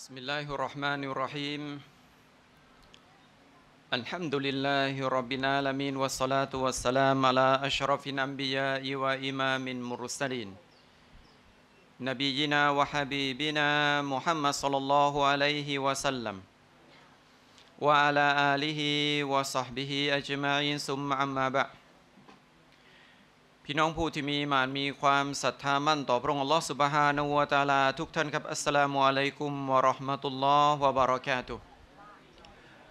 بسم الله الرحمن الرحيم الحمد لله رب العالمين والصلاة والسلام على أشرف الأنبياء وإمام المرسلين نبينا وحبيبنا محمد صلى الله عليه وسلم وعلى آله وصحبه أجمعين ثم عما بعد พี่น้องผู้ที่มีมานมีความศรัทธามั่น ต่อพระองค์อัลลอฮฺสุบฮาน w วะตาลาทุกท่านครับอัสสลามุอะลัยกุมวะราะห์มะตุลลอฮ์วะบารอกาตุ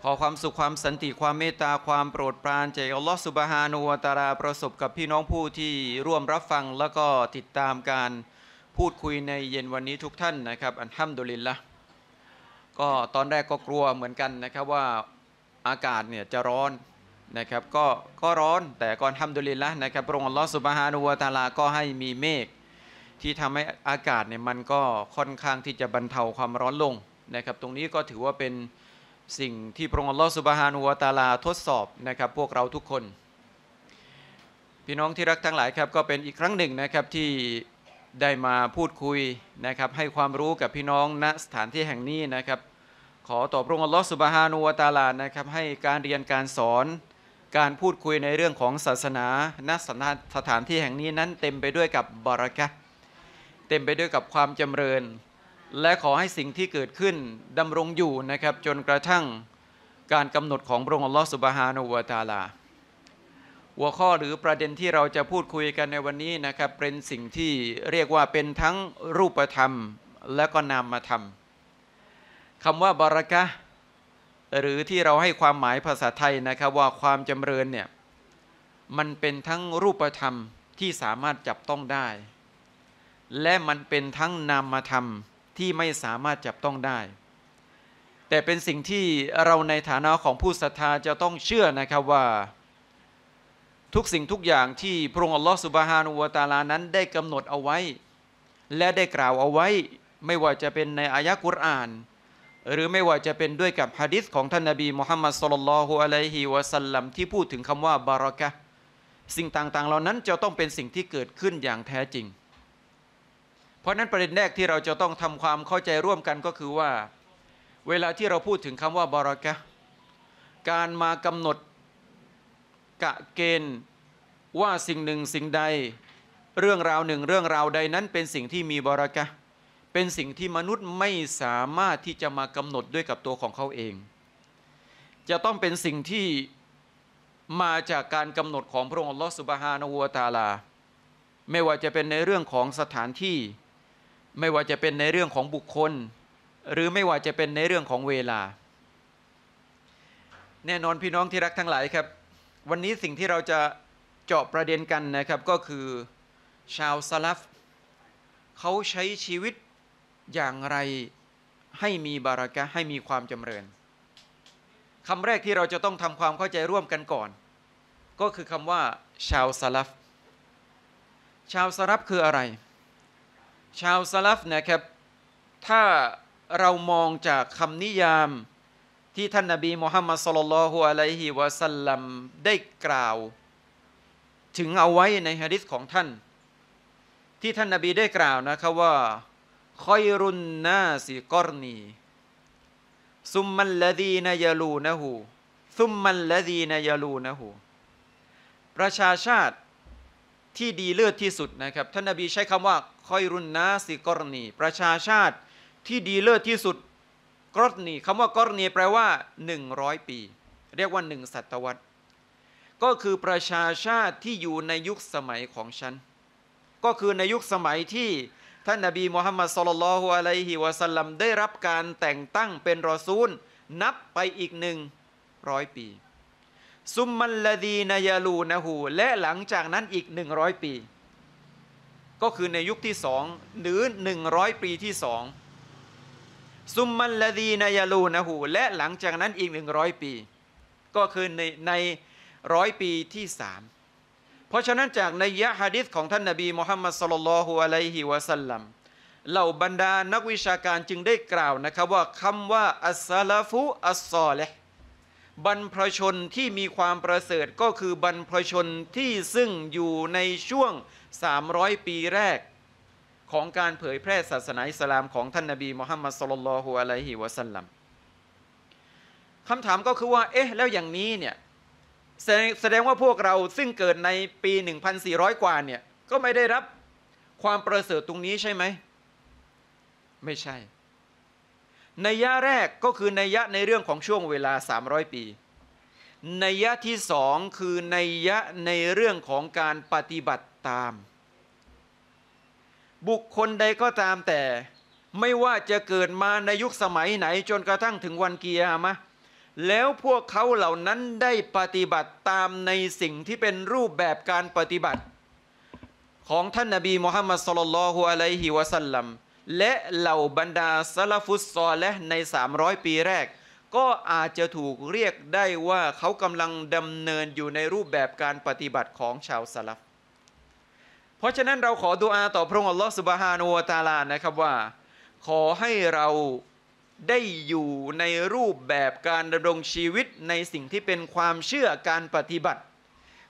ขอความสุขความสันติความเมตตาความโปรดปรานจากอัลลอฮฺสุบฮาน w วะตาลาประสบกับพี่น้องผู้ที่ร่วมรับฟังแล้วก็ติดตามการพูดคุยในเย็นวันนี้ทุกท่านนะครับ อันห้ามดุลินละก็ตอนแรกก็กลัวเหมือนกันนะครับว่าอากาศเนี่ยจะร้อนนะครับก็ก็ร้อนแต่ก่อนทำดุลิละนะครับพระองค์อัลลอฮฺสุบฮานุวาตาลา ก็ให้มีเมฆที่ทำให้อากาศเนี่ยมันก็ค่อนข้างที่จะบรรเทาความร้อนลงนะครับตรงนี้ก็ถือว่าเป็นสิ่งที่พระองค์อัลลอฮฺสุบฮานุวาตาลาทดสอบนะครับพวกเราทุกคน พี่น้องที่รักทั้งหลายครับก็เป็นอีกครั้งหนึ่งนะครับที่ได้มาพูดคุยนะครับให้ความรู้กับพี่น้องณสถานที่แห่งนี้นะครับขอต่อพระองค์อัลลอฮฺสุบฮานุวาตาลานะครับให้การเรียนการสอนการพูดคุยในเรื่องของศาสนาณสถานที่แห่งนี้นั้นเต็มไปด้วยกับบารักะ เต็มไปด้วยกับความจำเริญ และขอให้สิ่งที่เกิดขึ้นดำรงอยู่นะครับ จนกระทั่งการกำหนดของพระองค์ลอสุบฮานุวตาลา หัวข้อหรือประเด็นที่เราจะพูดคุยกันในวันนี้นะครับ เป็นสิ่งที่เรียกว่าเป็นทั้งรูปธรรม และก็นามธรรมคำว่าบารักะหรือที่เราให้ความหมายภาษาไทยนะครับว่าความจำเริญเนี่ยมันเป็นทั้งรูปธรรมที่สามารถจับต้องได้ และมันเป็นทั้งนามธรรมที่ไม่สามารถจับต้องได้ แต่เป็นสิ่งที่เราในฐานะของผู้ศรัทธาจะต้องเชื่อนะครับว่า ทุกสิ่งทุกอย่างที่พระองค์อัลลอฮฺสุบฮานุวตาลานั้นได้กำหนดเอาไว้ และได้กล่าวเอาไว้ไม่ว่าจะเป็นในอายะกุรอานหรือไม่ว่าจะเป็นด้วยกับฮะดิษของท่านนบีมุฮัมมัดสุลลัลฮุอะลัยฮิวะสัลลัมที่พูดถึงคำว่าบารักะสิ่งต่างๆ เหล่านั้นจะต้องเป็นสิ่งที่เกิดขึ้นอย่างแท้จริง เพราะนั้นประเด็นแรกที่เราจะต้องทำความเข้าใจร่วมกันก็คือว่า เวลาที่เราพูดถึงคำว่าบารักะการมากำหนดกะเกณฑ์ว่าสิ่งหนึ่งสิ่งใดเรื่องราวหนึ่งเรื่องราวใดนั้นเป็นสิ่งที่มีบารักะเป็นสิ่งที่มนุษย์ไม่สามารถที่จะมากำหนดด้วยกับตัวของเขาเอง จะต้องเป็นสิ่งที่มาจากการกำหนดของพระองค์ลอสุบฮานวัวตาลา ไม่ว่าจะเป็นในเรื่องของสถานที่ ไม่ว่าจะเป็นในเรื่องของบุคคล หรือไม่ว่าจะเป็นในเรื่องของเวลา แน่นอนพี่น้องที่รักทั้งหลายครับ วันนี้สิ่งที่เราจะเจาะประเด็นกันนะครับก็คือชาวซาลฟเขาใช้ชีวิตอย่างไรให้มีบารากะให้มีความจำเริญคำแรกที่เราจะต้องทำความเข้าใจร่วมกันก่อน ก็คือคำว่า ชาวสลัฟชาวสลัฟคืออะไร ชาวสลัฟนะครับถ้าเรามองจากคำนิยามที่ท่านนาบีมูฮัมมัดสุลลัลฮุอะลัยฮิวะสัลลัมได้กล่าว ถึงเอาไว้ในฮะดิษของท่าน ที่ท่านนาบีได้กล่าวนะครับว่าคอยรุนนาสิกรนีซุมมันละดีนายลูนะหูซุมมันละดีนายลูนะหูประชาชาติ ที่ดีเลิศที่สุดนะครับ ท่านนบีใช้คำว่าคอยรุนนาสิกรนีประชาชาติ ที่ดีเลิศที่สุดกรนีคำว่ากรนีแปลว่า100 ปี เรียกว่าหนึ่งศตวรรษ ก็คือประชาชาติ ที่อยู่ในยุคสมัยของฉันก็คือในยุคสมัยที่ท่านนบีมูฮัมมัดสุลลัลฮุอะลัยฮิวะสัลลัมได้รับการแต่งตั้งเป็นรอซูล นับไปอีกหนึ่งร้อยปีซุมมัลลดีนายาลูนะหูและหลังจากนั้นอีกหนึ่งร้อยปี ก็คือในยุคที่สองหรือหนึ่งร้อยปีที่สองซุมมัลลดีนายาลูนะหูและหลังจากนั้นอีกหนึ่งร้อยปี ก็คือในในร้อยปีที่สามเพราะฉะนั้นจากในยะฮะดิษของท่านนบีมุฮัมมัดสลลัลฮุอะลัยฮิวะสัลลัมเหล่าบรรดานักวิชาการจึงได้กล่าวนะครับว่าคำว่าอัสซาลฟุอัสซอเลบรรพชนที่มีความประเสริฐก็คือบรรพชนที่ซึ่งอยู่ในช่วง 300 ปีแรกของการเผยแพร่ศาสนาอิสลามของท่านนบีมุฮัมมัดสลลัลฮุอะลัยฮิวะสัลลัมคำถามก็คือว่า เอ๊ะแล้วอย่างนี้เนี่ยแสดงว่าพวกเราซึ่งเกิดในปี 1,400 กว่าเนี่ย ก็ไม่ได้รับความประเสริฐตรงนี้ใช่ไหม ไม่ใช่ ในยะแรกก็คือในยะในเรื่องของช่วงเวลา 300 ปี ในยะที่สองคือในยะในเรื่องของการปฏิบัติตาม บุคคลใดก็ตามแต่ไม่ว่าจะเกิดมาในยุคสมัยไหนจนกระทั่งถึงวันกียร์มาแล้วพวกเขาเหล่านั้นได้ปฏิบัติตามในสิ่งที่เป็นรูปแบบการปฏิบัติ ของท่านนบีมุฮัมมัดสุลลัลฮุอะลัยฮิวะสัลลัมและเหล่าบรรดาซาลฟุตซอและใน 300 ปีแรก ก็อาจจะถูกเรียกได้ว่าเขากำลังดำเนินอยู่ในรูปแบบการปฏิบัติของชาวซาลฟเพราะฉะนั้นเราขอดุอาต่อพระองค์อัลลอฮฺสุบฮานูตาลานะครับว่า ขอให้เราได้อยู่ในรูปแบบการดำรงชีวิตในสิ่งที่เป็นความเชื่อการปฏิบัติ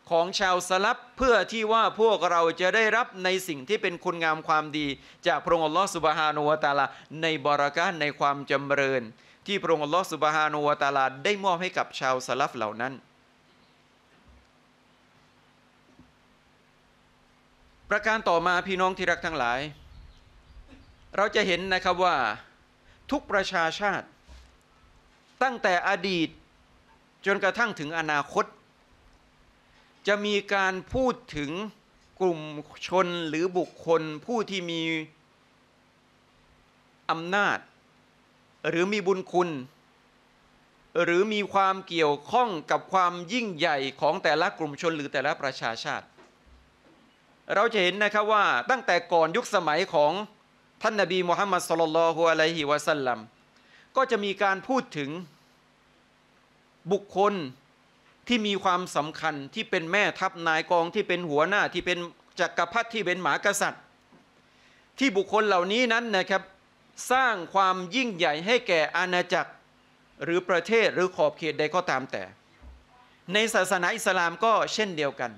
ของชาวสลับเพื่อที่ว่าพวกเราจะได้รับในสิ่งที่เป็นคุณงามความดี จากพระองค์ลอสุบฮานุวตาลาในบรากาในความจำเริญ ที่พระองค์ลอสุบฮานุวตาลาได้มอบให้กับชาวสลับเหล่านั้น ประการต่อมาพี่น้องที่รักทั้งหลาย เราจะเห็นนะครับว่าทุกประชาชาติ ตั้งแต่อดีตจนกระทั่งถึงอนาคต จะมีการพูดถึงกลุ่มชนหรือบุคคลผู้ที่มี อำนาจ หรือมีบุญคุณ หรือมีความเกี่ยวข้องกับความยิ่งใหญ่ของแต่ละกลุ่มชนหรือแต่ละประชาชาติ เราจะเห็นนะครับว่าตั้งแต่ก่อนยุคสมัยของท่านนาบีมุฮัมมัดสลลัลฮุอะลัยฮิวะสัลลัมก็จะมีการพูดถึงบุคคลที่มีความสำคัญที่เป็นแม่ทัพนายกองที่เป็นหัวหน้าที่เป็นจักรพรรดิที่เป็นหมากษัตริย์ ที่บุคคลเหล่านี้นั้นนะครับ สร้างความยิ่งใหญ่ให้แก่อาณาจักรหรือประเทศหรือขอบเขตใดก็ตามแต่ ในศาสนาอิสลามก็เช่นเดียวกัน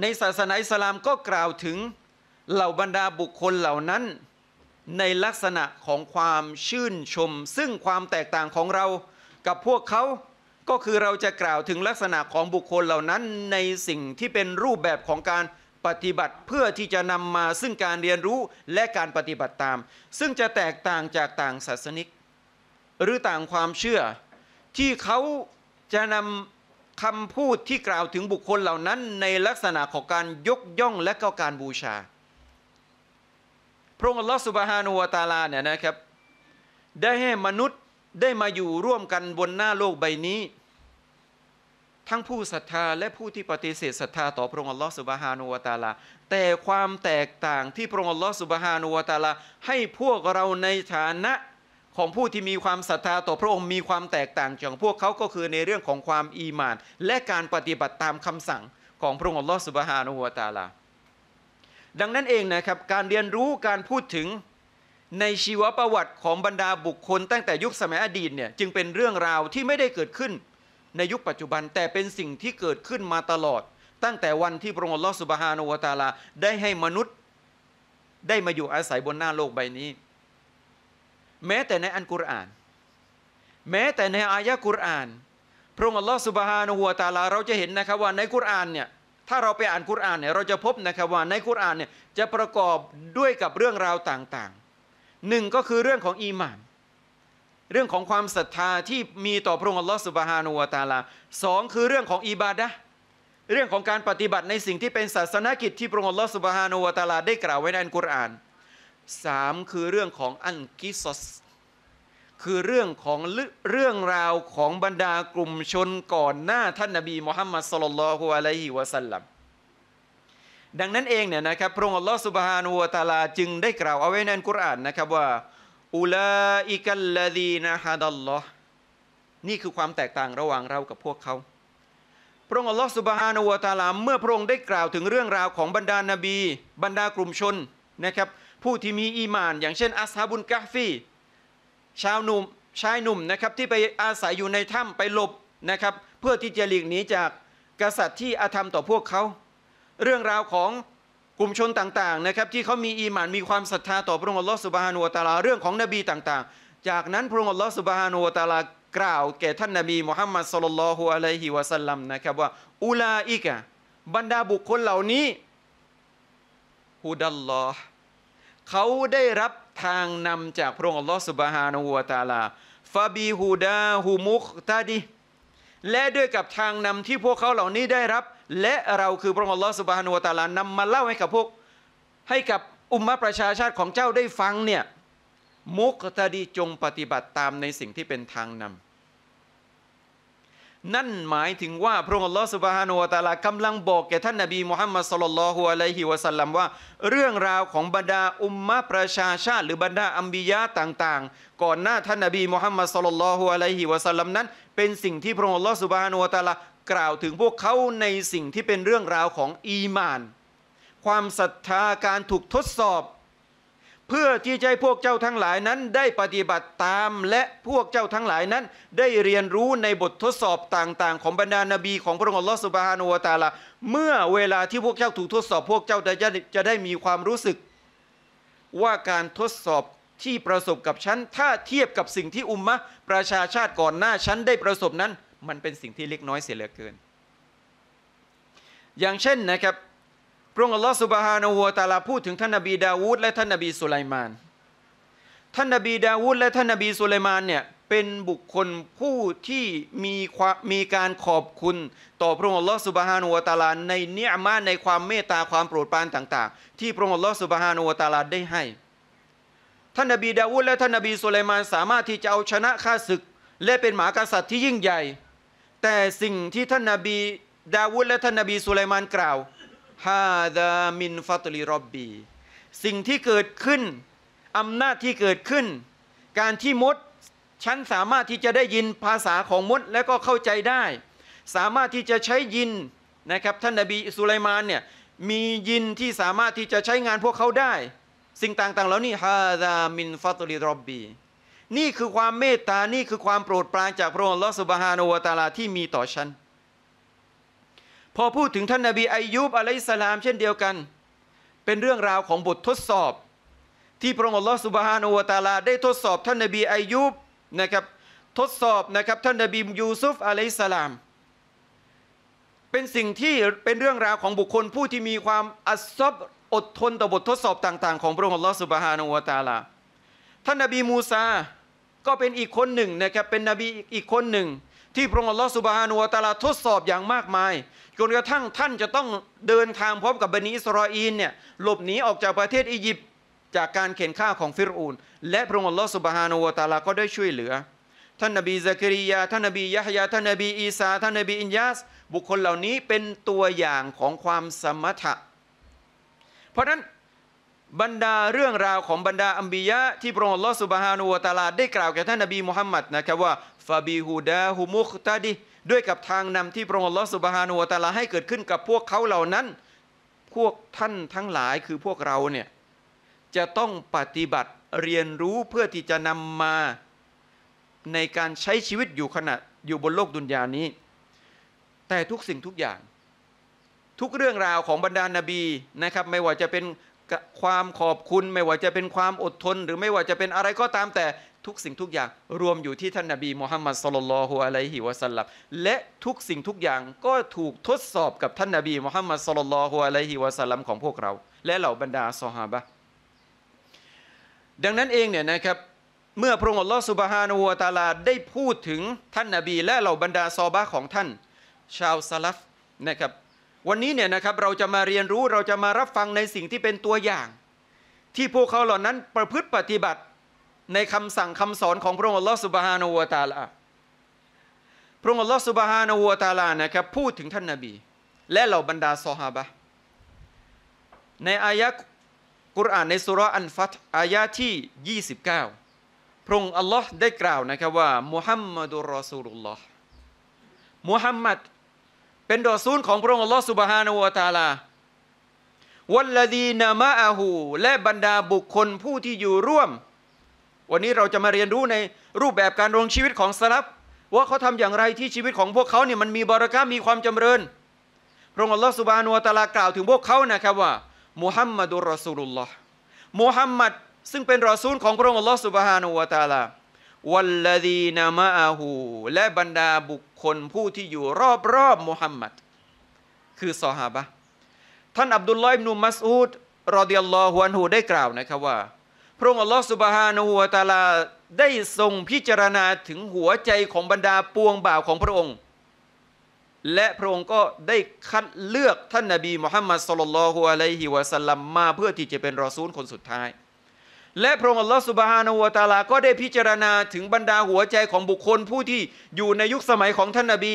ในศาสนาอิสลามก็กล่าวถึงเหล่าบรรดาบุคคลเหล่านั้นในลักษณะของความชื่นชม ซึ่งความแตกต่างของเรากับพวกเขาก็คือเราจะกล่าวถึงลักษณะของบุคคลเหล่านั้น ในสิ่งที่เป็นรูปแบบของการปฏิบัติ เพื่อที่จะนำมาซึ่งการเรียนรู้และการปฏิบัติตาม ซึ่งจะแตกต่างจากต่างศาสนิก หรือต่างความเชื่อ ที่เขาจะนำคำพูดที่กล่าวถึงบุคคลเหล่านั้น ในลักษณะของการยกย่องและก็การบูชาพระองค์ลอสุบฮานุวตาลาเนี่ยนะครับได้ให้มนุษย์ได้มาอยู่ร่วมกันบนหน้าโลกใบนี้ ทั้งผู้ศรัทธาและผู้ที่ปฏิเสธศรัทธาต่อพระองค์ลอสุบฮานุวตาลาแต่ความแตกต่างที่พระองค์ลอสุบฮานุวตาลาให้พวกเราในฐานะของผู้ที่มีความศรัทธาต่อพระองค์มีความแตกต่างจากพวกเขาก็คือในเรื่องของความอีมานและการปฏิบัติตามคำสั่งของพระองค์ลอสุบฮานุวตาลาดังนั้นเองนะครับการเรียนรู้การพูดถึงในชีวประวัติของบรรดาบุคคล ตั้งแต่ยุคสมัยอดีตเนี่ยจึงเป็นเรื่องราวที่ไม่ได้เกิดขึ้น ในยุคปัจจุบันแต่เป็นสิ่งที่เกิดขึ้นมาตลอด ตั้งแต่วันที่พระองค์ลอสุบฮานวตาลาได้ให้มนุษย์ได้มาอยู่อาศัยบนหน้าโลกใบนี้ แม้แต่ในอันกุรอาน แม้แต่ในอายะกุรอาน พระองค์ลอสุบฮานหวตาลาเราจะเห็นนะครับว่าในกุรอานเนี่ยถ้าเราไปอ่านคุรานเนี่ยเราจะพบนะครับว่าในคุรานเนี่ยจะประกอบด้วยกับเรื่องราวต่างๆหนึ่งก็คือเรื่องของอีหมานเรื่องของความศรัทธาที่มีต่อพระองค์อัลลอฮฺสุบฮานุวาตาลาสองคือเรื่องของอิบาดะเรื่องของการปฏิบัติในสิ่งที่เป็นศาสนกิจที่พระองค์อัลลอฮฺสุบฮานุวาตาลาได้กล่าวไว้ในอันกุรานสามคือเรื่องของอันกิซอสคือเรื่องของเรื่องราวของบรรดากลุ่มชนก่อน หน้าท่านนบีมุฮัมมัดสลลัลฮุอะลัยฮิวะสัลลัมดังนั้นเองเนี่ยนะครับพระองค์อัลลอฮฺสุบฮานุวะตาลาจึงได้กล่าวเอาไว้ในอัลกุรอานนะครับว่าอุลาอิกัลลดีนะฮะดัลลอฮ์นี่คือความแตกต่างระหว่างเรากับพวกเขา พระองค์อัลลอฮฺสุบฮานุวะตาลาเมื่อพระองค์ได้กล่าวถึงเรื่องราวของบรรดานาบี บรรดากลุ่มชนนะครับผู้ที่มีอีมาน อย่างเช่น อัสฮาบุนกะฟีชาวหนุ่มชายหนุ่มนะครับที่ไปอาศัยอยู่ในถ้ำไปหลบนะครับเพื่อที่จะหลีกหนีจากกษัตริย์ที่อาธรรมต่อพวกเขาเรื่องราวของกลุ่มชนต่าง ๆนะครับ ที่เขามีอีหมานมีความศรัทธาต่อพระองค์อัลลอฮฺสุบฮานุวตาลาเรื่องของนบีต่าง ๆ จากนั้นพระองค์อัลลอฮฺสุบฮานุวตาลากล่าวแก่ท่านนบีมุฮัมมัดสุลลัลฮุอะลัยฮิวะสัลลัมนะครับว่าอุลาอิกะบรรดาบุคคลเหล่านี้ฮุดัลลอฮ์เขาได้รับทางนำจากพระองค์อัลลอฮฺสุบฮานาหัวตาลาฟาบีฮูดาฮูมุกตาดี และด้วยกับทางนำที่พวกเขาเหล่านี้ได้รับ และเราคือพระองค์อัลลอฮฺสุบฮานาหัวตาลานำมาเล่าให้กับพวก ให้กับอุมมะประชาชาติของเจ้าได้ฟังเนี่ย มุกตาดีจงปฏิบัติตามในสิ่งที่เป็นทางนำนั่นหมายถึงว่าพระองค์อัลลอฮฺสุบฮานุอัตาลากำลังบอกแก่ท่านนาบีมุฮัมมัดสลลัลฮุอะลัยฮิวะสัลลัมว่า เรื่องราวของบรรดาอุมมะประชาชาติหรือบรรดาอัมบียะต่าง ๆก่อนหน้าท่านนาบีมุฮัมมัดสลลัลฮุอะลัยฮิวะสัลลัมนั้นเป็นสิ่งที่พระองค์อัลลอฮฺสุบฮานุอัตาลากล่าวถึงพวกเขาในสิ่งที่เป็นเรื่องราวของอีมาน ความศรัทธาการถูกทดสอบเพื่อที่จะให้พวกเจ้าทั้งหลายนั้น ได้ปฏิบัติตามและพวกเจ้าทั้งหลายนั้น ได้เรียนรู้ในบททดสอบต่างๆ ของบรรดานาบีของพระองค์ลอสุบฮานุวตาละเมื่อเวลาที่พวกเจ้าถูกทดสอบ พวกเจ้าจะจะได้มีความรู้สึก ว่าการทดสอบที่ประสบกับฉันถ้าเทียบกับสิ่งที่อุมมะประชาชาติก่อนหน้าฉันได้ประสบนั้น มันเป็นสิ่งที่เล็กน้อยเสียเหลือเกิน อย่างเช่นนะครับพระองค์อัลลอฮฺสุบฮานาหัวตาลาพูดถึงท่านนบีดาวูดและท่านนบีสุไลมานท่านนบีดาวูดและท่านนบีสุไลมานเนี่ยเป็นบุคคลผู้ที่มีความมีการขอบคุณต่อพระองค์อัลลอฮฺสุบฮานัวตาลาในเนื้อมาในความเมตตาความโปรดปรานต่าง ๆ ที่พระองค์อัลลอฮฺสุบฮานัวตาลาได้ให้ท่านนบีดาวูดและท่านนบีสุไลมาน สามารถที่จะเอาชนะข้าศึกและเป็นหมากษัตริย์ที่ยิ่งใหญ่ แต่สิ่งที่ท่านนบีดาวูดและท่านนบีสุไลมานกล่าวฮาดามินฟาตุลิรอบบี สิ่งที่เกิดขึ้นอำนาจที่เกิดขึ้น การที่มดฉันสามารถที่จะได้ยินภาษาของมดแล้วก็เข้าใจได้ สามารถที่จะใช้ยิน นะครับ ท่านนบีสุไลมานเนี่ยมียินที่สามารถที่จะใช้งานพวกเขาได้ สิ่งต่างๆแล้วนี่ฮาดามินฟาตุลิรอบบีนี่คือความเมตตานี่คือความโปรดปรานจากพระองค์ลอสุบฮานอวตาลาที่มีต่อฉันพอพูดถึงท่านนาบีอายุบอะลัยสลามเช่นเดียวกัน เป็นเรื่องราวของบททดสอบ ที่พระองค์ลอสุบฮานอวตาลา ได้ทดสอบท่านนาบีอายุบนะครับทดสอบนะครับท่านนาบียูซุฟอะลัยสลาม เป็นสิ่งที่เป็นเรื่องราวของบุคคล ผู้ที่มีความอัศบอดทนต่อบททดสอบต่างๆ ของพระองค์ลอสุบฮานอวตาลา ท่านนาบีมูซาก็เป็นอีกคนหนึ่งนะครับเป็นนบีอีกคนหนึ่งที่พระองค์อัลลอฮฺสุบฮานุวตาลาทดสอบอย่างมากมายจนกระทั่งท่านจะต้องเดินทางพบกับบันิอิสรออีนเนี่ยหลบหนีออกจากประเทศอียิปต์จากการเข็นฆ่าของฟิรูนและพระองค์อัลลอฮฺสุบฮานุวตาลาก็ได้ช่วยเหลือท่านนบีซักริยาท่านนบียะฮยาท่านนบี อีสาท่านนบีอินยาส บุคคลเหล่านี้เป็นตัวอย่างของความสมถะเพราะฉะนั้นบรรดาเรื่องราวของบรรดาอัมบียะที่พระองค์ลอสุบฮานุวตาลาได้กล่าวแก่ท่านนบีมุฮัมมัดนะครับว่าฟาบีฮูดาฮุมุคตาดีด้วยกับทางนำที่พระองค์ลอสุบฮานูวตาลาให้เกิดขึ้นกับพวกเขาเหล่านั้น พวกท่านทั้งหลายคือพวกเราเนี่ย จะต้องปฏิบัติเรียนรู้เพื่อที่จะนำมาในการใช้ชีวิตอยู่ขณะอยู่บนโลกดุนยานี้ แต่ทุกสิ่งทุกอย่าง ทุกเรื่องราวของบรรดานาบีนะครับ ไม่ว่าจะเป็นความขอบคุณ ไม่ว่าจะเป็นความอดทน หรือไม่ว่าจะเป็นอะไรก็ตามแต่ทุกสิ่งทุกอย่างรวมอยู่ที่ท่านนบีมูฮัมมัดสุลลัลฮุอะลัยฮิวะสัลลัมและทุกสิ่งทุกอย่างก็ถูกทดสอบกับท่านนบีมูฮัมมัดสุลลัลฮุอะลัยฮิวะสัลลัมของพวกเรา และเหล่าบรรดาซอฮาบะดังนั้นเองเนี่ยนะครับเมื่อพระองค์อัลลอฮฺสุบฮานูวตาลาได้พูดถึงท่านนบี และเหล่าบรรดาซอบะของท่าน ชาวซาลฟนะครับวันนี้เนี่ยนะครับเราจะมาเรียนรู้เราจะมารับฟังในสิ่งที่เป็นตัวอย่าง ที่พวกเขาเหล่านั้นประพฤติปฏิบัติในคำสั่งคำสอนของพระองค์อัลลอฮฺสุบฮานาอูตาลาพระองค์อัลลอฮฺสุบฮานาอูตาลานะครับพูดถึงท่านนาบี และเหล่าบรรดาซอฮาบะในอายะกุรอานในสุรอันฟัตอายะที่ 29 พระองค์อัลลอฮ์ได้กล่าวนะครับว่ามุฮัมมัดุรอซูลุลลอฮ์มุฮัมมัดเป็นดอซูลของพระองค์อัลลอฮ์สุบฮานาอูตาลาวัลลดีนามะอาหูและบรรดาบุคคลผู้ที่อยู่ร่วมวันนี้เราจะมาเรียนรู้ในรูปแบบการองชีวิตของสลับว่าเขาทำอย่างไรที่ชีวิตของพวกเขาเนี่ยมันมีบารักะมีความจำเริญพระองค์อัลลอฮฺสุบานุอัตลากล่าวถึงพวกเขานะครับว่า มุฮัมมัดุลรอซูลุลลอฮ์มุฮัมมัดซึ่งเป็นรอซูลของพระองค์อัลลอฮฺสุบฮานุอัตลาวัลลดีนามะอาหูและบรรดาบุคคลผู้ที่อยู่รอบๆมุฮัมมัด คือซอฮาบะท่านอับดุลลอฮ์อิบนุมัสอูดรอดิยัลลอฮุอันฮูได้กล่าวนะครับว่าพระองค์อัลลอฮฺสุบฮานูฮตาลาได้ทรงพิจารณาถึงหัวใจของบรรดาปวงบ่าวของพระองค์ และพระองค์ก็ได้คัดเลือกท่านนาบีมุฮัมมัดสลลัลฮุอะลัยฮิวะสัลลัมมา เพื่อที่จะเป็นรอซูลคนสุดท้าย และพระองค์อัลลอฮฺสุบฮานูฮตาลา ก็ได้พิจารณาถึงบรรดาหัวใจของบุคคลผู้ที่อยู่ในยุคสมัยของท่านนาบี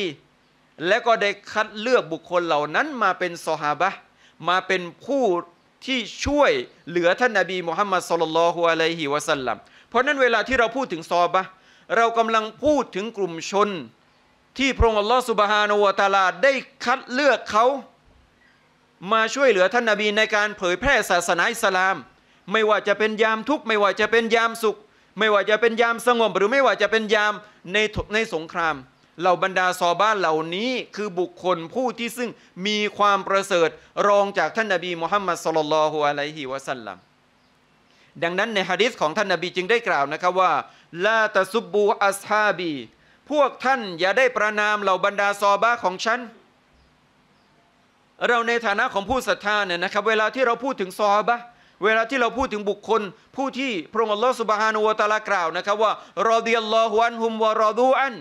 และก็ได้คัดเลือกบุคคลเหล่านั้นมาเป็นซอฮาบะมาเป็นผู้ที่ช่วยเหลือท่านนาบีมุฮัมมัดสุลลัลฮุอะลัยฮิวะสัลลัมเพราะนั้น เวลาที่เราพูดถึงซอบะเรากำลังพูดถึงกลุ่มชนที่พระองค์อัลลอฮฺสุบฮานาวะตาลาได้คัดเลือกเขา มาช่วยเหลือท่านนาบีในการเผยแพร่ศาสนาอิสลาม ไม่ว่าจะเป็นยามทุกข์ไม่ว่าจะเป็นยามสุข ไม่ว่าจะเป็นยามสงบหรือไม่ว่าจะเป็นยามในในสงครามเหล่าบรรดาซอบ้านเหล่านี้คือบุคคลผู้ที่ซึ่งมีความประเสริฐ รองจากท่านนบีมุฮัมมัดสลลัลฮุอะลัยฮิวะสัลลัม ดังนั้นในฮะดิษของท่านนบีจึงได้กล่าวนะครับว่าลาตะซุบบูอัสฮาบี พวกท่านอย่าได้ประนามเหล่าบรรดาซอบ้าของฉัน เราในฐานะของผู้ศรัทธาเนี่ยนะครับ เวลาที่เราพูดถึงซอบะเวลาที่เราพูดถึงบุคคล ผู้ที่พระองค์อัลลอฮฺสุบฮานุวะตาลากล่าวนะครับว่ารอเดียลลอฮุอันฮุมวะรอดูอัน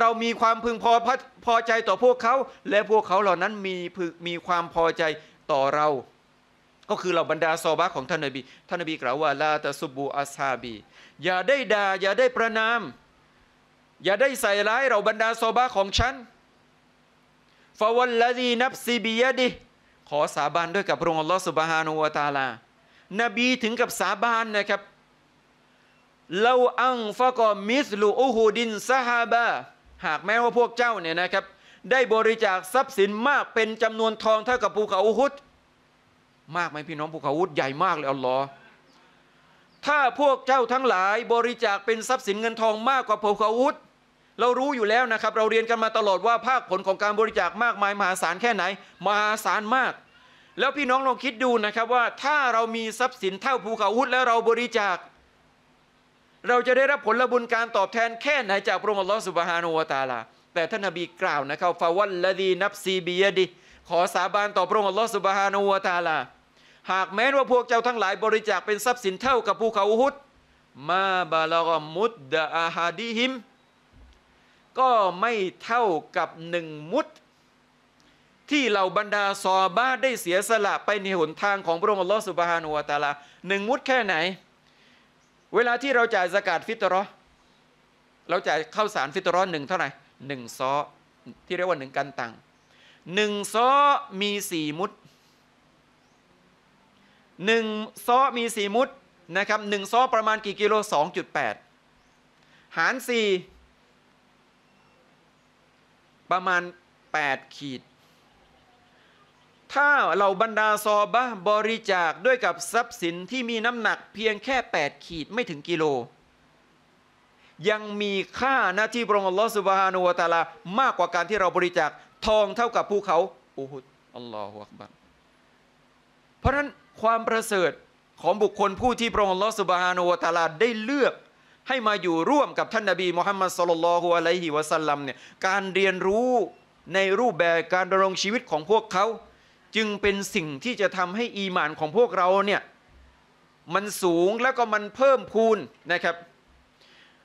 เรามีความพึงพอพอใจต่อพวกเขา และพวกเขาเหล่านั้นมีมีความพอใจต่อเรา ก็คือเหล่าบรรดาซอบะของท่านนบีท่านนบีกล่าวว่าลาตะซุบูอัสฮาบีอย่าได้ด่าอย่าได้ประนาม อย่าได้ใส่ร้ายเราบรรดาซอบะของฉันฟาวลลาดีนับซีบียดีขอสาบานด้วยกับพระองค์อัลลอฮฺสุบฮานูวะตาลานบีถึงกับสาบานนะครับเลาอังฟะกอมิสลูอูฮูดินซาฮาบะหากแม้ว่าพวกเจ้าเนี่ยนะครับ ได้บริจาคทรัพย์สินมากเป็นจำนวนทองเท่ากับภูเขาอุฮุดมากไหมพี่น้องภูเขาอุฮุดใหญ่มากเลยอัลลอฮ์ถ้าพวกเจ้าทั้งหลายบริจาคเป็นทรัพย์สินเงินทองมากกว่าภูเขาอุฮุดเรารู้อยู่แล้วนะครับเราเรียนกันมาตลอดว่าภาคผลของการบริจาคมากมายมหาศาลแค่ไหนมหาศาลมาก แล้วพี่น้องลองคิดดูนะครับว่าถ้าเรามีทรัพย์สินเท่าภูเขาอุฮุดแล้วเราบริจาคเราจะได้รับผลบุญการตอบแทนแค่ไหนจากพระองค์อัลลอฮฺสุบฮานูวาตาลา แต่ท่านนบีกล่าวนะครับฟาวัลละดีนับซีบียดีขอสาบานต่อพระองค์อัลลอฮฺสุบฮานูวาตาลาหากแม้ว่าพวกเจ้าทั้งหลายบริจาค เป็นทรัพย์สินเท่ากับภูเขาอุฮุด มาบาลอกมุดดาอาฮาดีฮิม ก็ไม่เท่ากับหนึ่งมุด ที่เหล่าบรรดาซอบ้าได้เสียสละไปในหนทางของพระองค์อัลลอฮฺสุบฮานูวาตาลาหนึ่งมุดแค่ไหนเวลาที่เราจ่ายสกาดฟิตรอเราจ่ายข้าวสารฟิตรอหนึ่งเท่าไหร่หนึ่งซอที่เรียกว่าหนึ่งกันตังหนึ่งซอมีสี่มุดหนึ่งซอมีสี่มุดนะครับหนึ่งซอประมาณกี่กิโลสองจุดแปดหารสี่ประมาณแปดขีดถ้าเราบรรดาซอบะบริจาคด้วยกับทรัพย์สินที่มีน้ำหนักเพียงแค่ 8 ขีดไม่ถึงกิโล ยังมีค่าหน้าที่พระองค์ลอสุบฮานุวตาลามากกว่าการที่เราบริจาคทองเท่ากับภูเขา อูฮุดอัลลอฮฺอักบัรเพราะนั้นความประเสริฐของบุคคลผู้ที่พระองค์ลอสุบฮานุวตาลาได้เลือกให้มาอยู่ร่วมกับท่านนาบีมุฮัมมัดสุลลัลฮุอะลัยฮิวะสัลลัมเนี่ยการเรียนรู้ในรูปแบบการดำรงชีวิตของพวกเขาจึงเป็นสิ่งที่จะทำให้อีหมานของพวกเราเนี่ยมันสูงแล้วก็มันเพิ่มพูนนะครับ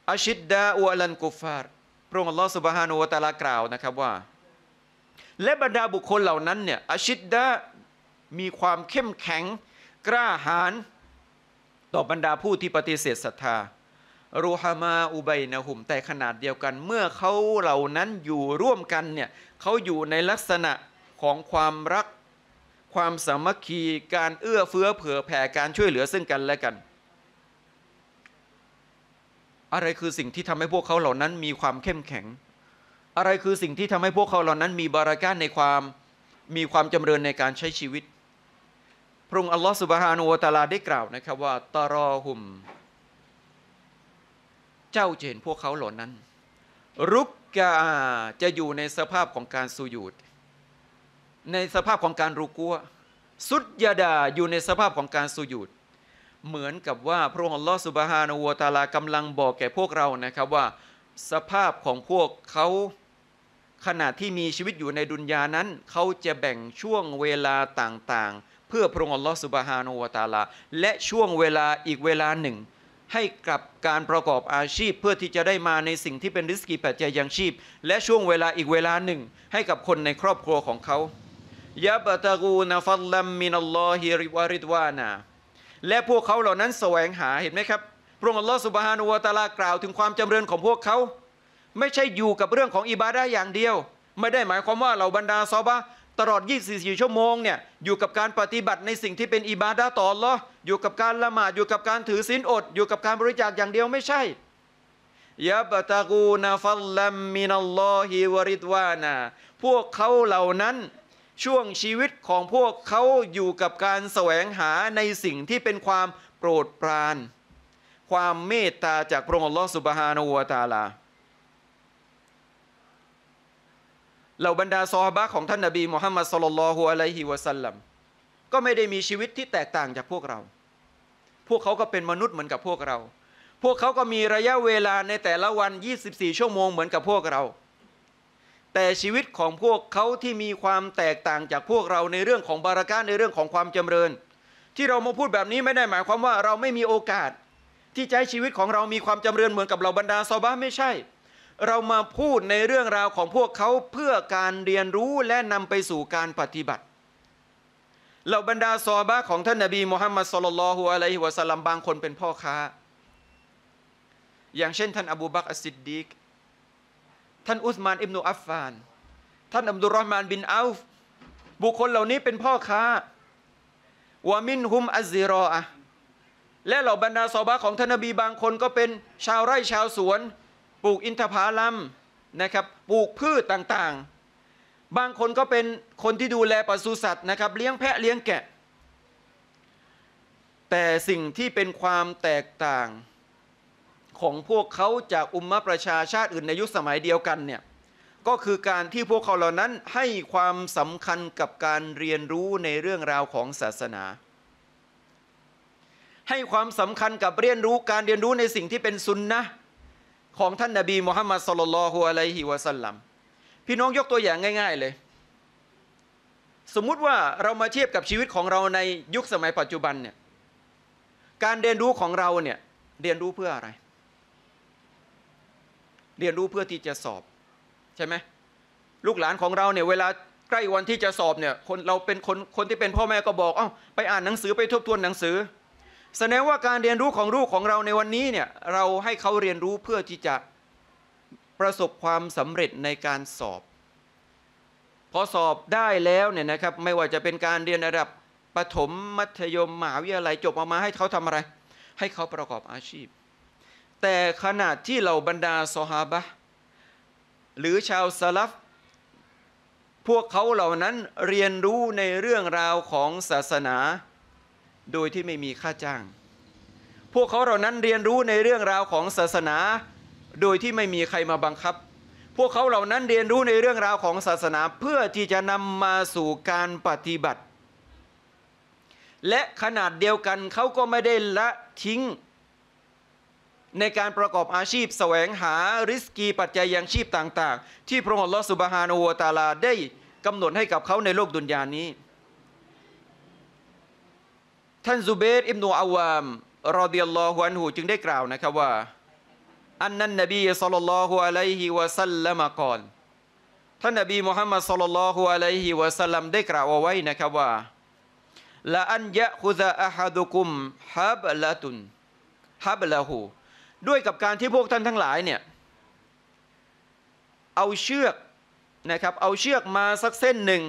อาชิดดาอัอลันกุฟาร์ พระองค์อัลลอฮฺสุบฮานุร์ตาลากล่าวนะครับว่า และบรรดาบุคคลเหล่านั้นเนี่ยอาชิดดามีความเข้มแข็งกล้าหาญต่อบรรดาผู้ที่ปฏิเสธศรัทธา รูฮามาอุบัยนะหุม แต่ขนาดเดียวกัน เมื่อเขาเหล่านั้นอยู่ร่วมกันเนี่ยเขาอยู่ในลักษณะของความรักความสามัคคีการเอื้อเฟื้อเผื่อแผ่การช่วยเหลือซึ่งกันและกัน อะไรคือสิ่งที่ทำให้พวกเขาเหล่านั้นมีความเข้มแข็ง อะไรคือสิ่งที่ทำให้พวกเขาเหล่านั้น มีบารากาในความมีความจำเริญในการใช้ชีวิต พระองค์อัลลอฮฺสุบฮานูตาลาได้กล่าวนะครับว่าตารอหุม เจ้าเจนพวกเขาเหล่านั้น รุกกาจะอยู่ในสภาพของการสุญในสภาพของการรูกัวสุดยาดาอยู่ในสภาพของการสุยุดเหมือนกับว่าพระองค์อลอสุบฮานอัตาลากำลังบอกแก่พวกเรานะครับว่า สภาพของพวกเขาขณะที่มีชีวิตอยู่ในดุนยานั้นเขาจะแบ่งช่วงเวลาต่างๆ เพื่อพระองค์อลอสุบฮานอัตาลาและช่วงเวลาอีกเวลาหนึ่ง ให้กับการประกอบอาชีพเพื่อที่จะได้มาในสิ่งที่เป็นริสกีปัจจัยยังชีพ และช่วงเวลาอีกเวลาหนึ่ง ให้กับคนในครอบครัวของเขายับตะกูนฟัลลัมมินัลลอฮิริวาริดวานาและพวกเขาเหล่านั้นแสวงหาเห็นไหมครับ พระองค์อัลลอฮฺสุบฮานุวะตาลากล่าวถึงความจำเริญของพวกเขา ไม่ใช่อยู่กับเรื่องของอิบาดะอย่างเดียว ไม่ได้หมายความว่าเราบรรดาซอบะตลอด24ชั่วโมงเนี่ยอยู่กับการปฏิบัติในสิ่งที่เป็นอิบาดะต่อหรออยู่กับการละหมาดอยู่กับการถือศีลอดอยู่กับการบริจาคอย่างเดียวไม่ใช่ยะบตะกูนฟัลลัมมินัลลอฮิวริดวานาพวกเขาเหล่านั้นช่วงชีวิตของพวกเขาอยู่กับการแสวงหาในสิ่งที่เป็นความโปรดปราน ความเมตตาจากพระองค์อัลลอฮฺสุบฮานาอูตาลาเหล่าบรรดาซอฮาบะของท่านนาบีมุฮัมมัดสลลัลฮุอะลัยฮิวะสัลลัมก็ไม่ได้มีชีวิตที่แตกต่างจากพวกเรา พวกเขาก็เป็นมนุษย์เหมือนกับพวกเรา พวกเขาก็มีระยะเวลาในแต่ละวัน 24 ชั่วโมงเหมือนกับพวกเราแต่ชีวิตของพวกเขาที่มีความแตกต่างจากพวกเราในเรื่องของบารากาในเรื่องของความจำเริญ ที่เรามาพูดแบบนี้ไม่ได้หมายความว่าเราไม่มีโอกาส ที่จะให้ชีวิตของเรามีความจำเริญเหมือนกับเราบรรดาซอบ้าไม่ใช่ เรามาพูดในเรื่องราวของพวกเขาเพื่อการเรียนรู้และนำไปสู่การปฏิบัติเหล่าบรรดาซอบาของท่านนบีมูฮัมมัดสุลลัลฮุอะลัยฮิวะสัลลัมบางคนเป็นพ่อค้า อย่างเช่นท่านอบูบักอัสซิดดีกท่านอุสมานอิบนุอัฟฟาน ท่านอับดุลรอฮ์มานบินอาฟบุคคลเหล่านี้เป็นพ่อค้าวามินฮุมอัซิรออะและเหล่าบรรดาซอบะของท่านนบีบางคนก็เป็นชาวไร่ชาวสวน ปลูกอินทผลัมนะครับ ปลูกพืชต่างๆ บางคนก็เป็นคนที่ดูแลปศุสัตว์นะครับ เลี้ยงแพะเลี้ยงแกะ แต่สิ่งที่เป็นความแตกต่างของพวกเขาจากอุมมะประชาชาติอื่นในยุคสมัยเดียวกันเนี่ยก็คือการที่พวกเขาเหล่านั้นให้ความสำคัญกับการเรียนรู้ในเรื่องราวของศาสนา ให้ความสำคัญกับเรียนรู้การเรียนรู้ในสิ่งที่เป็นซุนนะของท่านนาบีมุฮัมมัดสุลลัลฮุอะลัยฮิวะสัลลัมพี่น้องยกตัวอย่างง่ายๆเลย สมมุติว่าเรามาเทียบกับชีวิตของเราในยุคสมัยปัจจุบันเนี่ยการเรียนรู้ของเราเนี่ยเรียนรู้เพื่ออะไรเรียนรู้เพื่อที่จะสอบ ใช่ไหมลูกหลานของเราเนี่ยเวลาใกล้วันที่จะสอบเนี่ยคนเราเป็นคนคนที่เป็นพ่อแม่ก็บอกเอ้าไปอ่านหนังสือไปทบทวนหนังสือแสดงว่าการเรียนรู้ของลูกของเราในวันนี้เนี่ยเราให้เขาเรียนรู้เพื่อที่จะประสบความสำเร็จในการสอบ พอสอบได้แล้วเนี่ยนะครับไม่ว่าจะเป็นการเรียนระดับประถมมัธยมมหาวิทยาลัยจบออกมาให้เขาทำอะไร ให้เขาประกอบอาชีพแต่ขนาดที่เหล่าบรรดาซอฮาบะหรือชาวสลับพวกเขาเหล่านั้นเรียนรู้ในเรื่องราวของศาสนา โดยที่ไม่มีค่าจ้าง พวกเขาเหล่านั้นเรียนรู้ในเรื่องราวของศาสนา โดยที่ไม่มีใครมาบังคับ พวกเขาเหล่านั้นเรียนรู้ในเรื่องราวของศาสนาเพื่อที่จะนำมาสู่การปฏิบัติ และขนาดเดียวกันเขาก็ไม่ได้ละทิ้งในการประกอบอาชีพแสวงหาริสกีปัจจัยยังชีพต่าง ๆ ที่พระองค์ลอสุบฮานอัวตาลาได้กำหนดให้กับเขาในโลกดุนยานี้ท่านซูเบตอิโนูอาวามรอเดียลลอฮุอันหูจึงได้กล่าวนะครับว่าอันนั้นนบีสัลลัลลอฮุอะลัยฮิวะสัลลัมก่อนท่านนบีมุฮัมมัดสัลลัลลอฮุอะลัยฮิวะสัลลัมได้กล่าวเอาไว้นะครับว่าละอันยะคุซะอะฮัดุกุมฮับละตุนฮับละหูด้วยกับการที่พวกท่านทั้งหลายเนี่ย เอาเชือกนะครับเอาเชือกมาสักเส้นหนึ่ง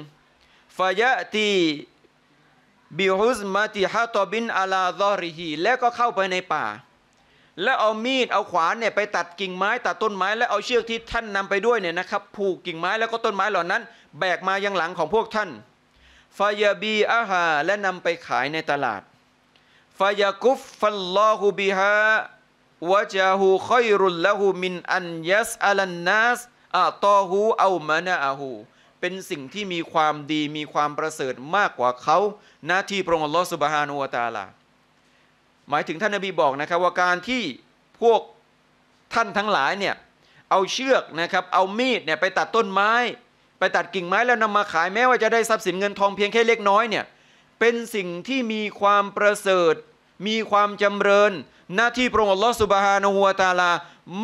ฟะยะตีบิฮุสมาติฮะตอบินอาลาซอริฮีแล้วก็เข้าไปในป่า แล้วเอามีดเอาขวานเนี่ยไปตัดกิ่งไม้ ตัดต้นไม้แล้วเอาเชือกที่ท่านนำไปด้วยเนี่ยนะครับผูกกิ่งไม้แล้วก็ต้นไม้เหล่านั้น แบกมายังหลังของพวกท่านฟะยะบีอาฮาและนำไปขายในตลาดฟะยะกุฟฟัลลอฮูบิฮาวจาหูคอยรุลละหูมินอันยัสอัลันนัสอะตอหูเอามานะอาหูเป็นสิ่งที่มีความดีมีความประเสริฐมากกว่าเขาหน้าที่พระองค์ลอสุบฮานุวตาลาหมายถึงท่านนบีบอกนะครับว่าการที่พวกท่านทั้งหลายเนี่ย เอาเชือกนะครับ เอามีดเนี่ยไปตัดต้นไม้ ไปตัดกิ่งไม้แล้วนำมาขายแม้ว่าจะได้ทรัพย์สินเงินทองเพียงแค่เล็กน้อยเนี่ยเป็นสิ่งที่มีความประเสริฐมีความจำเริญหน้าที่พระองค์อัลลอฮฺสุบฮานะฮูวาตาลา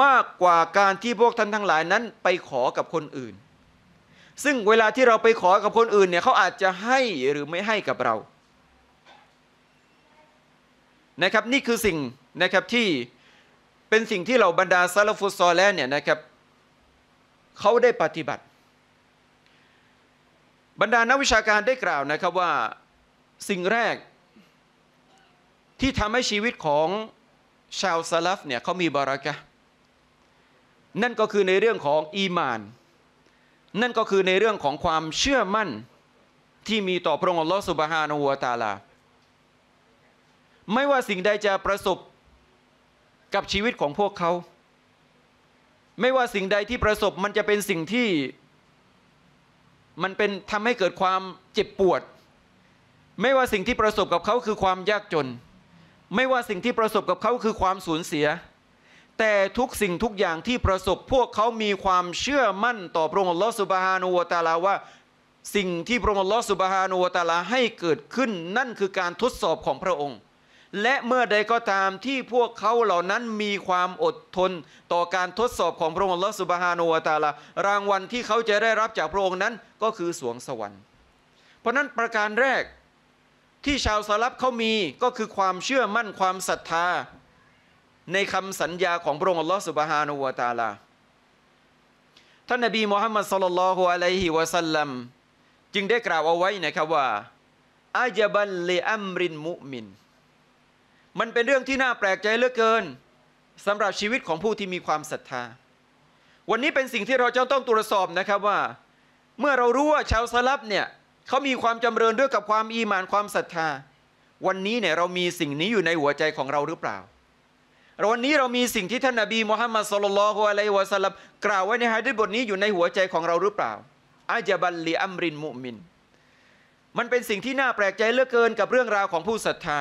มากกว่าการที่พวกท่านทั้งหลายนั้น ไปขอกับคนอื่น ซึ่งเวลาที่เราไปขอกับคนอื่นเนี่ยเขาอาจจะให้หรือไม่ให้กับเรานะครับ นี่คือสิ่งนะครับที่เป็นสิ่งที่เราบรรดาซาลฟุซอลแลเนี่ยนะครับเขาได้ปฏิบัติ บรรดานักวิชาการได้กล่าวนะครับว่าสิ่งแรกที่ทำให้ชีวิตของชาวซาลฟเนี่ยเขามีบารักะนั่นก็คือในเรื่องของอีมาน นั่นก็คือในเรื่องของความเชื่อมั่นที่มีต่อพระองค์อัลลอฮฺสุบฮานาหัวตาลา ไม่ว่าสิ่งใดจะประสบกับชีวิตของพวกเขาไม่ว่าสิ่งใดที่ประสบมันจะเป็นสิ่งที่มันเป็นทำให้เกิดความเจ็บปวด ไม่ว่าสิ่งที่ประสบกับเขาคือความยากจนไม่ว่าสิ่งที่ประสบกับเขาคือความสูญเสีย แต่ทุกสิ่งทุกอย่างที่ประสบพวกเขามีความเชื่อมั่นต่อพระองค์ลอสุบฮานุวตาลาว่าสิ่งที่พระองค์ลอสุบฮานุวตาลาให้เกิดขึ้นนั่นคือการทดสอบของพระองค์ และเมื่อใดก็ตามที่พวกเขาเหล่านั้นมีความอดทนต่อการทดสอบของพระองค์ลอสุบฮานุวตาลารางวัลที่เขาจะได้รับจากพระองค์นั้นก็คือสวงสวรรค์เพราะนั้นประการแรกที่ชาวสลับเขามีก็คือความเชื่อมั่นความศรัทธาในคำสัญญาของพระองค์อัลลอฮฺสุบฮานูวะตาลาท่านนบีมูฮัมมัดสุลลัลฮุอะลัยฮิวะสัลลัมจึงได้กล่าวเอาไว้นะครับว่าอาจบันเลอัมรินมุมิน มันเป็นเรื่องที่น่าแปลกใจเหลือเกินสำหรับชีวิตของผู้ที่มีความศรัทธา วันนี้เป็นสิ่งที่เราจะต้องตรวจสอบนะครับว่า เมื่อเรารู้ว่าชาวสลับเนี่ยเขามีความจำเริญด้วยกับความอีหมานความศรัทธา วันนี้เนี่ย เรามีสิ่งนี้อยู่ในหัวใจของเราหรือเปล่าวันนี้เรามีสิ่งที่ท่านนบีมุฮัมมัดสุลลัลฮุอะลัยวะสัลลัมกล่าวไว้ในฮะดิษบทนี้อยู่ในหัวใจของเราหรือเปล่าอาจบัลลีอัมรินมุมิน มันเป็นสิ่งที่น่าแปลกใจเหลือเกินกับเรื่องราวของผู้ศรัทธา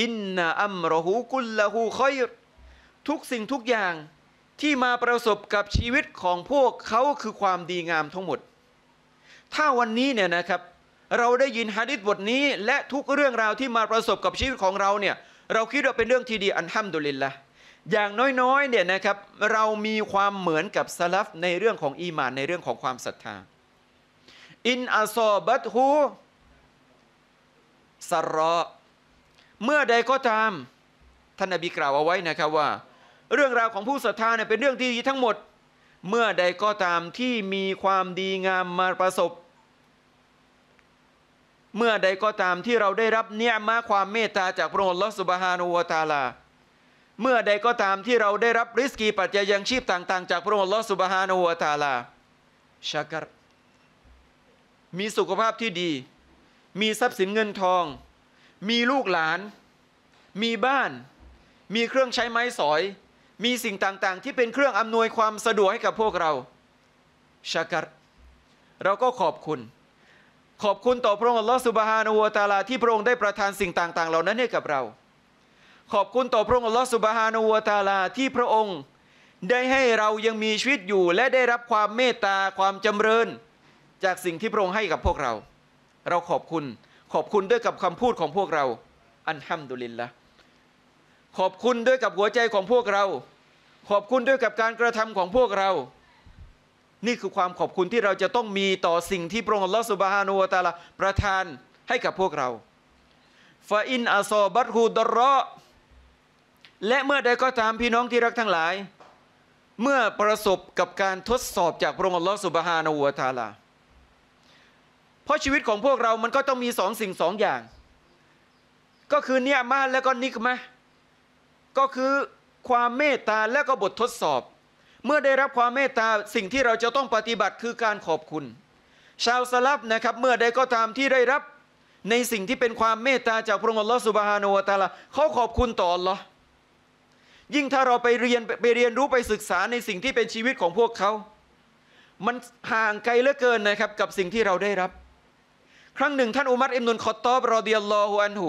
อินนาอัมรหูกุลละหูคอยทุกสิ่งทุกอย่างที่มาประสบกับชีวิตของพวกเขาคือความดีงามทั้งหมดถ้าวันนี้เนี่ยนะครับเราได้ยินฮะดิษบทนี้และทุกเรื่องราวที่มาประสบกับชีวิตของเราเนี่ยเราคิดว่าเป็นเรื่องที่ดีอันห้ามดุลินละอย่างน้อยๆเนี่ยนะครับเรามีความเหมือนกับสลัฟในเรื่องของอีมาน ในเรื่องของความศรัทธา อินอัซอบัตฮูสรอเมื่อใดก็ตามท่านอบีกล่าวเอาไว้นะครับว่า เรื่องราวของผู้ศรัทธาเนี่ยเป็นเรื่องที่ดีทั้งหมดเมื่อใดก็ตามที่มีความดีงามมาประสบ เมื่อใดก็ตามที่เราได้รับเนื้อมาความเมตตาจากพระองค์ลอสุบฮานูวตาลา เมื่อใดก็ตามที่เราได้รับริสกีปัจจัยยังชีพต่างๆจากพระองค์ลอสุบฮานูวตาลาชักัรมีสุขภาพที่ดี มีทรัพย์สินเงินทอง มีลูกหลาน มีบ้าน มีเครื่องใช้ไม้สอยมีสิ่งต่างๆ ที่เป็นเครื่องอำนวยความสะดวกให้กับพวกเราชากัดเราก็ขอบคุณ ขอบคุณต่อพระองค์อัลลอฮฺสุบฮานาหัวตาลาที่พระองค์ได้ประทานสิ่งต่าง ๆ เหล่านั้นให้กับเรา ขอบคุณต่อพระองค์อัลลอฮฺสุบฮานาหัวตาลาที่พระองค์ ได้ให้เรายังมีชีวิตอยู่และได้รับความเมตตาความจำเริญ จากสิ่งที่พระองค์ให้กับพวกเรา เราขอบคุณขอบคุณด้วยกับคำพูดของพวกเรา อันฮัมดุลิลละขอบคุณด้วยกับหัวใจของพวกเรา ขอบคุณด้วยกับการกระทำของพวกเรา นี่คือความขอบคุณที่เราจะต้องมีต่อสิ่งที่พระองค์ลอสุบฮานูตาลาประทานให้กับพวกเรา ฟาอินอาซอบัตฮูดรอและเมื่อใดก็ตามพี่น้องที่รักทั้งหลาย เมื่อประสบกับการทดสอบ จากพระองค์ลอสุบฮานูตาลาเพราะชีวิตของพวกเรามันก็ต้องมีสองสิ่งสองอย่าง ก็คือเนี่ยมาแล้วก็นิกมาก็คือความเมตตาและก็บททดสอบ เมื่อได้รับความเมตตาสิ่งที่เราจะต้องปฏิบัติคือการขอบคุณ ชาวสลับนะครับ เมื่อใดก็ตามที่ได้รับในสิ่งที่เป็นความเมตตาจากพระองค์อัลลอฮฺสุบฮานุวะตาลาเขาขอบคุณต่ออัลลอฮยิ่งถ้าเราไปเรียนไปเรียนรู้ไปศึกษาในสิ่งที่เป็นชีวิตของพวกเขา มันห่างไกลเหลือเกินนะครับ กับสิ่งที่เราได้รับ ครั้งหนึ่งท่านอุมัรอิมนุนคอตตอบรอเดียลลอฮุอันหู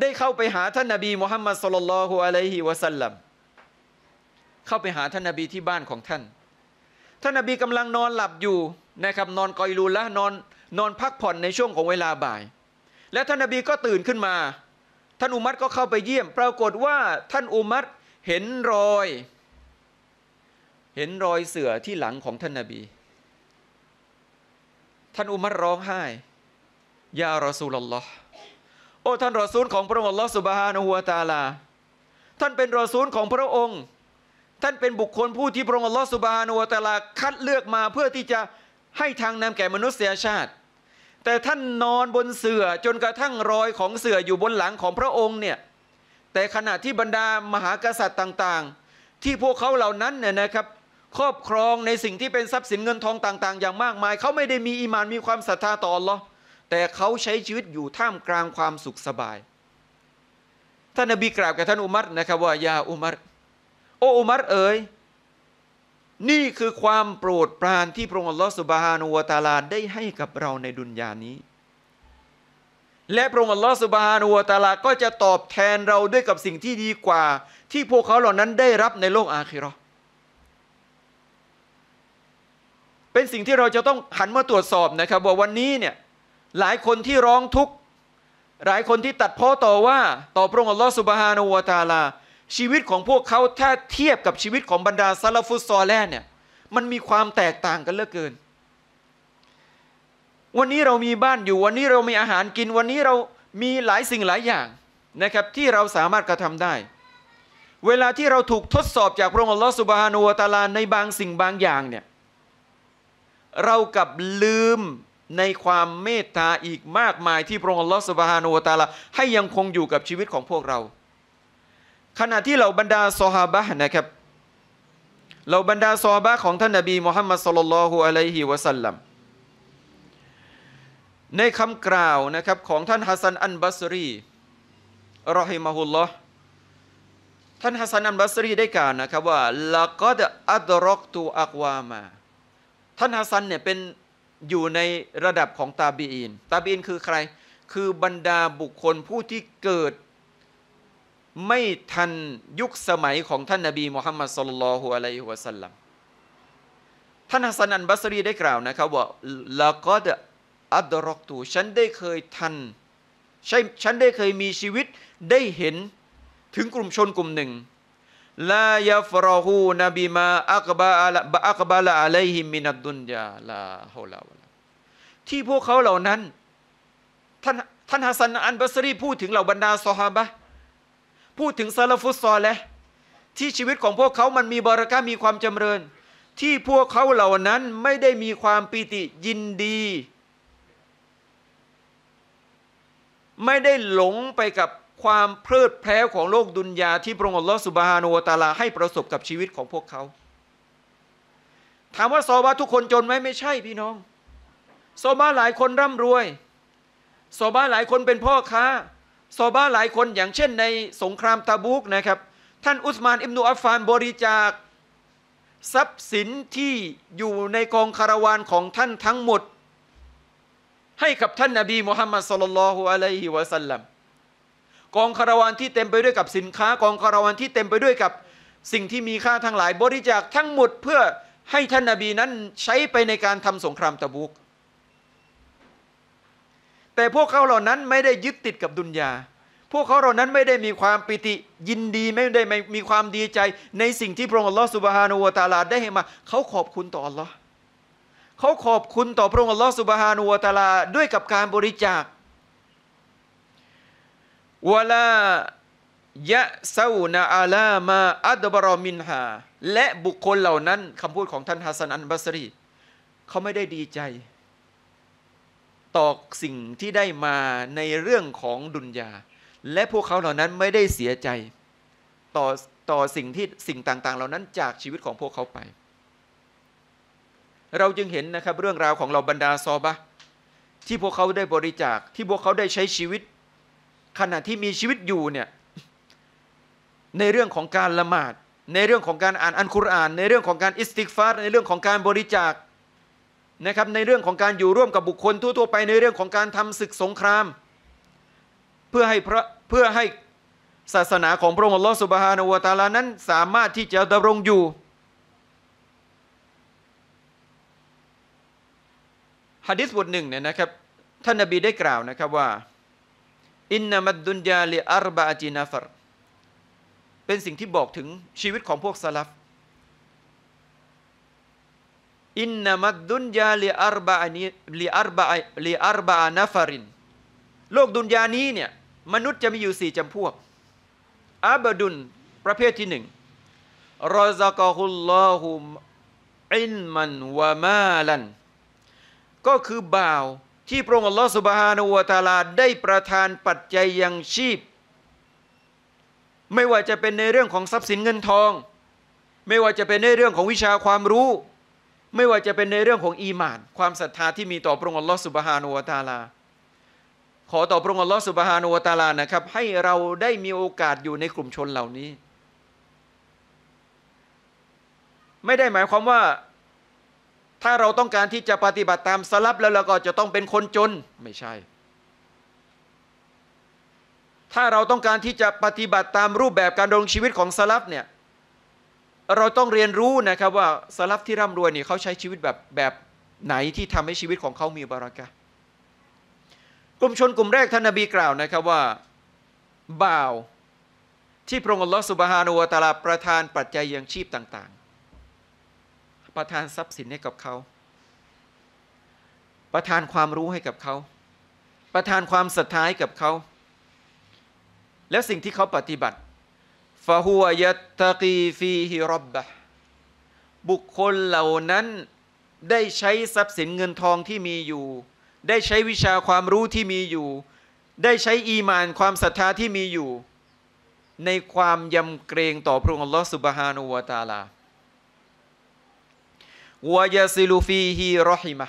ได้เข้าไปหาท่านนาบีมุฮัมมัดสุลลัลฮุอะลัยฮิวะสัลลัม เข้าไปหาท่านนาบีที่บ้านของท่าน ท่านนาบีกำลังนอนหลับอยู่นะครับนอนกอยลูละนอนนอนพักผ่อนในช่วงของเวลาบ่าย และท่านนาบีก็ตื่นขึ้นมา ท่านอุมัตก็เข้าไปเยี่ยม ปรากฏว่าท่านอุมัตเห็นรอย เห็นรอยเสือที่หลังของท่านนาบี ท่านอุมัตร้องไห้ยารอสูลลอฮ์โอ้ท่านรอซูลของพระองค์ลอสุบฮานะฮัวตาลา ท่านเป็นรอซูลของพระองค์ ท่านเป็นบุคคลผู้ที่พระองค์ลอสุบฮานะฮัวตาลาคัดเลือกมาเพื่อที่จะให้ทางนำแก่มนุษยชาติ แต่ท่านนอนบนเสื่อจนกระทั่งรอยของเสื่ออยู่บนหลังของพระองค์เนี่ยแต่ขณะที่บรรดามหากษัตริย์ต่างๆ ที่พวกเขาเหล่านั้นเนี่ยนะครับครอบครองในสิ่งที่เป็นทรัพย์สินเงินทองต่างๆ อย่างมากมาย เขาไม่ได้มีอีมานมีความศรัทธาต่ออัลลอฮแต่เขาใช้ชีวิตอยู่ท่ามกลางความสุขสบาย ท่านนบีกล่าวกับท่านอุมัรนะครับว่า ยาอุมัรโออุมัรเอ๋ยนี่คือความโปรดปรานที่พระองค์อัลลอฮฺสุบฮานูวตาลาได้ให้กับเราในดุนยานี้ และพระองค์อัลลอฮฺสุบฮานูวตาลาก็จะตอบแทนเราด้วยกับสิ่งที่ดีกว่า ที่พวกเขาเหล่านั้นได้รับในโลกอาคิรอเป็นสิ่งที่เราจะต้องหันมาตรวจสอบนะครับว่าวันนี้เนี่ยหลายคนที่ร้องทุกข์หลายคนที่ตัดพ้อต่อว่า ต่อพระองค์อัลลอฮฺสุบฮานาวตาลาชีวิตของพวกเขาถ้าเทียบกับชีวิตของบรรดาซาลฟุตซอแลเนี่ย มันมีความแตกต่างกันเหลือเกิน วันนี้เรามีบ้านอยู่วันนี้เรามีอาหารกิน วันนี้เรามีหลายสิ่งหลายอย่างนะครับ ที่เราสามารถกระทำได้ เวลาที่เราถูกทดสอบ จากพระองค์อัลลอฮฺสุบฮานุวตาลาในบางสิ่งบางอย่างเนี่ย เรากับลืมในความเมตตาอีกมากมาย ที่พระองค์ลอสบาฮานูตาลาให้ยังคงอยู่กับชีวิตของพวกเรา ขณะที่เหล่าบรรดาซอฮาบะนะครับเหล่าบรรดาซอฮาบะของท่านนบีมุฮัมมัดสุลลัลฮุอะลัยฮิวะสัลลัมในคำกล่าวนะครับของท่านฮัสซันอันบัสรีรอฮิมะฮุลลอฮ์ท่านฮัสซันอันบัสรีได้กล่าวนะครับว่าละกอดอัดรอกตูอักวามา ท่านฮัสซันเนี่ยเป็นอยู่ในระดับของตาบีอินตาบีอินคือใคร คือบรรดาบุคคลผู้ที่เกิด ไม่ทันยุคสมัยของท่านนาบีมุฮัมมัดสุลลัลฮุอะลัยฮิวะสัลลัม ท่านฮัสซันันบัสรี ได้กล่าวนะครับว่าละก็ดอัดรอกตู ฉันได้เคยทันใช่ฉันได้เคยมีชีวิตได้เห็นถึงกลุ่มชนกลุ่มหนึ่งลายฟรอฮูนบีมาอักบะบอักบาลาอะไลฮิมินัดดุนยาลาฮอลาวลที่พวกเขาเหล่านั้น ท่านท่านฮัสซันอันบัสรีพูดถึงเหล่าบรรดาซอฮาบะพูดถึงซาลฟุตซอลและที่ชีวิตของพวกเขามันมีบารักะมีความจำเริญ ที่พวกเขาเหล่านั้นไม่ได้มีความปิติยินดี ไม่ได้หลงไปกับความเพลิดเพลินของโลกดุนยาที่พระองค์ลอสุบฮานวตาลาให้ประสบกับชีวิตของพวกเขา ถามว่าซอบาทุกคนจนไหมไม่ใช่พี่น้องซอบาหลายคนร่ำรวยซอบาหลายคนเป็นพ่อค้าซอบาหลายคนอย่างเช่นในสงครามตาบุกนะครับ ท่านอุสมานอิมนุอัฟฟานบริจาค ทรัพย์สินที่อยู่ในกองคาราวานของท่านทั้งหมด ให้กับท่านนาบีมุฮัมมัดสลลัลฮุอะลัยฮิวะสัลลัมกองคาราวานที่เต็มไปด้วยกับสินค้ากองคาราวานที่เต็มไปด้วยกับสิ่งที่มีค่าทั้งหลายบริจาคทั้งหมดเพื่อให้ท่านนาบีนั้นใช้ไปในการทำสงครามตะบุกแต่พวกเขาเหล่านั้นไม่ได้ยึดติดกับดุนยาพวกเขาเหล่านั้นไม่ได้มีความปิติยินดี ไม่ได้มีความดีใจ ในสิ่งที่พระองค์อัลลอฮฺสุบฮานุวตาลาได้ให้มาเขาขอบคุณต่ออัลลอฮ์เขาขอบคุณต่อพระองค์อัลลอฮฺสุบฮานุวตาลาด้วยกับการบริจาควลายะเซานาอาลามาอัดบรอมินหาและบุคคลเหล่านั้นคำพูดของท่านฮัสซันอันบัสรี เขาไม่ได้ดีใจ ต่อสิ่งที่ได้มาในเรื่องของดุนยาและพวกเขาเหล่านั้นไม่ได้เสียใจ ต่อต่อสิ่งที่สิ่งต่าง ๆเหล่านั้นจากชีวิตของพวกเขาไป เราจึงเห็นนะครับเรื่องราวของเราบรรดาซอบะที่พวกเขาได้บริจาคที่พวกเขาได้ใช้ชีวิตขณะที่มีชีวิตอยู่เนี่ยในเรื่องของการละหมาด ในเรื่องของการอ่านอัลกุรอาน ในเรื่องของการอิสติกฟารในเรื่องของการบริจาคนะครับ ในเรื่องของการอยู่ร่วมกับบุคคลทั่วๆไป ในเรื่องของการทำศึกสงคราม เพื่อให้พระเพื่อให้ศาสนาของพระองค์ลอสุบฮานอวตาลานั้น สามารถที่จะดำรงอยู่ฮะดิษบทหนึ่งเนี่ยนะครับ ท่านนบีได้กล่าวนะครับว่าอินนามัดดุนยาเลอารบาจีนาฟรเป็นสิ่งที่บอกถึงชีวิตของพวกสลับอินนามัดดุนยาเลอารบานีเลอารบาเลอารบานาฟาริน โลกดุนยานี้เนี่ยมนุษย์จะมีอยู่สี่จำพวกอาบดุนประเภทที่หนึ่งรอซากะฮุลลอฮุมอินมันวะมาลัน ก็คือบ่าวที่พระองค์อัลลอฮฺสุบฮานุวาตาลาได้ประทานปัจจัยยังชีพ ไม่ว่าจะเป็นในเรื่องของทรัพย์สินเงินทอง ไม่ว่าจะเป็นในเรื่องของวิชาความรู้ ไม่ว่าจะเป็นในเรื่องของอีมาน ความศรัทธาที่มีต่อพระองค์อัลลอฮฺสุบฮานุวาตาลาขอต่อพระองค์อัลลอฮฺสุบฮานุวาตาลานะครับ ให้เราได้มีโอกาสอยู่ในกลุ่มชนเหล่านี้ ไม่ได้หมายความว่าถ้าเราต้องการที่จะปฏิบัติตามสลับแล้วเราก็จะต้องเป็นคนจนไม่ใช่ ถ้าเราต้องการที่จะปฏิบัติตามรูปแบบการดำรงชีวิตของสลับเนี่ยเราต้องเรียนรู้นะครับว่าสลับที่ร่ำรวยเนี่ยเขาใช้ชีวิตแบบแบบไหนที่ทำให้ชีวิตของเขามีบารักะกลุ่มชนกลุ่มแรกท่านนบีกล่าวนะครับว่าบ่าวที่พระองค์ลอสุบฮานุวตาลาประทานปัจจัยยังชีพต่างประทานทรัพย์สินให้กับเขา ประทานความรู้ให้กับเขา ประทานความศรัทธาให้กับเขา แล้วสิ่งที่เขาปฏิบัติฟาฮัวยัตตะกีฟีฮิรบบะบุคคลเหล่านั้นได้ใช้ทรัพย์สินเงินทองที่มีอยู่ ได้ใช้วิชาความรู้ที่มีอยู่ ได้ใช้อีมานความศรัทธาที่มีอยู่ ในความยำเกรงต่อพระองค์ลอสุบฮานุวาตาลาวายาซิลูฟีฮีรอฮิมะ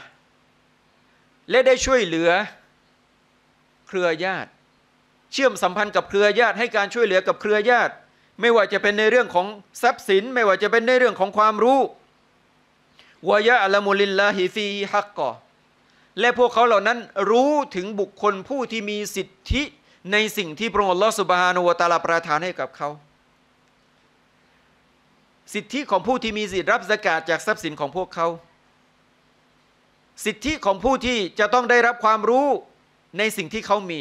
และได้ช่วยเหลือ เครือญาติ เชื่อมสัมพันธ์กับเครือญาติให้การช่วยเหลือกับเครือญาติ ไม่ว่าจะเป็นในเรื่องของทรัพย์สิน ไม่ว่าจะเป็นในเรื่องของความรู้วายะอัลมุลิลลาฮิฟีฮักกอและพวกเขาเหล่านั้นรู้ถึงบุคคลผู้ที่มีสิทธิในสิ่งที่พระองค์ลอสุบฮานุวตาลาประทานให้กับเขาสิทธิของผู้ที่มีสิทธิรับสกาดจากทรัพย์สินของพวกเขา สิทธิของผู้ที่จะต้องได้รับความรู้ในสิ่งที่เขามี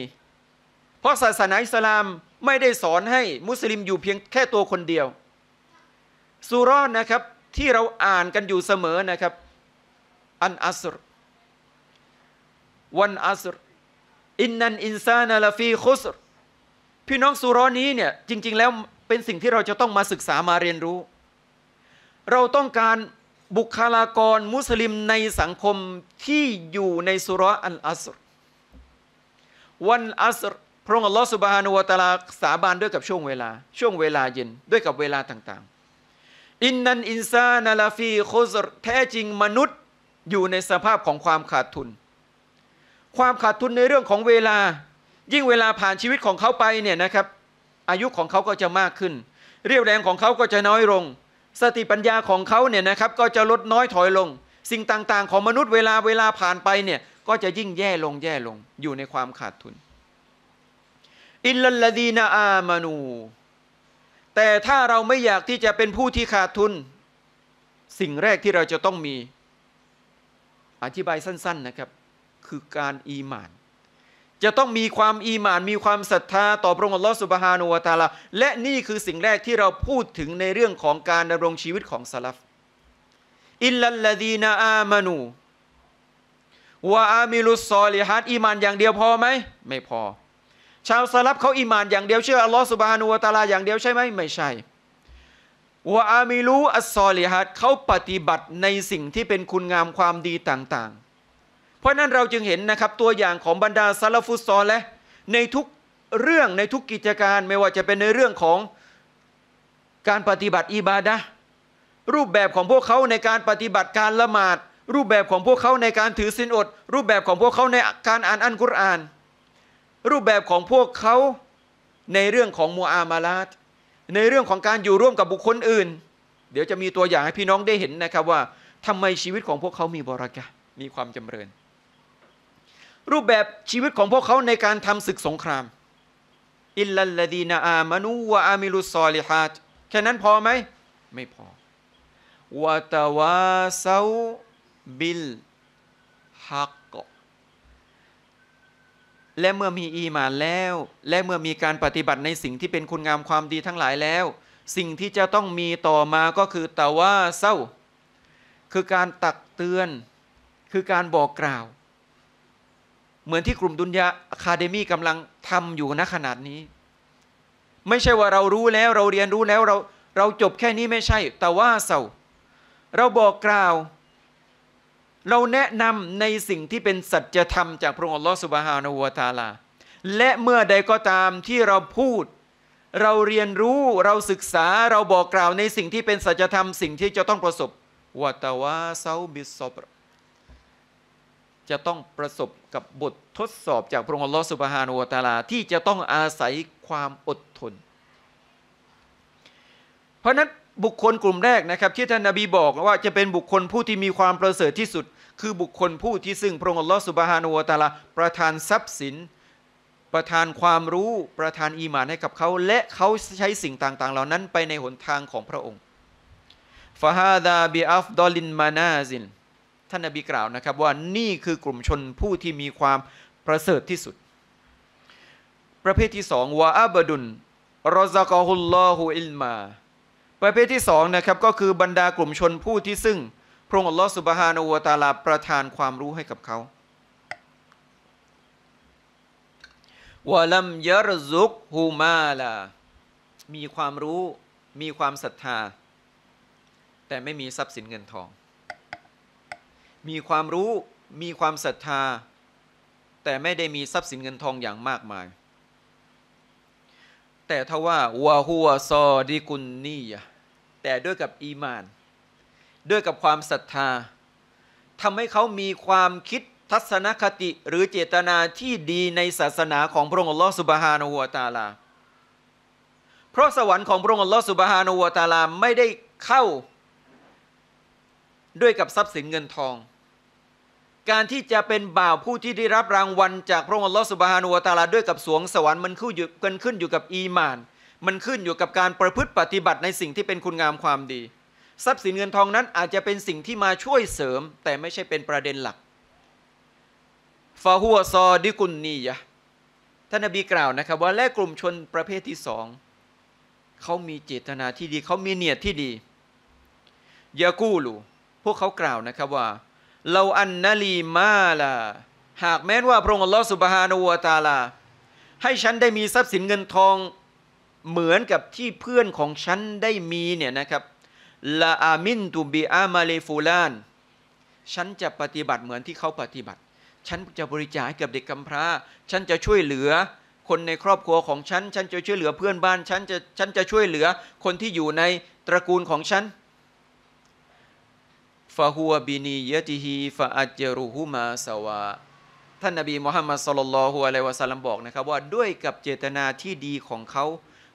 เพราะศาสนาอิสลามไม่ได้สอนให้มุสลิมอยู่เพียงแค่ตัวคนเดียว สุรอนนะครับ ที่เราอ่านกันอยู่เสมอนะครับ อันอัสรวันอัสรอินนันอินซานาลฟีคุสรพี่น้องสุรอนี้เนี่ยจริงๆแล้วเป็นสิ่งที่เราจะต้องมาศึกษามาเรียนรู้เราต้องการบุคลากรมุสลิมในสังคมที่อยู่ในสุรอันอัสรวันอัสรพระองค์อัลลอฮฺสุบฮานุวะตาลาสาบานด้วยกับช่วงเวลา ช่วงเวลาเย็น ด้วยกับเวลาต่างๆ อินนันอินซานาลาฟีโคซรแท้จริงมนุษย์อยู่ในสภาพของความขาดทุน ความขาดทุนในเรื่องของเวลา ยิ่งเวลาผ่านชีวิตของเขาไปเนี่ยนะครับ อายุของเขาก็จะมากขึ้น เรียวแรงของเขาก็จะน้อยลงสติปัญญาของเขาเนี่ยนะครับ ก็จะลดน้อยถอยลง สิ่งต่างๆของมนุษย์เวลาเวลาผ่านไปเนี่ย ก็จะยิ่งแย่ลงแย่ลงอยู่ในความขาดทุน อินลัลดีนาอามานูแต่ถ้าเราไม่อยากที่จะเป็นผู้ที่ขาดทุน สิ่งแรกที่เราจะต้องมีอธิบายสั้นๆนะครับ คือการอีหมานจะต้องมีความอีหมานมีความศรัทธาต่อพระองค์ลอสุบฮานุวตาลาและนี่คือสิ่งแรกที่เราพูดถึงในเรื่องของการดำรงชีวิตของสลัฟอิลลัลลดีนาอามานูวาอามิลุสซอลิฮัดอีมานอย่างเดียวพอไหมไม่พอ ชาวสลับเขาอีมานอย่างเดียวเชื่ออัลลอฮฺสุบฮานุวตาลาอย่างเดียวใช่ไหมไม่ใช่วะอามิลูอัสซอลิฮัดเขาปฏิบัติในสิ่งที่เป็นคุณงามความดีต่างเพราะนั้นเราจึงเห็นนะครับตัวอย่างของบรรดาซาลฟุตซอลและในทุกเรื่องในทุกกิจการไม่ว่าจะเป็นในเรื่องของการปฏิบัติอิบาดะรูปแบบของพวกเขาในการปฏิบัติการละหมาด รูปแบบของพวกเขาในการถือศีลอด รูปแบบของพวกเขาในการอ่านอัลกุรอาน รูปแบบของพวกเขาในเรื่องของมูอามาลาตในเรื่องของการอยู่ร่วมกับบุคคลอื่น เดี๋ยวจะมีตัวอย่างให้พี่น้องได้เห็นนะครับว่าทำไมชีวิตของพวกเขามีบรากะมีความจำเริญรูปแบบชีวิตของพวกเขาในการทำศึกสงคราม อิลลัลดีนาอามานูวะอามิลุซอลิฮัดแค่นั้นพอไหม ไม่พอวะตาวาซาบิลฮักกและเมื่อมีอีมานแล้ว และเมื่อมีการปฏิบัติในสิ่งที่เป็นคุณงามความดีทั้งหลายแล้ว สิ่งที่จะต้องมีต่อมาก็คือตาวาเศราคือการตักเตือน คือการบอกกล่าวเหมือนที่กลุ่มดุนยาอะคาเดมี่กำลังทำอยู่ณขนาดนี้ ไม่ใช่ว่าเรารู้แล้วเราเรียนรู้แล้วเราเราจบแค่นี้ไม่ใช่ แต่ว่าเศร้าเราบอกกล่าว เราแนะนำในสิ่งที่เป็นสัจธรรมจากพระองค์อัลลอฮฺสุบฮานาวัวตาลาและเมื่อใดก็ตามที่เราพูด เราเรียนรู้เราศึกษาเราบอกกล่าวในสิ่งที่เป็นสัจธรรม สิ่งที่จะต้องประสบวะตาวาเซาบิสซอบรจะต้องประสบกับบททดสอบจากพระองค์ลอสุบฮานุตาลาที่จะต้องอาศัยความอดทน เพราะนั้นบุคคลกลุ่มแรกนะครับที่ท่านนาบีบอกว่าจะเป็นบุคคลผู้ที่มีความประเสริฐที่สุด คือบุคคลผู้ที่ซึ่งพระองค์ลอสุบฮานุตาลาประทานทรัพย์สิน ประทานความรู้ประทานอีมานให้กับเขา และเขาใช้สิ่งต่างๆ เหล่านั้นไปในหนทางของพระองค์ฟาฮาดาบีอัฟดอลินมานาซินท่านนบีกล่าวนะครับว่านี่คือกลุ่มชนผู้ที่มีความประเสริฐที่สุด ประเภทที่สองวาอับดุลรอซากอฮุลลอฮุอิลมาประเภทที่สองนะครับก็คือบรรดากลุ่มชนผู้ที่ซึ่ง พระองค์อัลลอฮฺสุบฮานาอูตาลาประทานความรู้ให้กับเขาวะลัมยรซุกฮูมาลา มีความรู้มีความศรัทธา แต่ไม่มีทรัพย์สินเงินทองมีความรู้มีความศรัทธา แต่ไม่ได้มีทรัพย์สินเงินทองอย่างมากมาย แต่ทว่าวาหัวซอดิกุนนี่แต่ด้วยกับอีมาน ด้วยกับความศรัทธาทำให้เขามีความคิดทัศนคติ หรือเจตนาที่ดีในศาสนาของพระองค์ลอสุบฮานาหัวตาลา เพราะสวรรค์ของพระองค์ลอสุบฮานาหัวตาลาไม่ได้เข้า ด้วยกับทรัพย์สินเงินทองการที่จะเป็นบ่าวผู้ที่ได้รับรางวัลจากพระองค์ลอสุบฮานุวตาลาด้วยกับสวงสวรรค์มันขึ้นอยู่กันขึ้นอยู่กับ อีมาน มันขึ้นอยู่กับการประพฤติปฏิบัติในสิ่งที่เป็นคุณงามความดี ทรัพย์สินเงินทองนั้นอาจจะเป็นสิ่งที่มาช่วยเสริม แต่ไม่ใช่เป็นประเด็นหลักฟาหัวซอดิกุนนียะท่านนบีกล่าวนะครับ ว่าและกลุ่มชนประเภทที่สอง เขามีเจตนาที่ดีเขามีเนียดที่ดียากูลู พวกเขากล่าวนะครับว่าเราอันนาลีมาลาหากแม้นว่าพระองค์อัลลอฮฺสุบฮานาวตาลา ให้ฉันได้มีทรัพย์สินเงินทองเหมือนกับที่เพื่อนของฉันได้มีเนี่ยนะครับละอามินตุบีอามาเลฟูลานฉันจะปฏิบัติเหมือนที่เขาปฏิบัติ ฉันจะบริจาคกับเด็กกำพร้า ฉันจะช่วยเหลือคนในครอบครัวของฉัน ฉันจะช่วยเหลือเพื่อนบ้านฉันจะฉันจะช่วยเหลือคนที่อยู่ในตระกูลของฉันฟะฮัวบินียะติฮีฟะอัจรุฮุมาสวาท่านนบีมุฮัมมัดสลลัลฮุอะลัยวะสัลลัมบอกนะครับ ว่าด้วยกับเจตนาที่ดีของเขา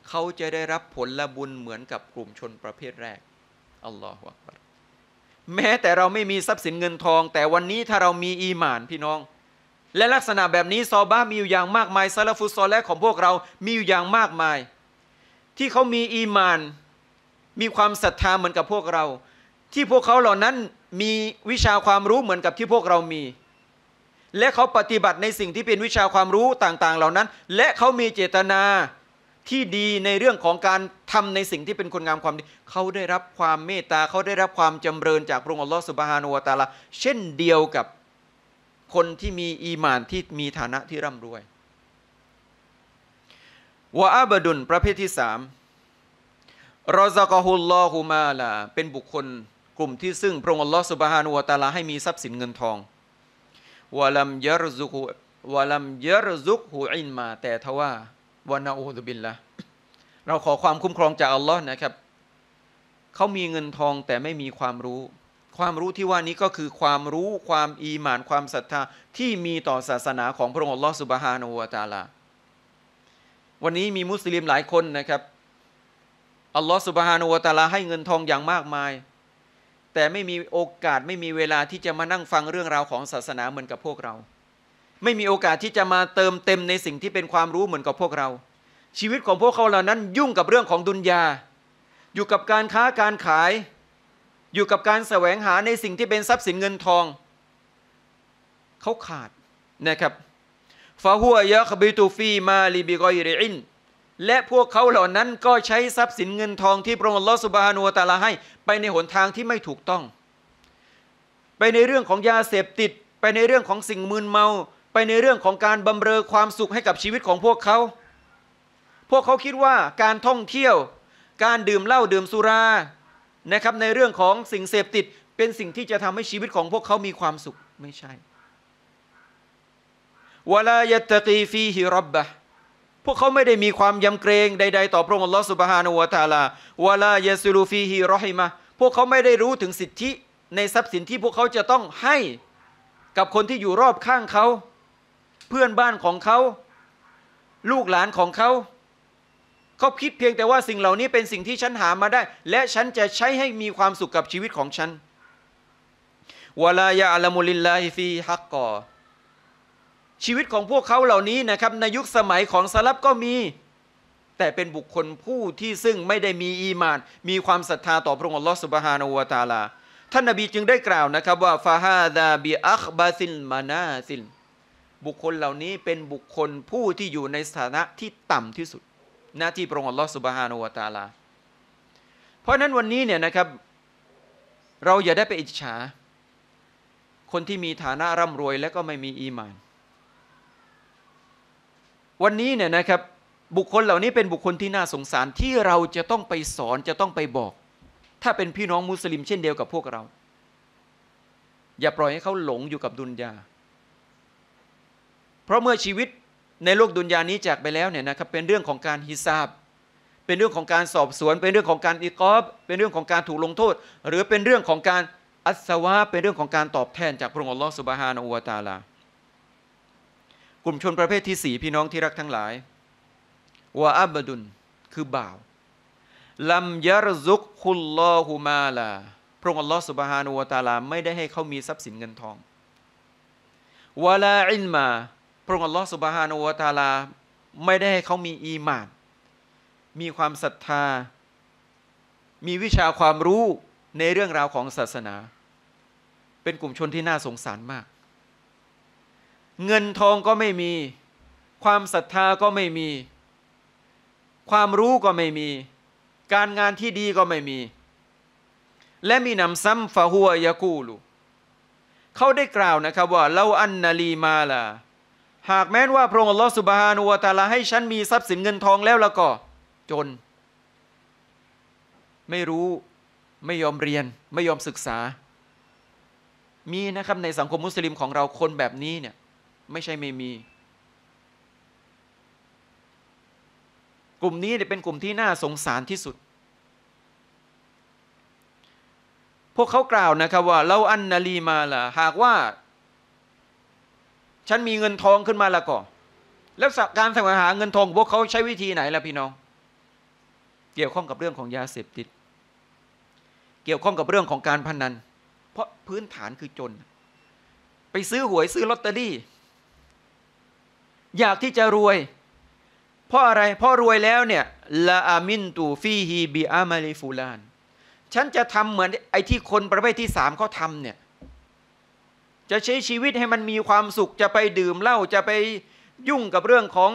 เขาจะได้รับผลละบุญเหมือนกับกลุ่มชนประเภทแรก อัลลอฮฺอกแม้แต่เราไม่มีทรัพย์สินเงินทอง แต่วันนี้ถ้าเรามีอีหมาน พี่น้อง และลักษณะแบบนี้ซอบ้ามีอยู่อย่างมากมายซาลฟุตซอลและของพวกเรา มีอยู่อย่างมากมาย ที่เขามีอีมาน มีความศรัทธาเหมือนกับพวกเราที่พวกเขาเหล่านั้นมีวิชาความรู้เหมือนกับที่พวกเรามี และเขาปฏิบัติในสิ่งที่เป็นวิชาความรู้ต่างๆเหล่านั้น และเขามีเจตนาที่ดีในเรื่องของการทำในสิ่งที่เป็นคนงามความดีเขาได้รับความเมตตาเขาได้รับความจำเริญจากพระองค์อัลลอฮฺสุบฮานุวะตาลาเช่นเดียวกับคนที่มีอีมาน ที่มีฐานะที่ร่ำรวยวะอาบดุลประเภทที่สามรอซากะฮุลลอฮุมาลาเป็นบุคคลกลุ่มที่ซึ่งพระองค์อัลลอฮฺสุบฮานุวะตาลาให้มีทรัพย์สินเงินทองวะลัมยารซุกวะลัมยารซุกหูอินมา แต่ทว่าวานาอูดบินละเราขอความคุ้มครองจากอัลลอฮ์นะครับ เขามีเงินทองแต่ไม่มีความรู้ ความรู้ที่ว่านี้ก็คือความรู้ความอีหมานความศรัทธา ที่มีต่อศาสนาของพระองค์อัลลอฮ์สุบฮานุวะตาลา วันนี้มีมุสลิมหลายคนนะครับ อัลลอฮ์สุบฮานุวะตาลาให้เงินทองอย่างมากมายแต่ไม่มีโอกาสไม่มีเวลาที่จะมานั่งฟังเรื่องราวของศาสนาเหมือนกับพวกเรา ไม่มีโอกาสที่จะมาเติมเต็มในสิ่งที่เป็นความรู้เหมือนกับพวกเรา ชีวิตของพวกเขาเหล่านั้นยุ่งกับเรื่องของดุนยาอยู่กับการค้าการขาย อยู่กับการแสวงหาในสิ่งที่เป็นทรัพย์สินเงินทอง เขาขาดนะครับฟาหัวยะคบิตูฟีมาลีบิกอยริอินและพวกเขาเหล่านั้นก็ใช้ทรัพย์สินเงินทองที่พระองค์ลอสุบานัวตาลาให้ ไปในหนทางที่ไม่ถูกต้อง ไปในเรื่องของยาเสพติด ไปในเรื่องของสิ่งมึนเมา ไปในเรื่องของการบำเรอความสุขให้กับชีวิตของพวกเขา พวกเขาคิดว่าการท่องเที่ยวการดื่มเหล้าดื่มสุรานะครับในเรื่องของสิ่งเสพติดเป็นสิ่งที่จะทำให้ชีวิตของพวกเขามีความสุขไม่ใช่วลายตะกีฟีฮิรับบะพวกเขาไม่ได้มีความยำเกรง ใด ๆ ต่อพระองค์อัลลอฮฺสุบฮานวะตาลาวะลายซูลูฟีฮีรอฮิมา พวกเขาไม่ได้รู้ถึงสิทธิในทรัพย์สินที่พวกเขาจะต้องให้กับคนที่อยู่รอบข้างเขา เพื่อนบ้านของเขา ลูกหลานของเขา เขาคิดเพียงแต่ว่าสิ่งเหล่านี้เป็นสิ่งที่ฉันหามาได้ และฉันจะใช้ให้มีความสุขกับชีวิตของฉันวลายะอัลมุลิลลาฮิฟีฮักกอชีวิตของพวกเขาเหล่านี้นะครับ ในยุคสมัยของสลับก็มี แต่เป็นบุคคลผู้ที่ซึ่งไม่ได้มีอีมาน มีความศรัทธาต่อพระองค์อัลลอฮฺสุบฮานาวตาลา ท่านนบีจึงได้กล่าวนะครับว่าฟาฮาดาบีอัคบาซินมานาซินบุคคลเหล่านี้เป็นบุคคลผู้ที่อยู่ในสถานะที่ต่ำที่สุด หน้าที่ พระองค์อัลลอฮฺสุบฮานาวตาลาเพราะฉะนั้นวันนี้เนี่ยนะครับเราอย่าได้ไปอิจฉา คนที่มีฐานะร่ำรวย และก็ไม่มีอีมานวันนี้เนี่ยนะครับ บุคคลเหล่านี้เป็นบุคคลที่น่าสงสารที่เราจะต้องไปสอนจะต้องไปบอก ถ้าเป็นพี่น้องมุสลิมเช่นเดียวกับพวกเรา อย่าปล่อยให้เขาหลงอยู่กับดุนยาเพราะเมื่อชีวิตในโลกดุนยานี้จากไปแล้วเนี่ยนะครับเป็นเรื่องของการฮิซาบ เป็นเรื่องของการสอบสวน เป็นเรื่องของการอิกอบ เป็นเรื่องของการถูกลงโทษ หรือเป็นเรื่องของการอัศวะเป็นเรื่องของการตอบแทนจากพระองค์อัลลอฮฺสุบฮานอูวาตาลาลุ่มชนประเภทที่สี่พี่น้องที่รักทั้งหลายวะอับดุลคือบ่าวลัมยารซุกคุลลอฮูมาลา พระองค์อัลลอฮ์สุบฮานูวตาลา ไม่ได้ให้เขามีทรัพย์สินเงินทองวะลาอินมา พระองค์อัลลอฮ์สุบฮานูวตาลา ไม่ได้ให้เขามีอีมาน มีความศรัทธา มีวิชาความรู้ในเรื่องราวของศาสนา เป็นกลุ่มชนที่น่าสงสารมากเงินทองก็ไม่มี ความศรัทธาก็ไม่มี ความรู้ก็ไม่มี การงานที่ดีก็ไม่มี และมีนำซ้ำฟาหัวยากูลูเขาได้กล่าวนะครับ ว่าเราอันนาลีมาล่ะหากแม้นว่าพระองค์อัลลอฮฺสุบฮานุวาตาลาให้ฉันมีทรัพย์สินเงินทองแล้วแล้วก็ จน ไม่รู้ไม่ยอมเรียนไม่ยอมศึกษา มีนะครับในสังคมมุสลิมของเราคนแบบนี้เนี่ยไม่ใช่ไม่มี กลุ่มนี้เป็นกลุ่มที่น่าสงสารที่สุด พวกเขากล่าวนะครับ ว่าเราอันนาลีมาล่ะ หากว่า ฉันมีเงินทองขึ้นมาละก่อแล้วการแสวงหาเงินทอง พวกเขาใช้วิธีไหนล่ะพี่น้อง เกี่ยวข้องกับเรื่องของยาเสพติด เกี่ยวข้องกับเรื่องของการพนัน เพราะพื้นฐานคือจน ไปซื้อหวยซื้อลอตเตอรี่อยากที่จะรวย เพราะอะไร เพราะรวยแล้วเนี่ยละอามินตูฟีฮีบีอามาลีฟูลาน ฉันจะทำเหมือนไอ้ที่คนประเภทที่สามเขาทำเนี่ย จะใช้ชีวิตให้มันมีความสุขจะไปดื่มเหล้าจะไปยุ่งกับเรื่องของ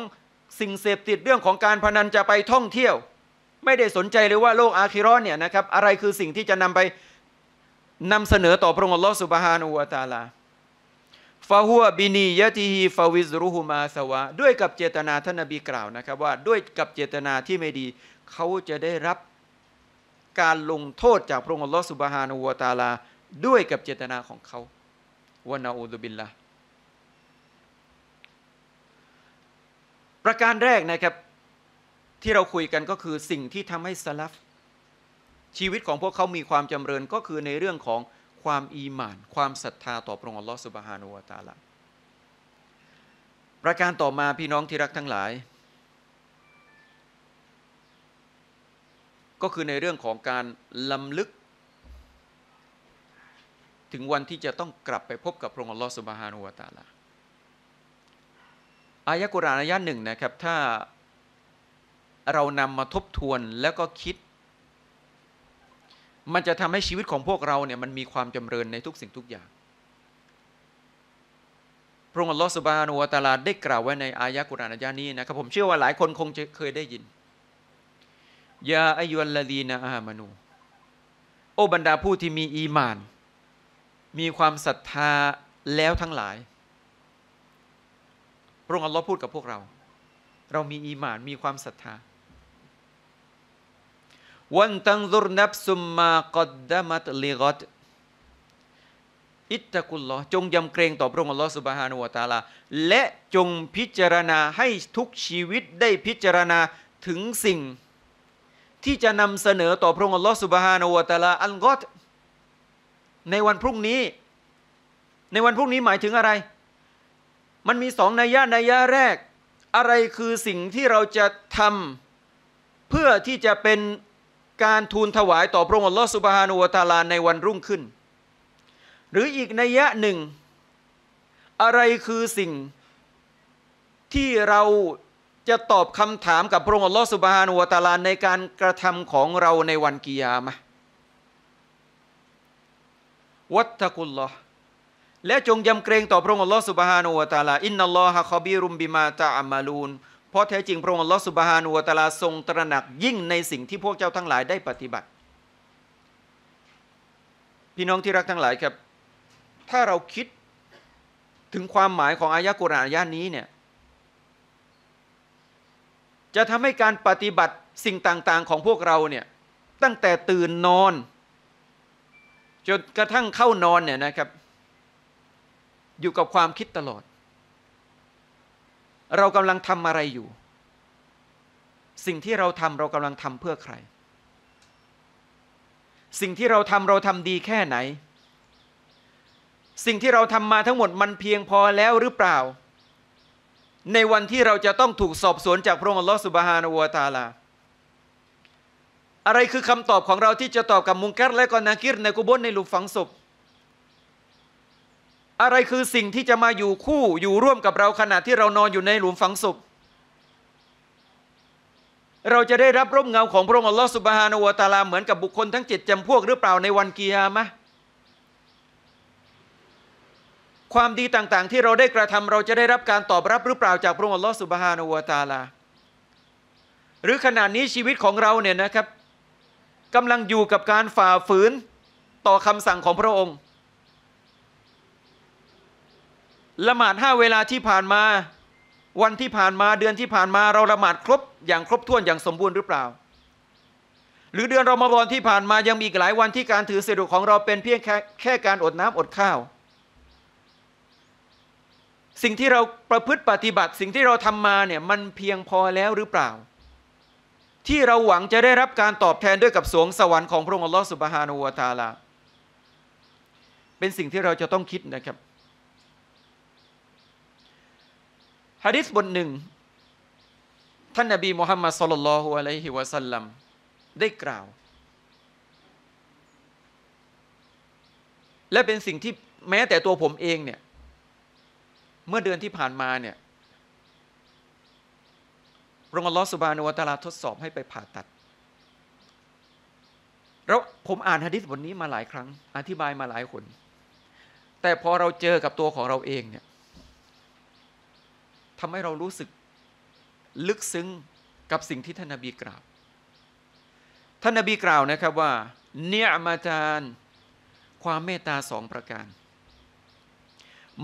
สิ่งเสพติดเรื่องของการพนันจะไปท่องเที่ยว ไม่ได้สนใจเลยว่าโลกอาคิรอนเนี่ยนะครับ อะไรคือสิ่งที่จะนำไปนำเสนอต่อพระองค์ลอสุบฮานูอัตาลาฟาหัวบินียะทีฮีฟาวิซรุฮุมาสวะด้วยกับเจตนาท่านนบีกล่าวนะครับ ว่าด้วยกับเจตนาที่ไม่ดี เขาจะได้รับการลงโทษจากพระองค์อัลลอฮฺสุบฮานูวตาลา ด้วยกับเจตนาของเขาวะนาอูดุบิลละประการแรกนะครับ ที่เราคุยกันก็คือสิ่งที่ทำให้สลับชีวิตของพวกเขามีความจำเริญก็คือในเรื่องของความอีหมาน ความศรัทธาต่อพระองค์อัลลอฮฺสุบฮานุวาตาละประการต่อมาพี่น้องที่รักทั้งหลาย ก็คือในเรื่องของการลำลึก ถึงวันที่จะต้องกลับไปพบกับพระองค์อัลลอฮฺสุบฮานุวาตาละอายะกุรานอายะหนึ่งนะครับถ้าเรานำมาทบทวนแล้วก็คิดมันจะทำให้ชีวิตของพวกเราเนี่ยมันมีความจำเริญในทุกสิ่งทุกอย่าง พระองค์อัลลอฮฺสุบานุวตาลาได้กล่าวไว้ในอายะกุรานอานี้นะครับ ผมเชื่อว่าหลายคนคงจะเคยได้ยินยาอายุลลดีนาอามานู โอบรรดาผู้ที่มีอีมาน มีความศรัทธาแล้วทั้งหลาย พระองค์อัลลอฮพูดกับพวกเรา เรามีอีมานมีความศรัทธาวันตังซุรนับสุมมากอดดามัตลีกอตอิตตะกุลลอจงยำเกรงต่อพระองค์อัลลอฮฺสุบฮานุวะตาลาและจงพิจารณาให้ทุกชีวิตได้พิจารณาถึงสิ่ง ที่จะนำเสนอต่อพระองค์อัลลอฮฺสุบฮานุวะตาลาอันกอตในวันพรุ่งนี้ ในวันพรุ่งนี้หมายถึงอะไร มันมีสองนัยยะนัยยะแรก อะไรคือสิ่งที่เราจะทำเพื่อที่จะเป็นการทูลถวายต่อพระองค์อัลลอฮฺสุบฮานุวตาลาในวันรุ่งขึ้น หรืออีกนัยยะหนึ่ง อะไรคือสิ่ง ที่เราจะตอบคำถามกับพระองค์อัลลอฮฺสุบฮานุวตาลาในการกระทำของเราในวันกิยามะวัตถะุลลอฮและจงยำเกรงต่อพระองค์อัลลอฮฺสุบฮานุวตาลาอินนัลลอฮะคอบีรุมบิมาตะอามาลูนพราะแท้จริงพระองค์ลอสุบฮานุวตาลาทรงตระหนักยิ่งในสิ่งที่พวกเจ้าทั้งหลายได้ปฏิบัติ พี่น้องที่รักทั้งหลายครับ ถ้าเราคิดถึงความหมายของอายะกุรอานอายะนี้เนี่ยจะทำให้การปฏิบัติสิ่งต่างๆของพวกเราเนี่ยตั้งแต่ตื่นนอน จนกระทั่งเข้านอนเนี่ยนะครับอยู่กับความคิดตลอดเรากำลังทำอะไรอยู่ สิ่งที่เราทำเรากำลังทำเพื่อใคร สิ่งที่เราทำเราทำดีแค่ไหน สิ่งที่เราทำมาทั้งหมดมันเพียงพอแล้วหรือเปล่า ในวันที่เราจะต้องถูกสอบสวนจากพระองค์อัลลอฮฺสุบฮานาวตาลา อะไรคือคำตอบของเราที่จะตอบกับมุงกัรและกอนากิรในกุบนในหลุมฝังศพอะไรคือสิ่งที่จะมาอยู่คู่อยู่ร่วมกับเราขณะที่เรานอนอยู่ในหลุมฝังศพ เราจะได้รับร่มเงาของพระองค์อัลลอฮฺสุบฮานาวตาลาเหมือนกับบุคคลทั้งเจ็ดจำพวก หรือเปล่าในวันกิยามะความดีต่างๆที่เราได้กระทำเราจะได้รับการตอบรับหรือเปล่า จากพระองค์อัลลอฮฺสุบฮานาวตาลา หรือขณะนี้ชีวิตของเราเนี่ยนะครับกำลังอยู่กับการฝ่าฝืนต่อคำสั่งของพระองค์ละหมาดห้าเวลาที่ผ่านมา วันที่ผ่านมาเดือนที่ผ่านมาเราละหมาดครบอย่างครบถ้วนอย่างสมบูรณ์หรือเปล่า หรือเดือนรอมฎอนที่ผ่านมายังมีอีกหลายวันที่การถือเสดุของเราเป็นเพียงแค่แค่การอดน้ำอดข้าว สิ่งที่เราประพฤติปฏิบัติ สิ่งที่เราทำมาเนี่ยมันเพียงพอแล้วหรือเปล่า ที่เราหวังจะได้รับการตอบแทนด้วยกับสวงสวรรค์ของพระองค์อัลลอฮฺสุบฮานุวาตาลา เป็นสิ่งที่เราจะต้องคิดนะครับฮะดิษบทหนึ่ง ท่านนบีมุฮัมมัดสุลลัลฮุอะลัยฮิวะสัลลัมได้กล่าว และเป็นสิ่งที่แม้แต่ตัวผมเองเนี่ย เมื่อเดือนที่ผ่านมาเนี่ยรองค์ลอฮฺสุบานุวตาลาทดสอบให้ไปผ่าตัดแล้วผมอ่านฮะดิษบทนี้มาหลายครั้ง อธิบายมาหลายคน แต่พอเราเจอกับตัวของเราเองเนี่ยทำให้เรารู้สึกลึกซึ้งกับสิ่งที่ท่านนบีกล่าว ท่านนบีกล่าวนะครับว่าเนี่ยมาจานความเมตตาสองประการ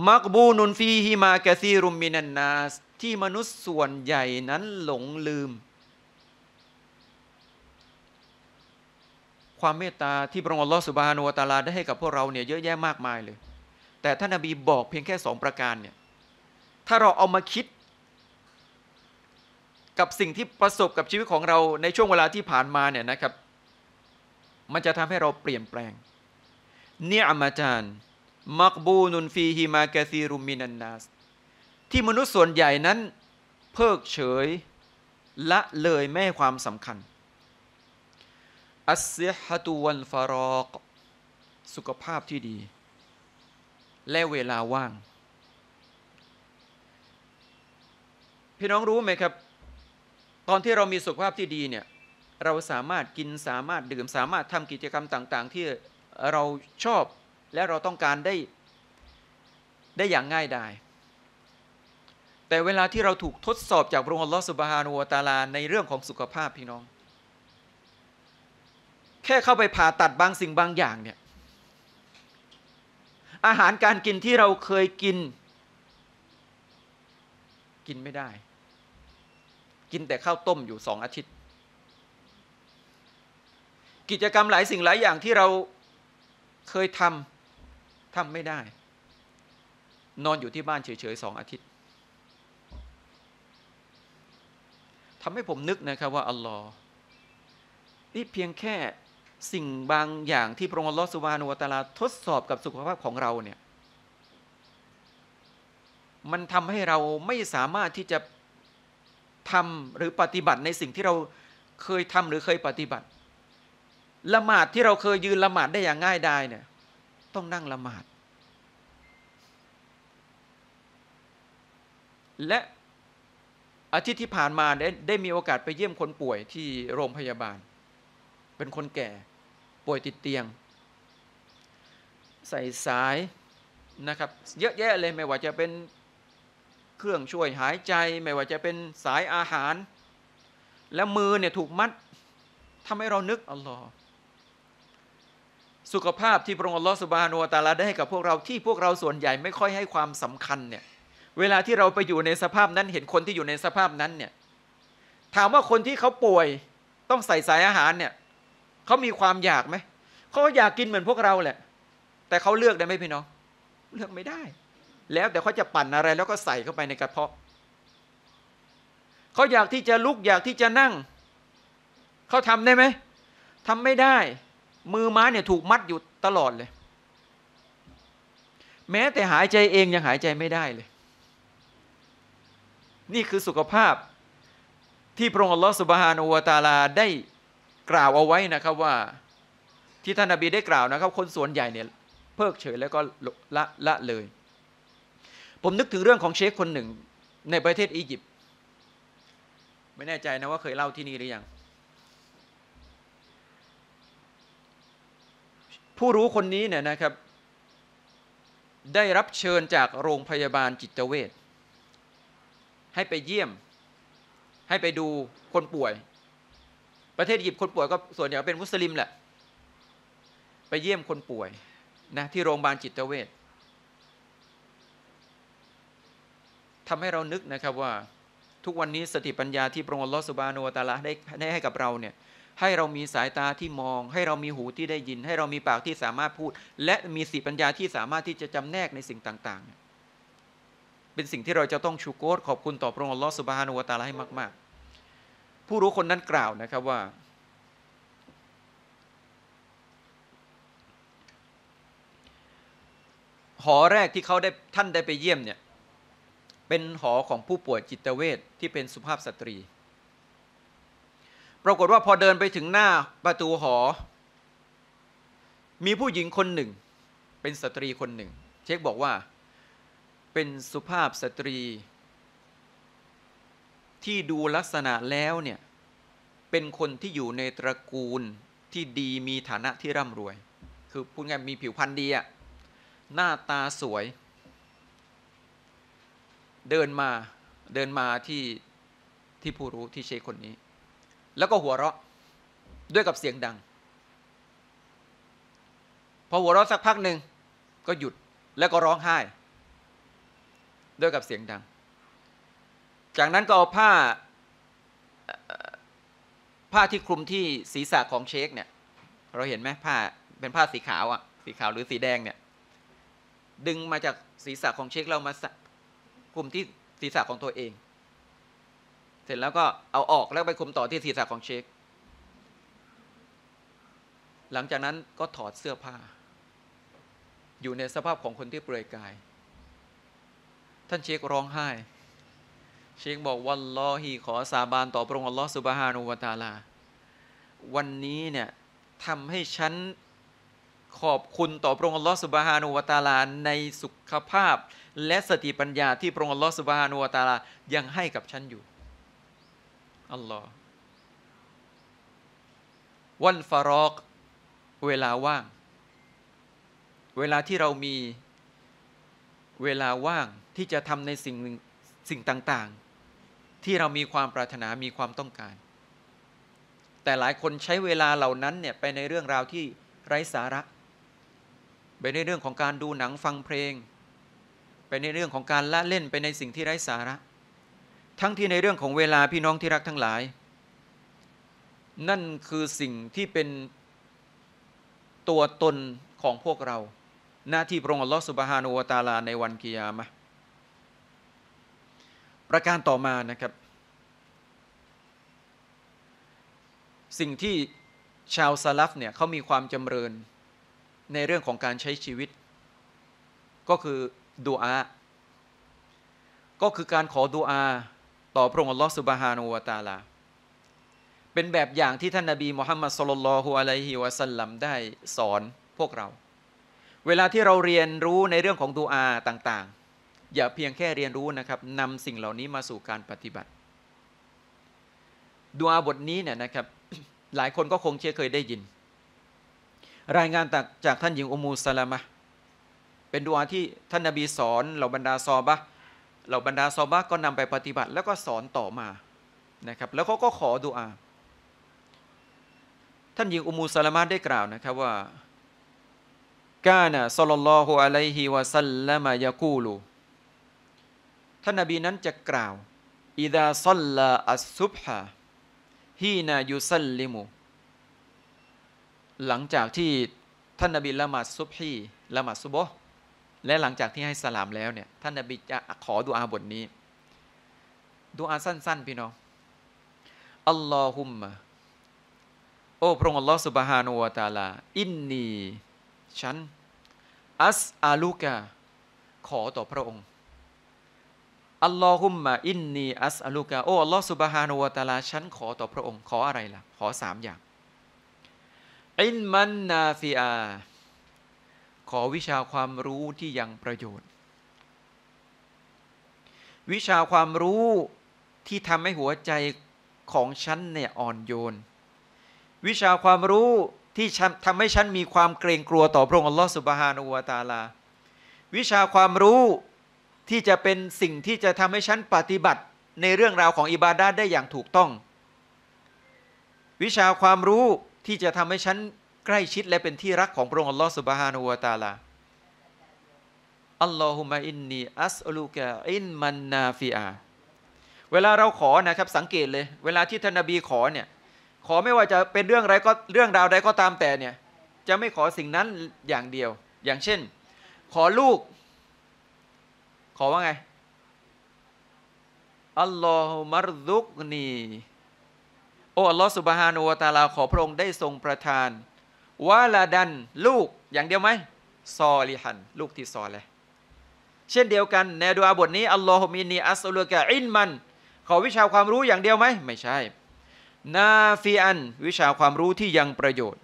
มักบูนุนฟีฮิมากะซีรุมมินันนาส ที่มนุษย์ส่วนใหญ่นั้นหลงลืม ความเมตตาที่พระองค์ลอสุบานุวตาลาได้ให้กับพวกเราเนี่ยเยอะแยะมากมายเลย แต่ท่านนบีบอกเพียงแค่สองประการเนี่ยถ้าเราเอามาคิด กับสิ่งที่ประสบกับชีวิตของเราในช่วงเวลาที่ผ่านมาเนี่ยนะครับ มันจะทำให้เราเปลี่ยนแปลงเนี่ยอาจารย์มักบูนุนฟีฮิมาแกซีรุมินันนาส ที่มนุษย์ส่วนใหญ่นั้น เพิกเฉย ละเลยไม่ให้ความสำคัญ อัสเซิฮตุวันฟารอกสุขภาพที่ดี และเวลาว่างพี่น้องรู้ไหมครับ ตอนที่เรามีสุขภาพที่ดีเนี่ย เราสามารถกินสามารถดื่มสามารถทำกิจกรรมต่างๆ ที่เราชอบและเราต้องการได้ ได้อย่างง่ายดายแต่เวลาที่เราถูกทดสอบจากพระองค์ลอสุบฮานูตาลาในเรื่องของสุขภาพพี่น้อง แค่เข้าไปผ่าตัดบางสิ่ง บางอย่างเนี่ยอาหารการกินที่เราเคยกิน กินไม่ได้กินแต่ข้าวต้มอยู่สองอาทิตย์ กิจกรรมหลายสิ่งหลายอย่างที่เราเคยทำทำไม่ได้ นอนอยู่ที่บ้านเฉยๆสองอาทิตย์ทำให้ผมนึกนะครับ ว่าอัลลอฮ์นี่เพียงแค่สิ่งบางอย่างที่พระองค์ลอสุวานุวตาลา ทดสอบกับสุขภาพของเราเนี่ย มันทำให้เราไม่สามารถที่จะทำหรือปฏิบัติในสิ่งที่เราเคยทำหรือเคยปฏิบัติ ละหมาดที่เราเคยยืนละหมาดได้อย่างง่ายดายเนี่ยต้องนั่งละหมาดและอาทิตย์ที่ผ่านมาได้ได้มีโอกาสไปเยี่ยมคนป่วยที่โรงพยาบาล เป็นคนแก่ป่วยติดเตียง ใส่สายนะครับ เยอะแยะเลยไม่ว่าจะเป็นเครื่องช่วยหายใจไม่ว่าจะเป็นสายอาหาร แล้วมือเนี่ยถูกมัดทำให้เรานึกอัลลอฮ์สุขภาพที่พระองค์อัลลอฮ์สุบานัวตาลาได้ให้กับพวกเราที่พวกเราส่วนใหญ่ไม่ค่อยให้ความสำคัญเนี่ย เวลาที่เราไปอยู่ในสภาพนั้นเห็นคนที่อยู่ในสภาพนั้นเนี่ย ถามว่าคนที่เขาป่วยต้องใส่สายอาหารเนี่ยเขามีความอยากไหมเขาอยากกินเหมือนพวกเราแหละ แต่เขาเลือกได้ไหมพี่น้อง เลือกไม่ได้แล้วแต่เขาจะปั่นอะไรแล้วก็ใส่เข้าไปในกระเพาะ เขาอยากที่จะลุกอยากที่จะนั่ง เขาทำได้ไหม ทำไม่ได้ มือไม้เนี่ยถูกมัดอยู่ตลอดเลย แม้แต่หายใจเอง ยังหายใจไม่ได้เลย นี่คือสุขภาพ ที่พระองค์อัลลอฮฺสุบฮานอวตาลาได้กล่าวเอาไว้นะครับว่า ที่ท่านอบีได้กล่าวนะครับคนส่วนใหญ่เนี่ยเพิกเฉยแล้วก็ละละเลยผมนึกถึงเรื่องของเชคคนหนึ่งในประเทศอียิปต์ไม่แน่ใจนะว่าเคยเล่าที่นี่หรือยัง ผู้รู้คนนี้เนี่ยนะครับ ได้รับเชิญจากโรงพยาบาลจิตเวชให้ไปเยี่ยม ให้ไปดูคนป่วย ประเทศอียิปต์คนป่วยก็ส่วนใหญ่เป็นมุสลิมแหละไปเยี่ยมคนป่วยนะที่โรงพยาบาลจิตเวชทำให้เรานึกนะครับว่า ทุกวันนี้สติปัญญาที่พระองค์ลอสุบานุวตาละได้ให้กับเราเนี่ยให้เรามีสายตาที่มอง ให้เรามีหูที่ได้ยิน ให้เรามีปากที่สามารถพูด และมีสติปัญญาที่สามารถที่จะจำแนกในสิ่งต่างๆ เป็นสิ่งที่เราจะต้องชูโกตขอบคุณต่อพระองค์ลอสุบานุวตาละให้มาก ๆ ผู้รู้คนนั้นกล่าวนะครับว่าหอแรกที่เขาได้ท่านได้ไปเยี่ยมเนี่ยเป็นหอของผู้ป่วยจิตเวชทที่เป็นสุภาพสตรี ปรากฏว่าพอเดินไปถึงหน้าประตูหอ มีผู้หญิงคนหนึ่ง เป็นสตรีคนหนึ่ง เช็คบอกว่า เป็นสุภาพสตรี ที่ดูลักษณะแล้วเนี่ย เป็นคนที่อยู่ในตระกูลที่ดีมีฐานะที่ร่ำรวย คือพูดง่ายมีผิวพรรณดีอะหน้าตาสวยเดินมา เดินมาที่ที่ผู้รู้ที่เชคคนนี้ แล้วก็หัวเราะด้วยกับเสียงดัง พอหัวเราะสักพักหนึ่งก็หยุดแล้วก็ร้องไห้ ด้วยกับเสียงดัง จากนั้นก็เอาผ้าผ้าที่คลุมที่ศีรษะของเชคเนี่ย เราเห็นไหมผ้าเป็นผ้าสีขาวอ่ะ สีขาวหรือสีแดงเนี่ย ดึงมาจากศีรษะของเชคเรามาคุมที่ศีรษะของตัวเอง เสร็จแล้วก็เอาออกแล้วไปคุมต่อที่ศีรษะของเชค หลังจากนั้นก็ถอดเสื้อผ้า อยู่ในสภาพของคนที่เปลือยกาย ท่านเชคร้องไห้ เชคบอกวันลอฮีขอสาบานต่อพระองค์อัลลอฮฺสุบฮานุวาตาลา วันนี้เนี่ยทำให้ฉันขอบคุณต่อพระองค์ลอสุบฮานุวตาลาในสุขภาพ และสติปัญญาที่พระองค์ลอสุบฮานุวตาลายังให้กับฉันอยู่ อัลลอฮ์วันฟารอกเวลาว่าง เวลาที่เรามีเวลาว่างที่จะทำในสิ่งสิ่งต่าง ๆ ที่เรามีความปรารถนา มีความต้องการ แต่หลายคนใช้เวลาเหล่านั้นเนี่ยไปในเรื่องราวที่ไร้สาระไปในเรื่องของการดูหนังฟังเพลงไปในเรื่องของการละเล่นไปในสิ่งที่ไร้สาระ ทั้งที่ในเรื่องของเวลาพี่น้องที่รักทั้งหลาย นั่นคือสิ่งที่เป็นตัวตนของพวกเรา หน้าที่พระองค์อัลลอฮฺสุบฮานูวตาลาในวันกิยามะประการต่อมานะครับ สิ่งที่ชาวซาลฟเนี่ยเขามีความจำเริญในเรื่องของการใช้ชีวิต ก็คือดูอา ก็คือการขอดูอา ต่อพระองค์อัลลอฮฺสุบฮานูวาตาลา เป็นแบบอย่างที่ ท่านนาบีมุฮัมมัดสุลลัลฮุอะลัยฮิวะสัลลัมได้สอนพวกเรา เวลาที่เราเรียนรู้ในเรื่องของดูอาต่าง ๆ อย่าเพียงแค่เรียนรู้นะครับนำสิ่งเหล่านี้มาสู่การปฏิบัติดูอาบทนี้เนี่ยนะครับหลายคนก็คงเชื่อเคยได้ยินรายงานจากท่านหญิงอุมูสลามะ เป็นดวงที่ท่านนาบีสอนเหล่าบรรดาซอบะเหล่าบรรดาซอบะก็นำไปปฏิบัติ แล้วก็สอนต่อมา นะครับ แล้วเขาก็ขอดุอา ท่านหญิงอุมูสลามะได้กล่าวนะครับว่า กานะสลลลอฮุอะลัยฮิวะสัลลัมยากูลู ท่านนาบีนั้นจะกล่าวอิดาซัลลาอัสซุบฮะฮีนายุสัลลิมูหลังจากที่ท่านนบีละหมาดซุบฮีละหมาดซุบฮและหลังจากที่ให้สลามแล้วเนี่ย ท่านนบีจะขอดุอาบทนี้ดุอาสั้นๆพี่น้อง อัลลอฮุมมะโอ้พระองค์อัลลอฮฺสุบฮานุวะตาลา อินนี ฉัน อัสอาลูกะขอต่อพระองค์ อัลลอฮุมมะอินนี อัสอาลูกะโอ้อัลลอฮฺสุบฮานุวะตาลา ฉันขอต่อพระองค์ ขออะไรล่ะ ขอสามอย่างอินมันนาฟิอาขอวิชาความรู้ที่ยังประโยชน์ วิชาความรู้ที่ทำให้หัวใจของฉันเนี่ยอ่อนโยน วิชาความรู้ที่ทำให้ฉันมีความเกรงกลัวต่อพระองค์อัลลอฮฺสุบฮานูวาตาลาวิชาความรู้ที่จะเป็นสิ่งที่จะทำให้ฉันปฏิบัติในเรื่องราวของอิบาดาได้อย่างถูกต้อง วิชาความรู้ที่จะทำให้ฉันใกล้ชิดและเป็นที่รักของพระองค์อัลลอฮฺสุบฮานุวาตาลา อัลลอฮุมะอินนีอัสลูกะอินมันนาฟิอาเวลาเราขอนะครับสังเกตเลย เวลาที่ท่านนบีขอเนี่ย ขอไม่ว่าจะเป็นเรื่องไรก็เรื่องราวใดก็ตามแต่เนี่ย จะไม่ขอสิ่งนั้นอย่างเดียว อย่างเช่น ขอลูก ขอว่าไงอัลลอฮุมารุกนีโอ้ลอสุบฮานูวตาลาขอพระองค์ได้ทรงประทานวาลาดัน ลูกอย่างเดียวไหมซอลิฮัน ลูกที่ซอเลยเช่นเดียวกันในดูอาบทนี้อัลลอฮฺมินีอัสลูกะอินมันขอวิชาความรู้อย่างเดียวไหมไม่ใช่นาฟีอันวิชาความรู้ที่ยังประโยชน์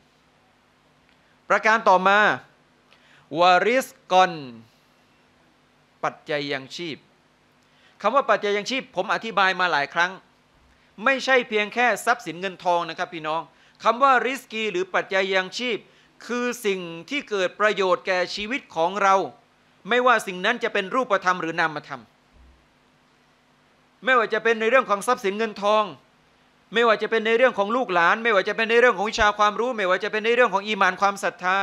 ประการต่อมาวาริสกอนปัจจัยยังชีพคำว่าปัจจัยยังชีพ ผมอธิบายมาหลายครั้งไม่ใช่เพียงแค่ทรัพย์สินเงินทองนะครับพี่น้องคำว่าริสกีหรือปัจจัยยังชีพ คือสิ่งที่เกิดประโยชน์แก่ชีวิตของเรา ไม่ว่าสิ่งนั้นจะเป็นรูปธรรมหรือนามธรรม ไม่ว่าจะเป็นในเรื่องของทรัพย์สินเงินทอง ไม่ว่าจะเป็นในเรื่องของลูกหลาน ไม่ว่าจะเป็นในเรื่องของวิชาความรู้ ไม่ว่าจะเป็นในเรื่องของอีมานความศรัทธา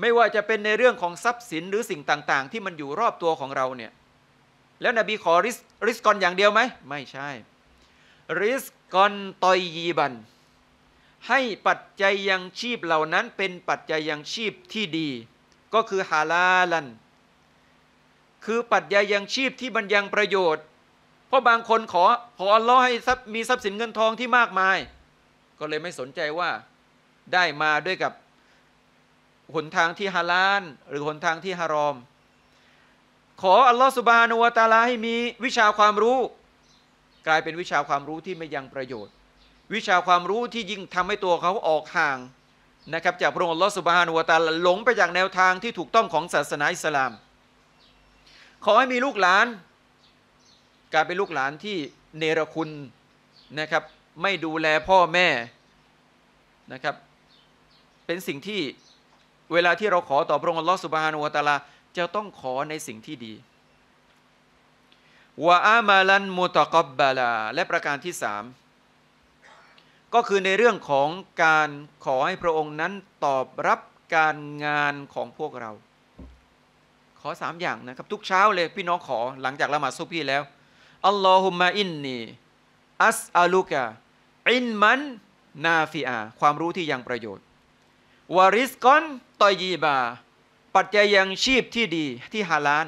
ไม่ว่าจะเป็นในเรื่องของทรัพย์สินหรือสิ่งต่าง ๆ ที่มันอยู่รอบตัวของเราเนี่ยแล้วนบีขอริสริสกอนอย่างเดียวไหม ไม่ใช่ ริสกอนตอยยีบัน ให้ปัจจัยยังชีพเหล่านั้นเป็นปัจจัยยังชีพที่ดี ก็คือฮาลาลันคือปัจจัยยังชีพที่มันยังประโยชน์ เพราะบางคนขอ ขอรลอให้มีทรัพย์สินเงินทองที่มากมาย ก็เลยไม่สนใจว่า ได้มาด้วยกับหนทางที่ฮาลาลหรือหนทางที่ฮารอมขออัลลอฮฺสุบานุวตาลาให้มีวิชาความรู้ กลายเป็นวิชาความรู้ที่ไม่ยังประโยชน์ วิชาความรู้ที่ยิ่งทำให้ตัวเขาออกห่างนะครับจากพระองค์อัลลอฮฺสุบานุวตาลาหลงไปจากแนวทางที่ถูกต้องของศาสนาอิสลาม ขอให้มีลูกหลาน กลายเป็นลูกหลานที่เนรคุณนะครับไม่ดูแลพ่อแม่นะครับเป็นสิ่งที่เวลาที่เราขอต่อพระองค์อัลลอฮฺสุบานุวาตาลาจะต้องขอในสิ่งที่ดี วะอามาลันมุตะกอบบาลา และประการที่สามก็คือในเรื่องของการขอให้พระองค์นั้นตอบรับการงานของพวกเรา ขอสามอย่างนะครับทุกเช้าเลยพี่น้องขอหลังจากละหมาดซุพี่แล้วอัลลอฮุมะอินนีอัสอาลูกะอินมันนาฟิอาความรู้ที่ยังประโยชน์วาริสกอนตอยีบาปัจจัยยังชีพที่ดีที่ฮาลาน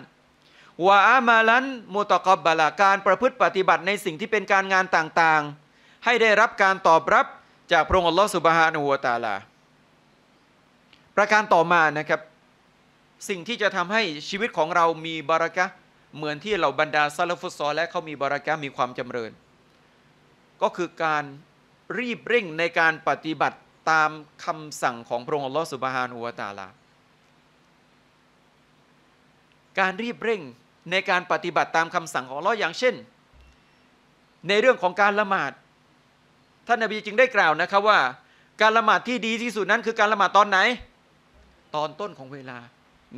วาอามาลันมุตกอบบลาการประพฤติปฏิบัติในสิ่งที่เป็นการงานต่างๆ ให้ได้รับการตอบรับจากพระองค์อัลลอฮฺสุบฮานูวตาลา ประการต่อมานะครับ สิ่งที่จะทำให้ชีวิตของเรามีบารักะเหมือนที่เราบรรดาซาลฟุตซอลและเขามีบารักะมีความจำเริญ ก็คือการรีบเร่งในการปฏิบัติตามคำสั่งของพระองค์อัลลอฮฺสุบฮานูวตาลาการรีบเร่งในการปฏิบัติตามคำสั่งของลรออย่างเช่น ในเรื่องของการละหมาด ท่านนบีจึงได้กล่าวนะครับว่า การละหมาดที่ดีที่สุดนั้นคือการละหมาดตอนไหน ตอนต้นของเวลา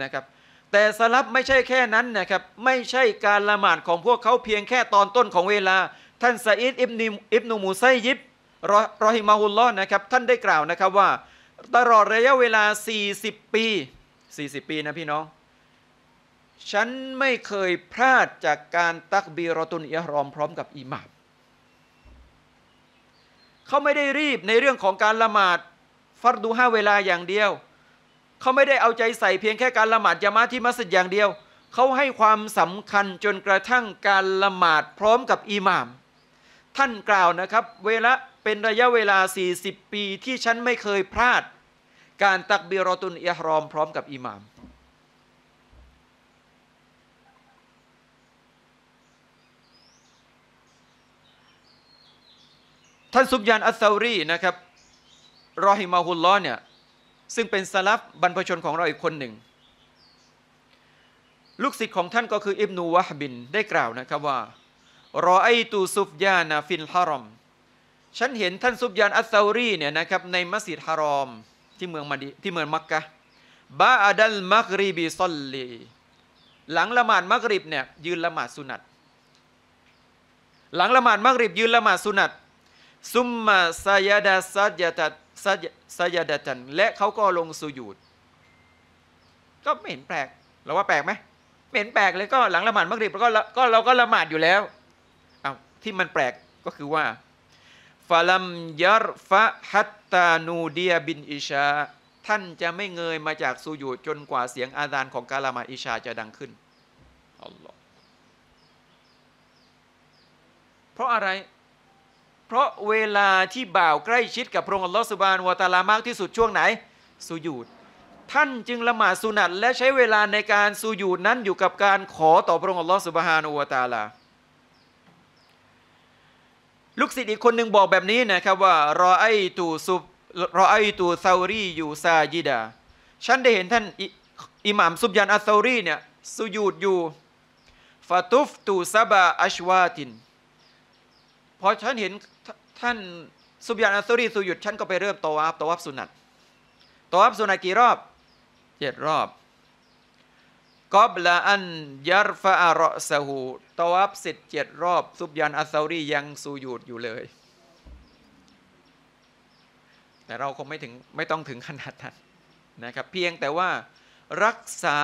นะครับ แต่สลับไม่ใช่แค่นั้นนะครับไม่ใช่การละหมาดของพวกเขาเพียงแค่ตอนต้นของเวลา ท่านซาอิดอิบนอิบนูมูไซยิบรอฮิมาฮุลลอนะครับ ท่านได้กล่าวนะครับว่า ตลอดระยะเวลา 40 ปี 40 ปีนะพี่น้องฉันไม่เคยพลาดจากการตักบีรอตุนอิฮรอมพร้อมกับอิหมัมเขาไม่ได้รีบในเรื่องของการละหมาดฟัดดูห้าเวลาอย่างเดียว เขาไม่ได้เอาใจใส่เพียงแค่การละหมาดยามาที่มัสยิดอย่างเดียว เขาให้ความสำคัญจนกระทั่งการละหมาดพร้อมกับอิหมาม ท่านกล่าวนะครับ เวลาเป็นระยะเวลา 40 ปีที่ฉันไม่เคยพลาด การตักบีรอตุนอิฮรอมพร้อมกับอิหมามท่านซุบยานอัสซารีนะครับ รอฮิมาฮุลลอเนี่ย ซึ่งเป็นสลับบรรพชนของเราอีกคนหนึ่ง ลูกศิษย์ของท่านก็คืออิบนูวะฮบินได้กล่าวนะครับว่า รอไอตูซุบยานาฟินฮารอม ฉันเห็นท่านซุบยานอัสซารีเนี่ยนะครับในมัสยิดฮารอมที่เมืองมาดีที่เมืองมักกะบาอาดัลมักรีบีซอลลี หลังละหมาดมักริบเนี่ยยืนละหมาดสุนัต หลังละหมาดมักริบ ยืนละหมาดสุนัตซุมมาสยดาสัยาสัยซายดาจันและเขาก็ลงสุญูดก็ไม่เห็นแปลก เราว่าแปลกไหมไม่เห็นแปลกเลย ก็หลังละหมาดมักริบก็ก็เราก็ละหมาดอยู่แล้วเอาที่มันแปลกก็คือว่าฟาลัมยารฟะฮัตตานูเดียบินอิชา ท่านจะไม่เงยมาจากสุญูดจนกว่าเสียงอาดานของกาลามาอิชาจะดังขึ้นอัลลอฮ์เพราะอะไรเพราะเวลาที่บ่าวใกล้ชิด กับพระองค์อัลลอฮฺสุบานวะตาลามากที่สุดช่วงไหนสุยูดท่านจึงละหมาดสุนัตและใช้เวลาในการสุยูดนั้นอยู่กับการขอต่อพระองค์อัลลอฮฺสุบฮานวะตาลา ลูกศิษย์อีกคนหนึ่งบอกแบบนี้นะครับว่ารอไอตูซุบรอไอตูซารีอยู่ซาจิดาฉันได้เห็นท่านอิหม่ามซุบยานอัสซารีเนี่ยสุยูดอยู่ฟาตุฟตูซาบะอัชวาตินพอฉันเห็นท่านสุบยานอัสุรีสุยุดฉันก็ไปเริ่มตวับตวับสุนัตตวับสุนัตกี่รอบเจ็ดรอบกอบละ อันยารฟะอารสหูตวับสิ็จเจ็ดรอบสุบยานอัสรียังสูยุดอยู่เลย แต่เราคงไม่ถึง ไม่ต้องถึงขนาดนั้นนะครับเพียงแต่ว่ารักษา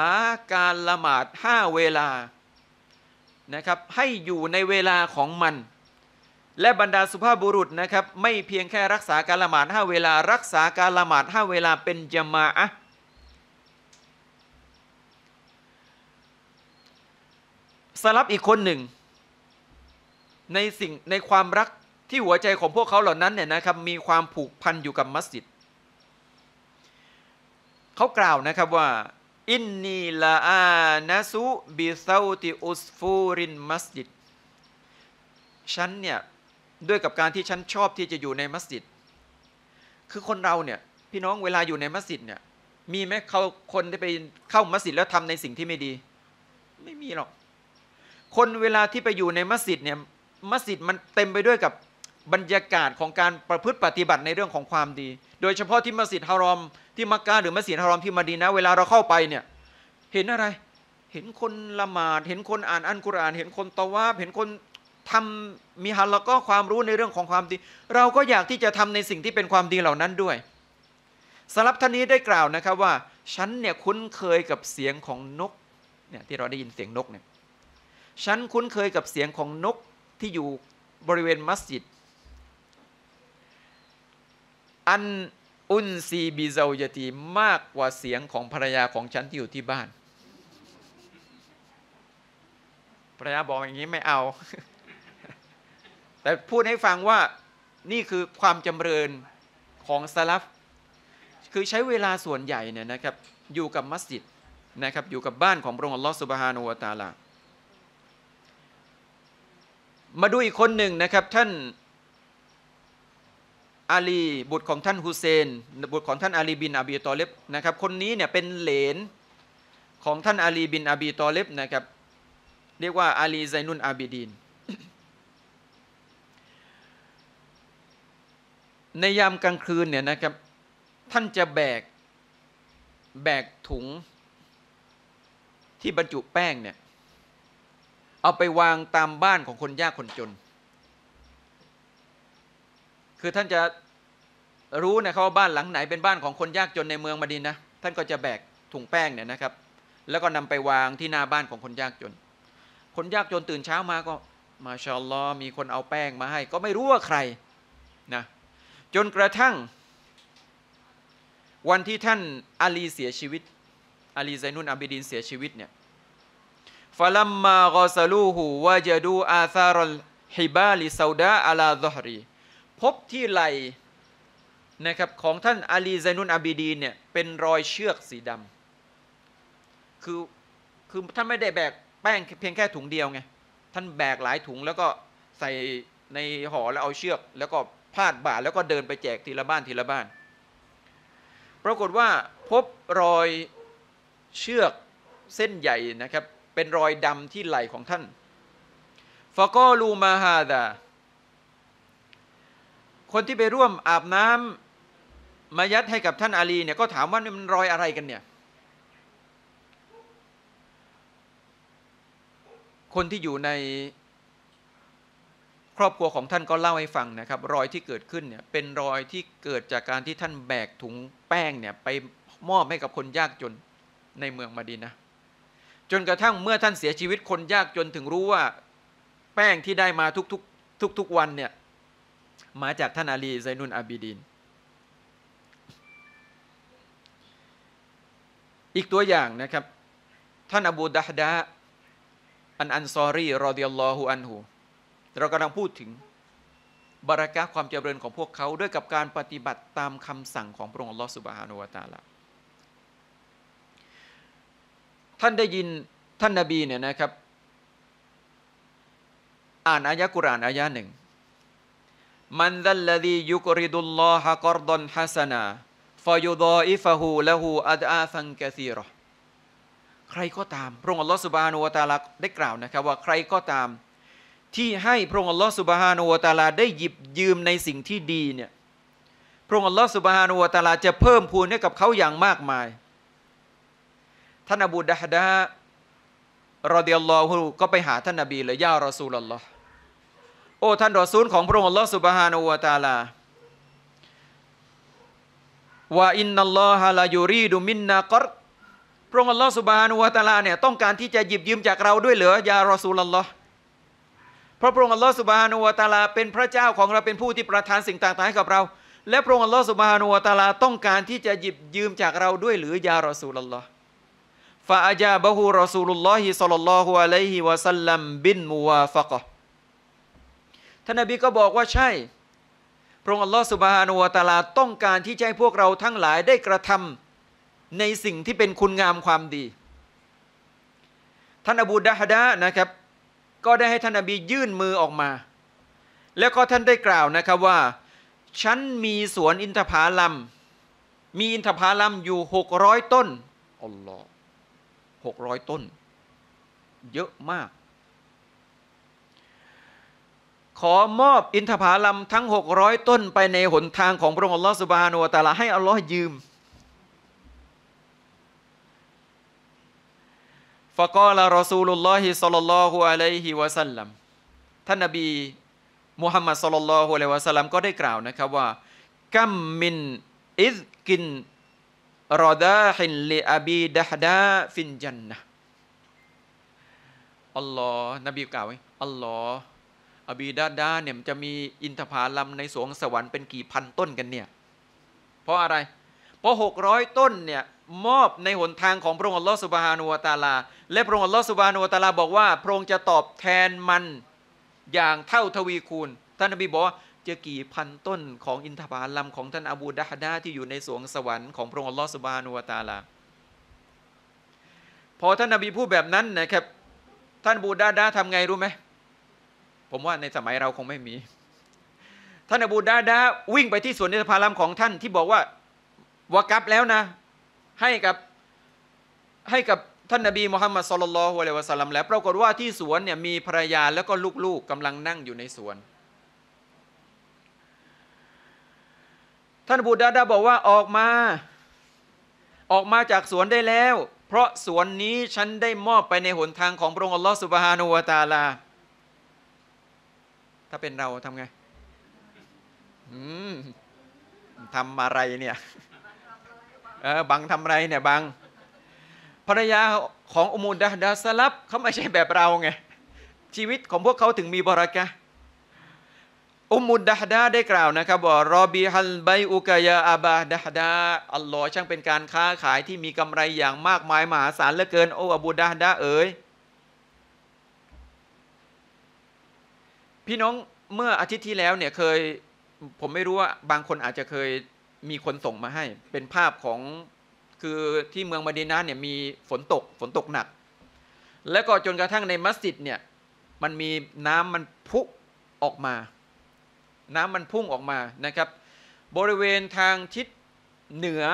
การละหมาดห้าเวลา นะครับให้อยู่ในเวลาของมันและบรรดาสุภาพบุรุษนะครับไม่เพียงแค่รักษาการละหมาดห้าเวลารักษาการละหมาดห้าเวลาเป็นจมาอะสลับอีกคนหนึ่ง ในสิ่ง ในความรักที่หัวใจของพวกเขาเหล่านั้นเนี่ยนะครับมีความผูกพันอยู่กับมัสยิดเขากล่าวนะครับว่าอินนีลาอานาซุบิซาติอุสฟูรินมัสยิดฉันเนี่ยด้วยกับการที่ฉันชอบที่จะอยู่ในมัสยิด คือคนเราเนี่ย พี่น้องเวลาอยู่ในมัสยิดเนี่ย มีไหมเขาคนที่ไปเข้ามัสยิดแล้วทำในสิ่งที่ไม่ดี ไม่มีหรอก คนเวลาที่ไปอยู่ในมัสยิดเนี่ย มัสยิดมันเต็มไปด้วยกับบรรยากาศของการประพฤติปฏิบัติในเรื่องของความดี โดยเฉพาะที่มัสยิดฮารอมที่มักกะหรือมัสยิดฮารอม ที่มาดีนะเวลาเราเข้าไปเนี่ย เห็นอะไร เห็นคนละหมาด เห็นคนอ่านอัลกุรอาน เห็นคนตะวาบเห็นคนทำมีฮัลแล้วก็ความรู้ในเรื่องของความดี เราก็อยากที่จะทำในสิ่งที่เป็นความดีเหล่านั้นด้วยสำหรับท่านนี้ได้กล่าวนะครับว่า ฉันเนี่ยคุ้นเคยกับเสียงของนกเนี่ยที่เราได้ยินเสียงนกเนี่ยฉันคุ้นเคยกับเสียงของนกที่อยู่บริเวณมัสยิด อันอุนซีบิซาวยตีมากกว่าเสียงของภรรยาของฉันที่อยู่ที่บ้านภรรยาบอกอย่างนี้ไม่เอาแต่พูดให้ฟังว่านี่คือความจำเริญของสลับคือใช้เวลาส่วนใหญ่เนี่ยนะครับอยู่กับมัสยิดนะครับอยู่กับบ้านของพระองค์อัลลอฮฺสุบฮานุวะตาลามาดูอีกคนหนึ่งนะครับท่านอาลีบุตรของท่านฮุเซนบุตรของท่านอาลีบินอบีตอเลบนะครับคนนี้เนี่ยเป็นเหลนของท่านอาลีบินอบีตอเลบนะครับเรียกว่าอาลีไซนุนอาบีดีนในยามกลางคืนเนี่ยนะครับ ท่านจะแบกแบกถุงที่บรรจุแป้งเนี่ย เอาไปวางตามบ้านของคนยากคนจน คือท่านจะรู้นะครับว่าบ้านหลังไหนเป็นบ้านของคนยากจนในเมืองมาดินนะ ท่านก็จะแบกถุงแป้งเนี่ยนะครับ แล้วก็นำไปวางที่หน้าบ้านของคนยากจน คนยากจนตื่นเช้ามาก็ มาชอลลอมีคนเอาแป้งมาให้ก็ไม่รู้ว่าใครนะเจนกระทั่ง วันที่ท่านอาลีเสียชีวิตอาลีไซนุนอับดินเสียชีวิตเนี่ยฟลัมมากอซาลูหูวาจดูอาซารลฮิบาลิซาดาอาลาซอรีพบที่ไหลนะครับของท่านอาลีไซนุนอับดีนเนี่ยเป็นรอยเชือกสีดำคือคือท่านไม่ได้แบกแป้งเพียงแค่ถุงเดียวไงท่านแบกหลายถุงแล้วก็ใส่ในห่อแล้วเอาเชือกแล้วก็พาดบ่าแล้วก็เดินไปแจกทีละบ้านทีละบ้าน ปรากฏว่าพบรอยเชือกเส้นใหญ่นะครับ เป็นรอยดำที่ไหล่ของท่านฟะกอลูมาฮาดาคนที่ไปร่วมอาบน้ำมายัดให้กับท่านอาลีเนี่ยก็ถามว่ามันรอยอะไรกันเนี่ย คนที่อยู่ในครอบครัวของท่านก็เล่าให้ฟังนะครับ รอยที่เกิดขึ้นเนี่ยเป็นรอยที่เกิดจากการที่ท่านแบกถุงแป้งเนี่ยไปมอบให้กับคนยากจนในเมืองมาดีนะจนกระทั่งเมื่อท่านเสียชีวิตคนยากจนถึงรู้ว่า แป้งที่ได้มาทุกๆทุกๆวันเนี่ยมาจากท่านอาลีไซนุนอาบิดินอีกตัวอย่างนะครับ ท่านอบูดะฮดะอันอันซอรีรอดิยัลลอฮุอันหูเรากำลังพูดถึงบารักะความเจริญของพวกเขา ด้วยกับการปฏิบัติตามคำสั่งของพระองค์ลอสุบฮานุวตาละท่านได้ยิน ท่านนาบีเนี่ยนะครับ อ่านอายะกุรานอายะหนึ่งมันดัลลีียุกริดุลลอฮะกอรดอนฮัสนาฟยุดออิฟะฮูละฮูอัดอาฟังกะซีรอใครก็ตาม พระองค์ลอสุบฮานุวตาละได้กล่าวนะครับ ว่าใครก็ตามที่ให้พระองค์อัลลอฮฺสุบฮานุวตาลา ได้หยิบยืมในสิ่งที่ดีเนี่ยพระองค์อัลลอฮฺสุบฮานุวตาลาจะเพิ่มพูนให้กับเขาอย่างมากมาย ท่านอบูดะฮดะรอดียลลอฮฺก็ไปหาท่านนบีเลยย่ารอซูลลอฮ์โอ้ ท่านรอซูลของพระองค์อัลลอฮฺสุบฮานุวตาลาว่าอินนัลลอฮะลายูรีดุมินนากรพระองค์อัลลอฮฺสุบฮานุวตาลาเนี่ยต้องการที่จะหยิบยืมจากเราด้วยเหรอย่ารอซูลลอฮ์พราะพระองค์อัลลอฮฺสุบฮานุวะตาลาเป็นพระเจ้าของเราเป็นผู้ที่ประทานสิ่งต่าง ๆ ให้กับเรา และพระองค์อัลลอฮฺสุบฮานุวะตาลา ต้องการที่จะหยิบยืมจากเราด้วยหรือยารอสูลลอฮ์ฟาอาจาบะฮูรอสูลลอฮิสัลลัลลอฮุอะลัยฮิวะสัลลัมบินมูวาฟะกะท่านนบีก็บอกว่าใช่ พระองค์อัลลอฮฺสุบฮานูวาตาลา ต้องการที่จะให้พวกเราทั้งหลายได้กระทำ ในสิ่งที่เป็นคุณงามความดีท่านอบูดะฮดะนะครับก็ได้ให้ท่านนบียื่นมือออกมา แล้วก็ท่านได้กล่าวนะครับว่า ฉันมีสวนอินทผาลัมมีอินทผาลัมอยู่หกร้อยต้น อัลลอฮ์หกร้อยต้น เยอะมาก ขอมอบอินทผาลัมทั้งหกร้อยต้นไปในหนทางของพระองค์อัลลอฮ์สุบฮานุวะตาลาให้อัลลอฮ์ยืมฟกอลารอซูลุลลอฮิสัลลัลลอฮุอะลัยฮิวะสัลลัมท่านนบีมุฮัมมัดสัลลัลลอฮุอะลัยวะสัลลัมก็ได้กล่าวนะครับว่ากัมมินอิซกินรอดาฮินลิอบีดะฮดาฟินจันนะอัลลอฮ์นบีกล่าวไว้อัลลอฮ์อบีดาดาเนี่ยมันจะมีอินทผลัมในสวงสวรรค์เป็นกี่พันต้นกันเนี่ย เพราะอะไร เพราะหกร้อยต้นเนี่ยมอบในหนทางของพระองค์อัลลอฮฺสุบฮานุวตาลา และพระองค์อัลลอฮฺสุบฮานุวตาลาบอกว่า พระองค์จะตอบแทนมันอย่างเท่าทวีคูณ ท่านนบีบอกว่าจะกี่พันต้นของอินทผลัม ของท่านอบูดะฮดาที่อยู่ในสวงสวรรค์ของพระองค์อัลลอฮฺสุบฮานุวตาลา พอท่านนบีพูดแบบนั้นนะครับ ท่านบูดาดาทำไงรู้ไหม ผมว่าในสมัยเราคงไม่มี ท่านอบูดาดาวิ่งไปที่สวนอินทผลัมของท่านที่บอกว่าวากับแล้วนะให้กับให้กับท่านนบีมุฮัมมัดสุลลัลฮุอะลัยวะสัลลัมแล้วปรากฏว่าที่สวนเนี่ยมีภรรยาแล้วก็ลูกๆกำลังนั่งอยู่ในสวน ท่านบูดาดาบอกว่าออกมา ออกมาจากสวนได้แล้ว เพราะสวนนี้ฉันได้มอบไปในหนทางของพระองค์อัลลอฮฺสุบฮานูวะตาลา ถ้าเป็นเราทำไงทำอะไรเนี่ยเออบังทำไรเนี่ยบังภรรยาของอุมูดะดาสลับเขาไม่ใช่แบบเราไง ชีวิตของพวกเขาถึงมีบรากะอุมุดะดาได้กล่าวนะครับว่ารอบีฮันไบอุกยาอาบาดะดาอัลลอฮ์ช่างเป็นการค้าขายที่มีกำไรอย่างมากมายมหาศาลเหลือเกินโอ้อบูดะดาเอ๋ยพี่น้องเมื่ออาทิตย์ที่แล้วเนี่ยเคย ผมไม่รู้ว่าบางคนอาจจะเคยมีคนส่งมาให้เป็นภาพของคือที่เมืองมาดีนาเนี่ยมีฝนตกฝนตกหนักแล้วก็จนกระทั่งในมัสยิดเนี่ยมันมีน้ำมันพุออกมา น้ำมันพุ่งออกมานะครับ บริเวณทางทิศเหนือ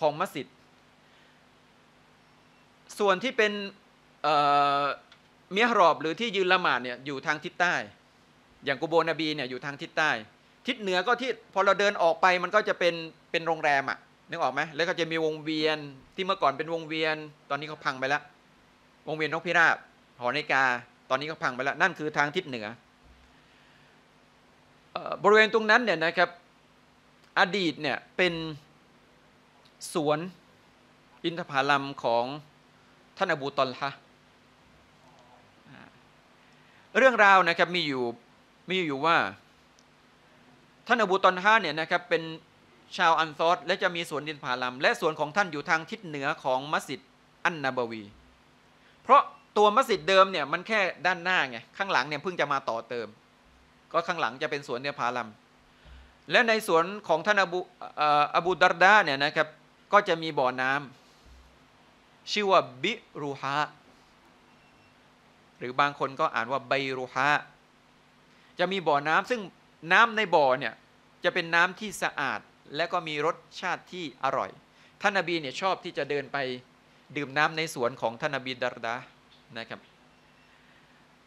ของมัสยิดส่วนที่เป็นเมียรอบหรือที่ยืนละหมาดเนี่ยอยู่ทางทิศใต้อย่างกูโบนบีเนี่ยอยู่ทางทิศใต้ทิศเหนือก็ที่พอเราเดินออกไปมันก็จะเป็นเป็นโรงแรมอะนึกออกไหมแล้วก็จะมีวงเวียนที่เมื่อก่อนเป็นวงเวียน ตอนนี้เขาพังไปแล้ววงเวียนนกพิราบหอนาฬิกาตอนนี้เขาพังไปแล้ว นั่นคือทางทิศเหนือบริเวณตรงนั้น เนี่ยนะครับ อดีตเนี่ยเป็นสวนอินทผลัมของท่านอบูตอลฮะเรื่องราวนะครับมีอยู่มีอยู่ว่าท่านอบูตอนฮาเนี่ยนะครับ เป็นชาวอันซอดและจะมีสวนดินผาลัมและสวนของท่านอยู่ทางทิศเหนือของมัสยิด อันนาบวี เพราะตัวมัสยิดเดิมเนี่ย มันแค่ด้านหน้าไงข้างหลังเนี่ยเพิ่งจะมาต่อเติม ก็ข้างหลังจะเป็นสวนดินผาลัมและในสวนของท่านอบูอบูดารดาเนี่ยนะครับก็จะมีบ่อน้ำชื่อว่าบิรูฮะหรือบางคนก็อ่านว่าไบรูฮะจะมีบ่อน้ำ ซึ่งน้ำในบ่อเนี่ย จะเป็นน้ำที่สะอาด และก็มีรสชาติที่อร่อยท่านอบีเนี่ยชอบที่จะเดินไปดื่มน้ำในสวนของท่านอบีดารดา นะครับ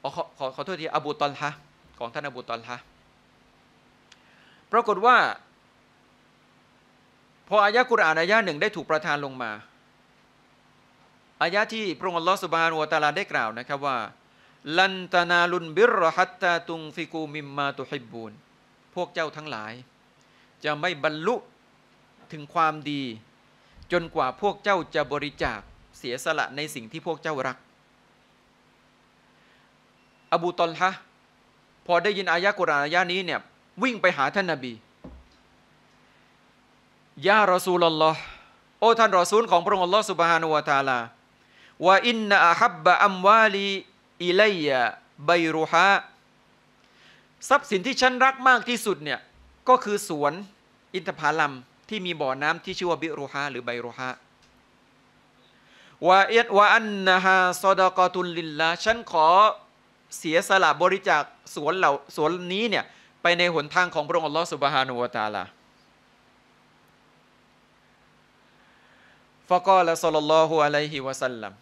ขอขอขอโทษทีอบูตอลฮะของท่านอบูตอลฮะปรากฏว่า พออายะกุรอานอายะหนึ่งได้ถูกประทานลงมาอายะที่พระองค์ลอสุบานอวลตาลาได้กล่าวนะครับว่าลันตนาลุนบิรหัตตาตุงฟิกูมิมมาตุฮิบูน พวกเจ้าทั้งหลาย จะไม่บรรลุถึงความดี จนกว่าพวกเจ้าจะบริจาคเสียสละในสิ่งที่พวกเจ้ารัก อบูตอลฮะพอได้ยินอายะกุรานอายะนี้เนี่ย วิ่งไปหาท่านนาบียารอซูลลอฮ์ โอ้ท่านรอซูล ของพระองค์อัลลอฮ์สุบฮานุวะตาลาว่าอินนะอับบะอัมวาลีอิเลยะไบรูฮะทรัพย์สินที่ฉันรักมากที่สุดเนี่ย ก็คือสวนอินทผลัมที่มีบ่อน้ำที่ชื่อว่าบิรูฮะหรือไบรูฮะวาเอตวาอันนะฮะซอดกอตุลลิลละฉันขอเสียสละบริจาคสวนเหล่าสวนนี้เนี่ย ไปในหนทางของพระองค์อัลลอฮฺสุบฮานุวาตาลา ฟะกอละสัลลัลลอฮุอะลัยฮิวะสัลลัม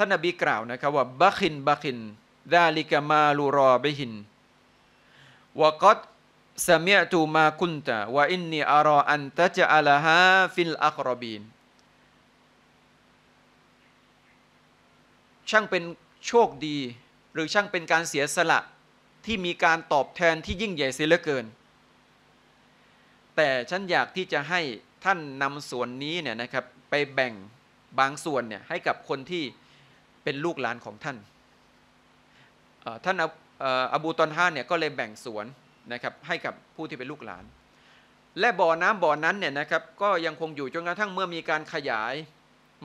ท่านนบีกล่าวนะครับว่าบัคินบัคินดาลิกมาลูรอบิหินวกัดสมียตูมาคุนตะว่าอินนีอารออันตะจะอลาฮาฟิลอัครบีนช่างเป็นโชคดี หรือช่างเป็นการเสียสละที่มีการตอบแทนที่ยิ่งใหญ่เสียเหลือเกิน แต่ฉันอยากที่จะให้ท่านนำส่วนนี้เนี่ยนะครับไปแบ่งบางส่วนเนี่ยให้กับคนที่เป็นลูกหลานของท่าน ท่านอบู ตอนฮ้าเนี่ยก็เลยแบ่งสวนนะครับ ให้กับผู้ที่เป็นลูกหลาน และบ่อน้ำบ่อนั้น เนี่ยนะครับ ก็ยังคงอยู่จนกระทั่งเมื่อมีการขยาย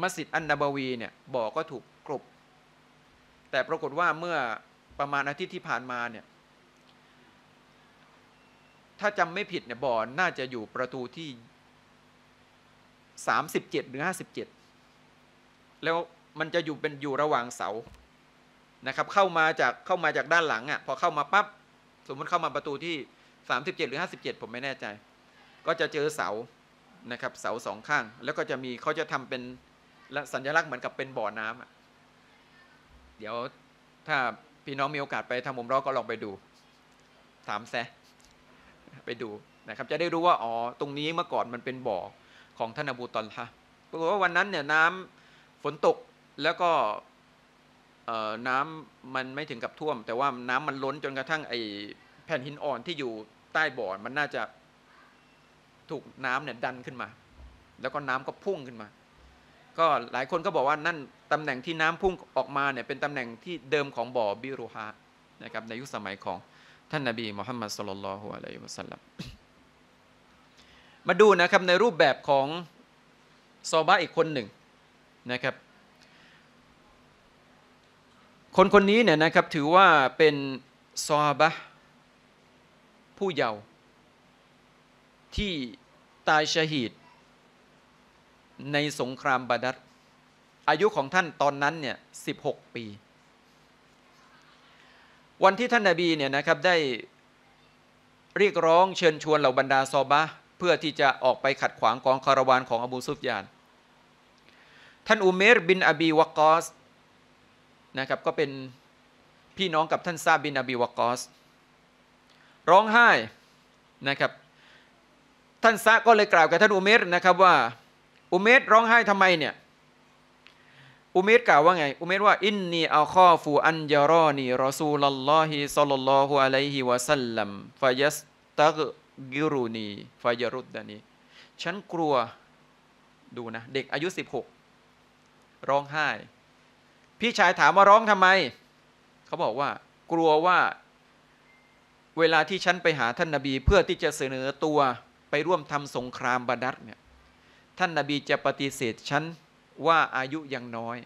มัสยิดอันนาบวี เนี่ยบ่อก็ถูกกรบแต่ปรากฏว่าเมื่อประมาณอาทิตย์ที่ผ่านมา เนี่ย ถ้าจำไม่ผิด เนี่ยบ่อน่าจะอยู่ประตูที่ 37 หรือ 57แล้วมันจะอยู่เป็นอยู่ระหว่างเสานะครับ เข้ามาจากเข้ามาจากด้านหลังอะ่ะพอเข้ามาปับ๊บ สมมติเข้ามาประตูที่ 37 หรือ 57 ผมไม่แน่ใจ ก็จะเจอเสานะครับ เสาสองข้าง แล้วก็จะมีเขาจะทำเป็นสัญลักษณ์เหมือนกับเป็นบ่อน้ำเดี๋ยวถ้าพี่น้องมีโอกาสไปทำมุมรอก็ลองไปดู ถามแซะไปดูนะครับ จะได้รู้ว่าอ๋อตรงนี้เมื่อก่อนมันเป็นบ่อ ของท่านอบูตอนฮะปรากฏว่าวันนั้นเนี่ยน้ำฝนตกแล้วก็น้ำมันไม่ถึงกับท่วม แต่ว่าน้ำมันล้นจนกระทั่งไอแผ่นหินอ่อนที่อยู่ใต้บ่อ มันน่าจะถูกน้ำเนี่ยดันขึ้นมา แล้วก็น้ำก็พุ่งขึ้นมา ก็หลายคนก็บอกว่านั่นตำแหน่งที่น้ำพุ่งออกมาเนี่ยเป็นตำแหน่งที่เดิมของบ่อบิรุฮานะครับ ในยุคสมัยของท่านนาบีมุฮัมมัดสลลัลฮุอะลัยฮิวะสัลลัมมาดูนะครับในรูปแบบของซอบะอีกคนหนึ่งนะครับคนคนนี้เนี่ยนะครับถือว่าเป็นซอบะผู้เยาว์ที่ตายชฮีด ในสงครามบาดัดอายุของท่านตอนนั้นเนี่ยสิปี วันที่ท่านนาบีเนี่ยนะครับได้เรียกร้องเชิญชวนเหล่าบรรดาซอบะเพื่อที่จะออกไปขัดขวางกองคาราวานของอบูซุฟยาน ท่านอุเมรบินอบีวกอสนะครับก็เป็นพี่น้องกับท่านซาบินอบีวากอส ร้องไห้นะครับ ท่านซาก็เลยกล่าวกับท่านอุเมรนะครับว่า อุเมรร้องไห้ทำไมเนี่ยอุเมรกล่าวว่าไง อุเมรว่าอินนีอัลคอฟูอันยารอนีรอซูลลอฮิซัลลัลลอฮุอะลัยฮิวะสัลลัมฟายัสตักกิรูนีฟายรุดดานีฉันกลัวดูนะเด็กอายุ16ร้องไห้พี่ชายถามว่าร้องทำไม เขาบอกว่า กลัวว่าเวลาที่ฉันไปหาท่านนาบีเพื่อที่จะเสนอตัวไปร่วมทำสงครามบาดัตเนี่ย ท่านนาบีจะปฏิเสธฉัน ว่าอายุยังน้อย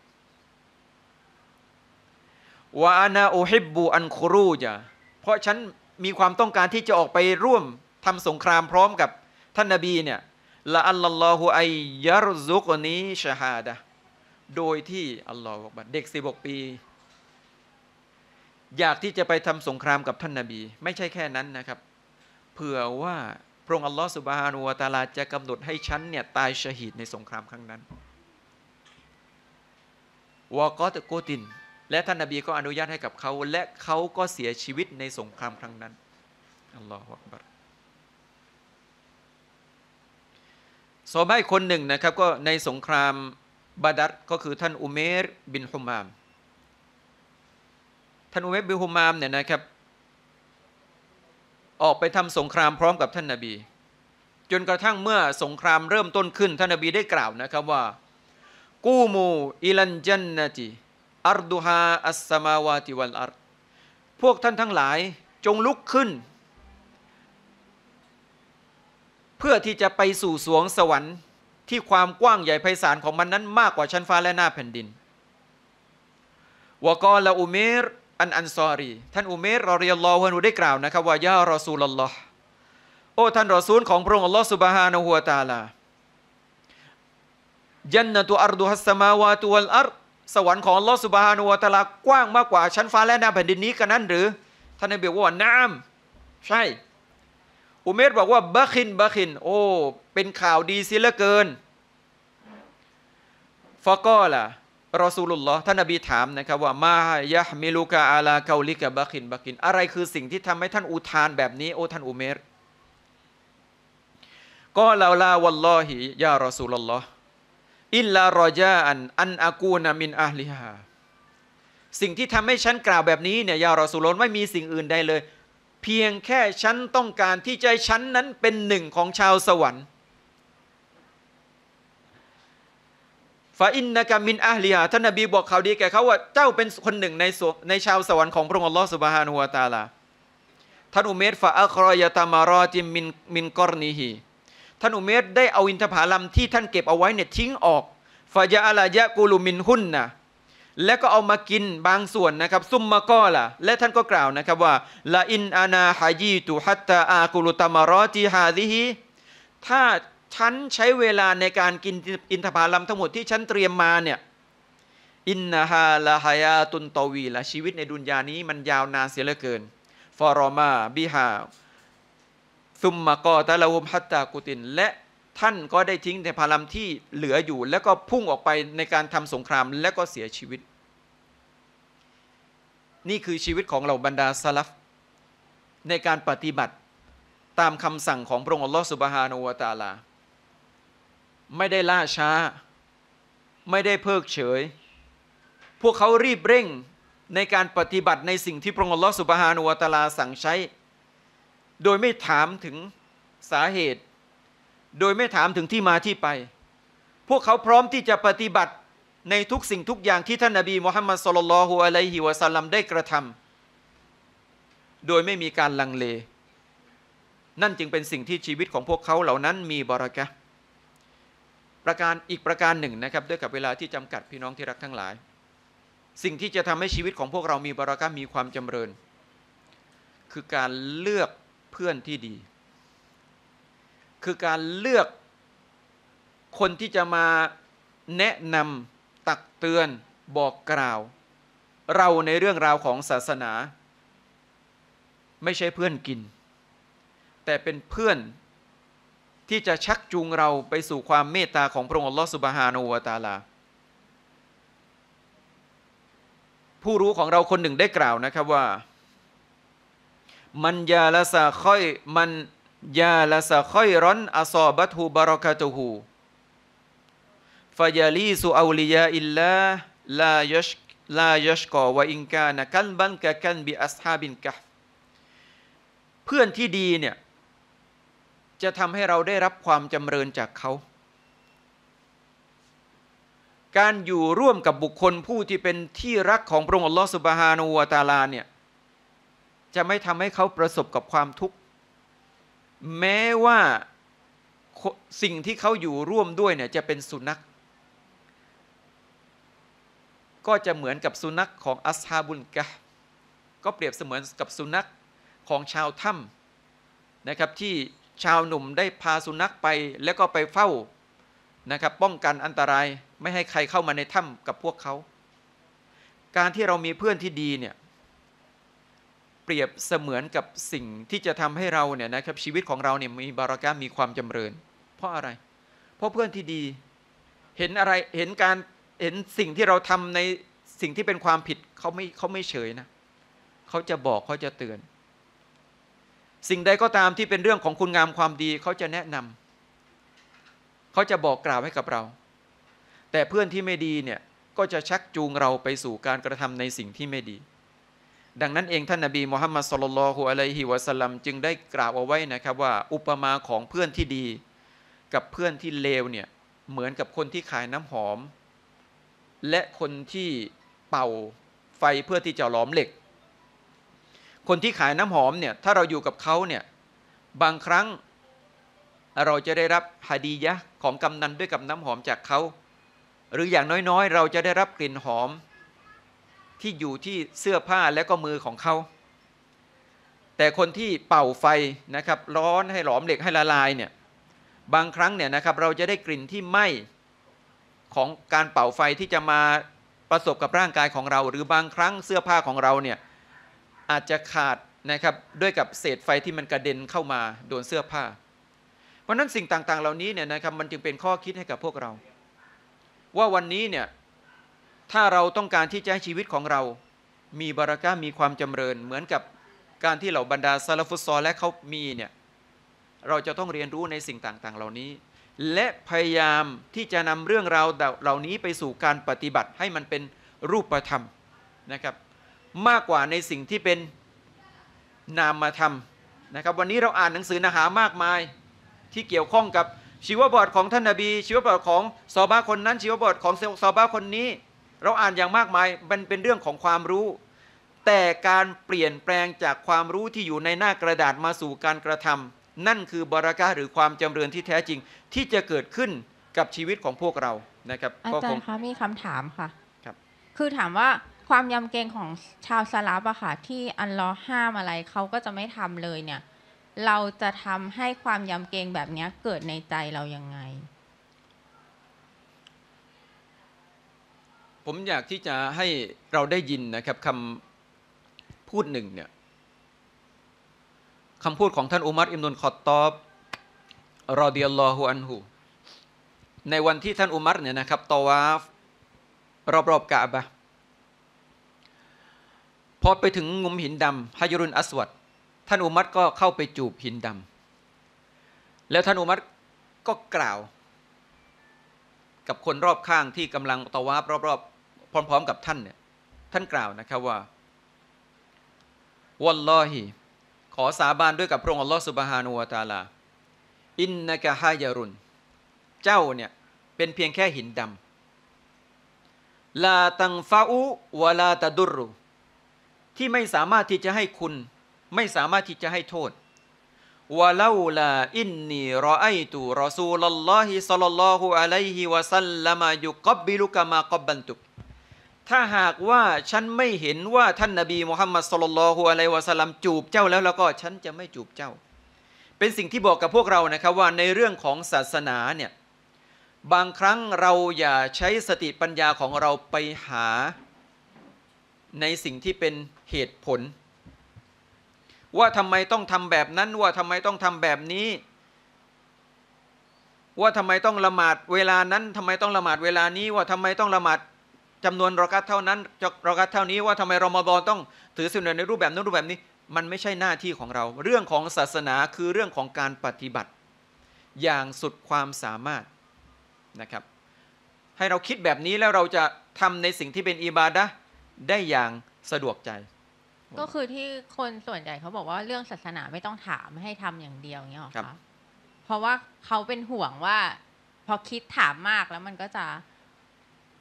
วาอนาโอฮิบบูอันครูจะเพราะฉัน มีความต้องการที่จะออกไปร่วมทำสงครามพร้อมกับ ท่านนาบีเนี่ยละอัลลอฮฺอไอยารุซุกนี้ชาฮาดะโดยที่อัลลอฮ์บอกว่าเด็กสิบกปี อยากที่จะไปทำสงครามกับท่านนาบี ไม่ใช่แค่นั้นนะครับ เผื่อว่า พระองค์อัลลอฮ์สุบฮานูวาตาลาจะกำหนดให้ฉันเนี่ยตายชหีดในสงครามครั้งนั้นวอกอตโกติน และท่านนาบีก็อนุญาตให้กับเขาและเขาก็เสียชีวิตในสงครามครั้งนั้นอัลลอฮฺอักบัรซบายคนหนึ่งนะครับก็ในสงครามบาดัดก็คือท่านอุเมรบินฮุมาม ท่านอุเมรบินฮุมามเนี่ยนะครับ ออกไปทำสงครามพร้อมกับท่านนาบี จนกระทั่งเมื่อสงครามเริ่มต้นขึ้น ท่านนาบีได้กล่าวนะครับว่า กูมูอิลันจันนจีอัรดูฮาอัสมาวาติวัลอัรพวกท่านทั้งหลายจงลุกขึ้น เพื่อที่จะไปสู่สวงสวรรค์ที่ความกว้างใหญ่ไพศาลของมันนั้นมากกว่าชั้นฟ้าและหน้าแผ่นดินวกอลาอุเมรอันอันซอรี ท่านอุเมรรอเรียลลอฮนูได้กล่าวนะครับ ว่า ยารอซูลลอฮ์โอ้ท่านรอซูลของพระองค์อัลลอฮ์สุบฮานะฮัวตาลายันนตัวอัรดุฮัสมาวาตัวอัรสวรรค์ของอัลลอฮ์สุบฮานะฮัวตาลากว้างมากกว่าชั้นฟ้าและหน้าแผ่นดินนี้กันนั้นหรือ ท่านนบีบอกว่าน้ำใช่อุเมศบอกว่าบัคินบัคินโอ้เป็นข่าวดีสิเหลือเกินฟะก็ล่ะรอสูลุลลอฮ์ท่านอบีถามนะครับว่า มายะมิลูกาอาลาเกาลิกะบัคินบัคิน อะไรคือสิ่งที่ทำให้ท่านอุทานแบบนี้โอ้ท่านอุเมศก็ลาลาวัลลอฮิยารอสูลุลลอฮ์อิลลารอจาอันอันอากูนามินอาลิฮาสิ่งที่ทำให้ฉันกล่าวแบบนี้เนี่ยยารอสูลุลไม่มีสิ่งอื่นใดเลยพียงแค่ฉันต้องการที่ใจฉันนั้นเป็นหนึ่งของชาวสวรรค์ฟาอินนากามินอาลียาท่านนบีบอกข่าวดีแก่เขาว่าเจ้าเป็นคนหนึ่งในในชาวสวรรค์ของพระองค์อัลลอฮฺสุบฮานุวาตาลาท่านอุเมศฟาอัครอยตามารอจิมินมินกอรนีฮีท่านอุเมศได้เอาอินทผลัมที่ท่านเก็บเอาไว้เนี่ยทิ้งออกฟายาอลายะกูลูมินหุนนะแล้วก็เอามากินบางส่วนนะครับ ซุมมาก็ละ และท่านก็กล่าวนะครับว่าละอินอานาฮายีตุฮัตตาอากุลตามารอจีฮาดิฮีถ้าฉันใช้เวลาในการกินอินทผลัมทั้งหมดที่ฉันเตรียมมาเนี่ยอินนาฮาลาฮายาตุนตวีละชีวิตในดุนยานี้มันยาวนานเสียเหลือเกิน ฟอรอมาบิฮาซุมมากอตะละวุมฮัตตากุตินและท่านก็ได้ทิ้งในพารามที่เหลืออยู่ แล้วก็พุ่งออกไปในการทำสงคราม และก็เสียชีวิต นี่คือชีวิตของเหล่าบรรดาสลัฟในการปฏิบัติตามคำสั่งของพระองค์อัลลอฮฺสุบฮานาวตาลา ไม่ได้ล่าช้า ไม่ได้เพิกเฉย พวกเขารีบเร่งในการปฏิบัติในสิ่งที่พระองค์อัลลอฮฺสุบฮานาวตาลาสั่งใช้ โดยไม่ถามถึงสาเหตุโดยไม่ถามถึงที่มาที่ไป พวกเขาพร้อมที่จะปฏิบัติ ในทุกสิ่งทุกอย่างที่ ท่านนาบีมุฮัมมัดสุลลัลฮุอะลัยฮิวะสัลลัมได้กระทำ โดยไม่มีการลังเล นั่นจึงเป็นสิ่งที่ชีวิตของพวกเขาเหล่านั้นมีบรักะ ประการอีกประการหนึ่งนะครับด้วยกับเวลาที่จำกัดพี่น้องที่รักทั้งหลาย สิ่งที่จะทำให้ชีวิตของพวกเรามีบารักะมีความจำเริญ คือการเลือกเพื่อนที่ดีคือการเลือกคนที่จะมาแนะนำตักเตือนบอกกล่าว เราในเรื่องราวของศาสนา ไม่ใช่เพื่อนกิน แต่เป็นเพื่อนที่จะชักจูงเราไปสู่ความเมตตาของพระองค์ลอสุบฮานูวตาลา ผู้รู้ของเราคนหนึ่งได้กล่าวนะครับว่า มันยาลาซาค่อยมันยาละสะค่อยร้อนอซอบัตูบารอกาตูหูฟายาลีสุอาลียาอิลลาลายชลายชกอวาอิงกานะกันบันกะกันบิอัสฮาบินกะเพื่อนที่ดีเนี่ย จะทำให้เราได้รับความจำเริญจากเขา การอยู่ร่วมกับบุคคลผู้ที่เป็นที่รักของพระองค์อัลลอฮฺสุบฮานูวาตาลาเนี่ยจะไม่ทำให้เขาประสบกับความทุกข์แม้ว่าสิ่งที่เขาอยู่ร่วมด้วยเนี่ยจะเป็นสุนัข ก็จะเหมือนกับสุนัขของอัสฮาบุลกะก็เปรียบเสมือนกับสุนัขของชาวถ้ำนะครับ ที่ชาวหนุ่มได้พาสุนัขไปแล้วก็ไปเฝ้านะครับป้องกันอันตรายไม่ให้ใครเข้ามาในถ้ำกับพวกเขา การที่เรามีเพื่อนที่ดีเนี่ยเปรียบเสมือนกับสิ่งที่จะทำให้เราเนี่ยนะครับชีวิตของเราเนี่ยมีบารากามีความจำเริญเพราะอะไร เพราะเพื่อนที่ดี เห็นอะไรเห็นการเห็นสิ่งที่เราทำในสิ่งที่เป็นความผิดเขาไม่เขาไม่เฉยนะเขาจะบอกเขาจะเตือน สิ่งใดก็ตามที่เป็นเรื่องของคุณงามความดีเขาจะแนะนำเขาจะบอกกล่าวให้กับเรา แต่เพื่อนที่ไม่ดีเนี่ยก็จะชักจูงเราไปสู่การกระทำในสิ่งที่ไม่ดีดังนั้นเองท่านนบีมูฮัมมัดสุลลัลฮุอะลัยฮิวะสัลลัมจึงได้กล่าวเอาไว้นะครับว่าอุปมา ของเพื่อนที่ดี กับเพื่อนที่ เลวเนี่ยเหมือนกับคนที่ขายน้ำ หอม และคนที่เป่าไฟเพื่อที่จะหลอมเหล็ก คนที่ขายน้ำ หอมเนี่ยถ้าเราอยู่กับเขาเนี่ย บางครั้งเราจะได้รับฮาดียะของกำนันด้วยกับน้ำหอมจากเขาหรืออย่างน้อยๆ เราจะได้รับกลิ่นหอมที่อยู่ที่เสื้อผ้าและก็มือของเขา แต่คนที่เป่าไฟนะครับ ร้อนให้หลอมเหล็กให้ละลายเนี่ย บางครั้งเนี่ยนะครับ เราจะได้กลิ่นที่ไหม้ของการเป่าไฟที่จะมาประสบกับร่างกายของเรา หรือบางครั้งเสื้อผ้าของเราเนี่ย อาจจะขาดนะครับด้วยกับเศษไฟที่มันกระเด็นเข้ามาโดนเสื้อผ้า เพราะนั้นสิ่งต่างๆ เหล่านี้เนี่ยนะครับมันจึงเป็นข้อคิดให้กับพวกเรา ว่าวันนี้เนี่ยถ้าเราต้องการที่จะให้ชีวิตของเรา มีบารักะมีความจำเริญ เหมือนกับการที่เหล่าบรรดาซาลฟุตซอลและเขามีเนี่ย เราจะต้องเรียนรู้ในสิ่งต่างๆ เหล่านี้ และพยายามที่จะนำเรื่องราวเหล่านี้ไปสู่การปฏิบัติให้มันเป็นรูปธรรมนะครับ มากกว่าในสิ่งที่เป็นนามธรรมนะครับ วันนี้เราอ่านหนังสือนาหามากมายที่เกี่ยวข้องกับชีวบรของท่านนาบี ชีวบรของซอบาคนนั้น ชีวบรของซอบาคนนี้เราอ่านอย่างมากมาย มันเป็นเรื่องของความรู้ แต่การเปลี่ยนแปลงจากความรู้ที่อยู่ในหน้ากระดาษมาสู่การกระทำ นั่นคือบารักะหรือความจำเริญที่แท้จริง ที่จะเกิดขึ้นกับชีวิตของพวกเรา นะครับอาจารย์คะมีคำถามค่ะ ครับ คือถามว่าความยำเกรงของชาวสลับอะค่ะที่อันลอห้ามอะไรเขาก็จะไม่ทำเลยเนี่ย เราจะทำให้ความยำเกรงแบบนี้เกิดในใจเรายังไงผมอยากที่จะให้เราได้ยินนะครับคำพูดหนึ่งเนี่ยคำพูดของท่านอุมัรอิมนุนคอตตอบ รอเดียลลอฮุอันหูในวันที่ท่านอุมัรเนี่ยนะครับตอวาฟ รอบๆกาบะพอไปถึงงุมหินดำฮายรุนอสวัดท่านอุมัรก็เข้าไปจูบหินดำแล้วท่านอุมัรก็กล่าว กับคนรอบข้างที่กำลังตะวาบรอบ ๆพร้อมๆ กับท่านเนี่ย ท่านกล่าวนะครับว่าวัลลอฮิขอสาบานด้วยกับพระองค์อัลลอฮฺสุบฮานูวาตาลา อินนากะฮายารุน เจ้าเนี่ยเป็นเพียงแค่หินดำลาตังฟาอุวลาตะดุรุ ที่ไม่สามารถที่จะให้คุณ ไม่สามารถที่จะให้โทษวะลาลา อินนีรอไอตูรอซูลลอฮิสัลลัลลอฮุอะลัยฮิวะสัลลัมยุกับบิลุกะมากับบันตุกถ้าหากว่าฉันไม่เห็นว่าท่านนาบีมุฮัมมัดสลลัลฮุอะลัยวะสลัมจูบเจ้าแล้วแล้วก็ฉันจะไม่จูบเจ้า เป็นสิ่งที่บอกกับพวกเรานะครับ ว่าในเรื่องของศาสนาเนี่ย บางครั้งเราอย่าใช้สติปัญญาของเราไปหา ในสิ่งที่เป็นเหตุผล ว่าทำไมต้องทำแบบนั้นว่าทำไมต้องทำแบบนี้ ว่าทำไมต้องละหมาด เวลานั้นทำไมต้องละหมาดเวลานี้ว่าทำไมต้องละหมาดจำนวนรอกัตเท่านั้นรอกัตเท่านี้ว่าทำไมรอมฎอนต้องถือสินอดในรูปแบบนั้นรูปแบบนี้มันไม่ใช่หน้าที่ของเรา เรื่องของศาสนาคือเรื่องของการปฏิบัติ อย่างสุดความสามารถนะครับ ให้เราคิดแบบนี้แล้วเราจะทำในสิ่งที่เป็นอิบาดะได้อย่างสะดวกใจ ก็คือที่คนส่วนใหญ่เขาบอกว่าเรื่องศาสนาไม่ต้องถามให้ทำอย่างเดียวเงี้ยหรอคะเพราะว่าเขาเป็นห่วงว่า พอคิดถามมากแล้วมันก็จะ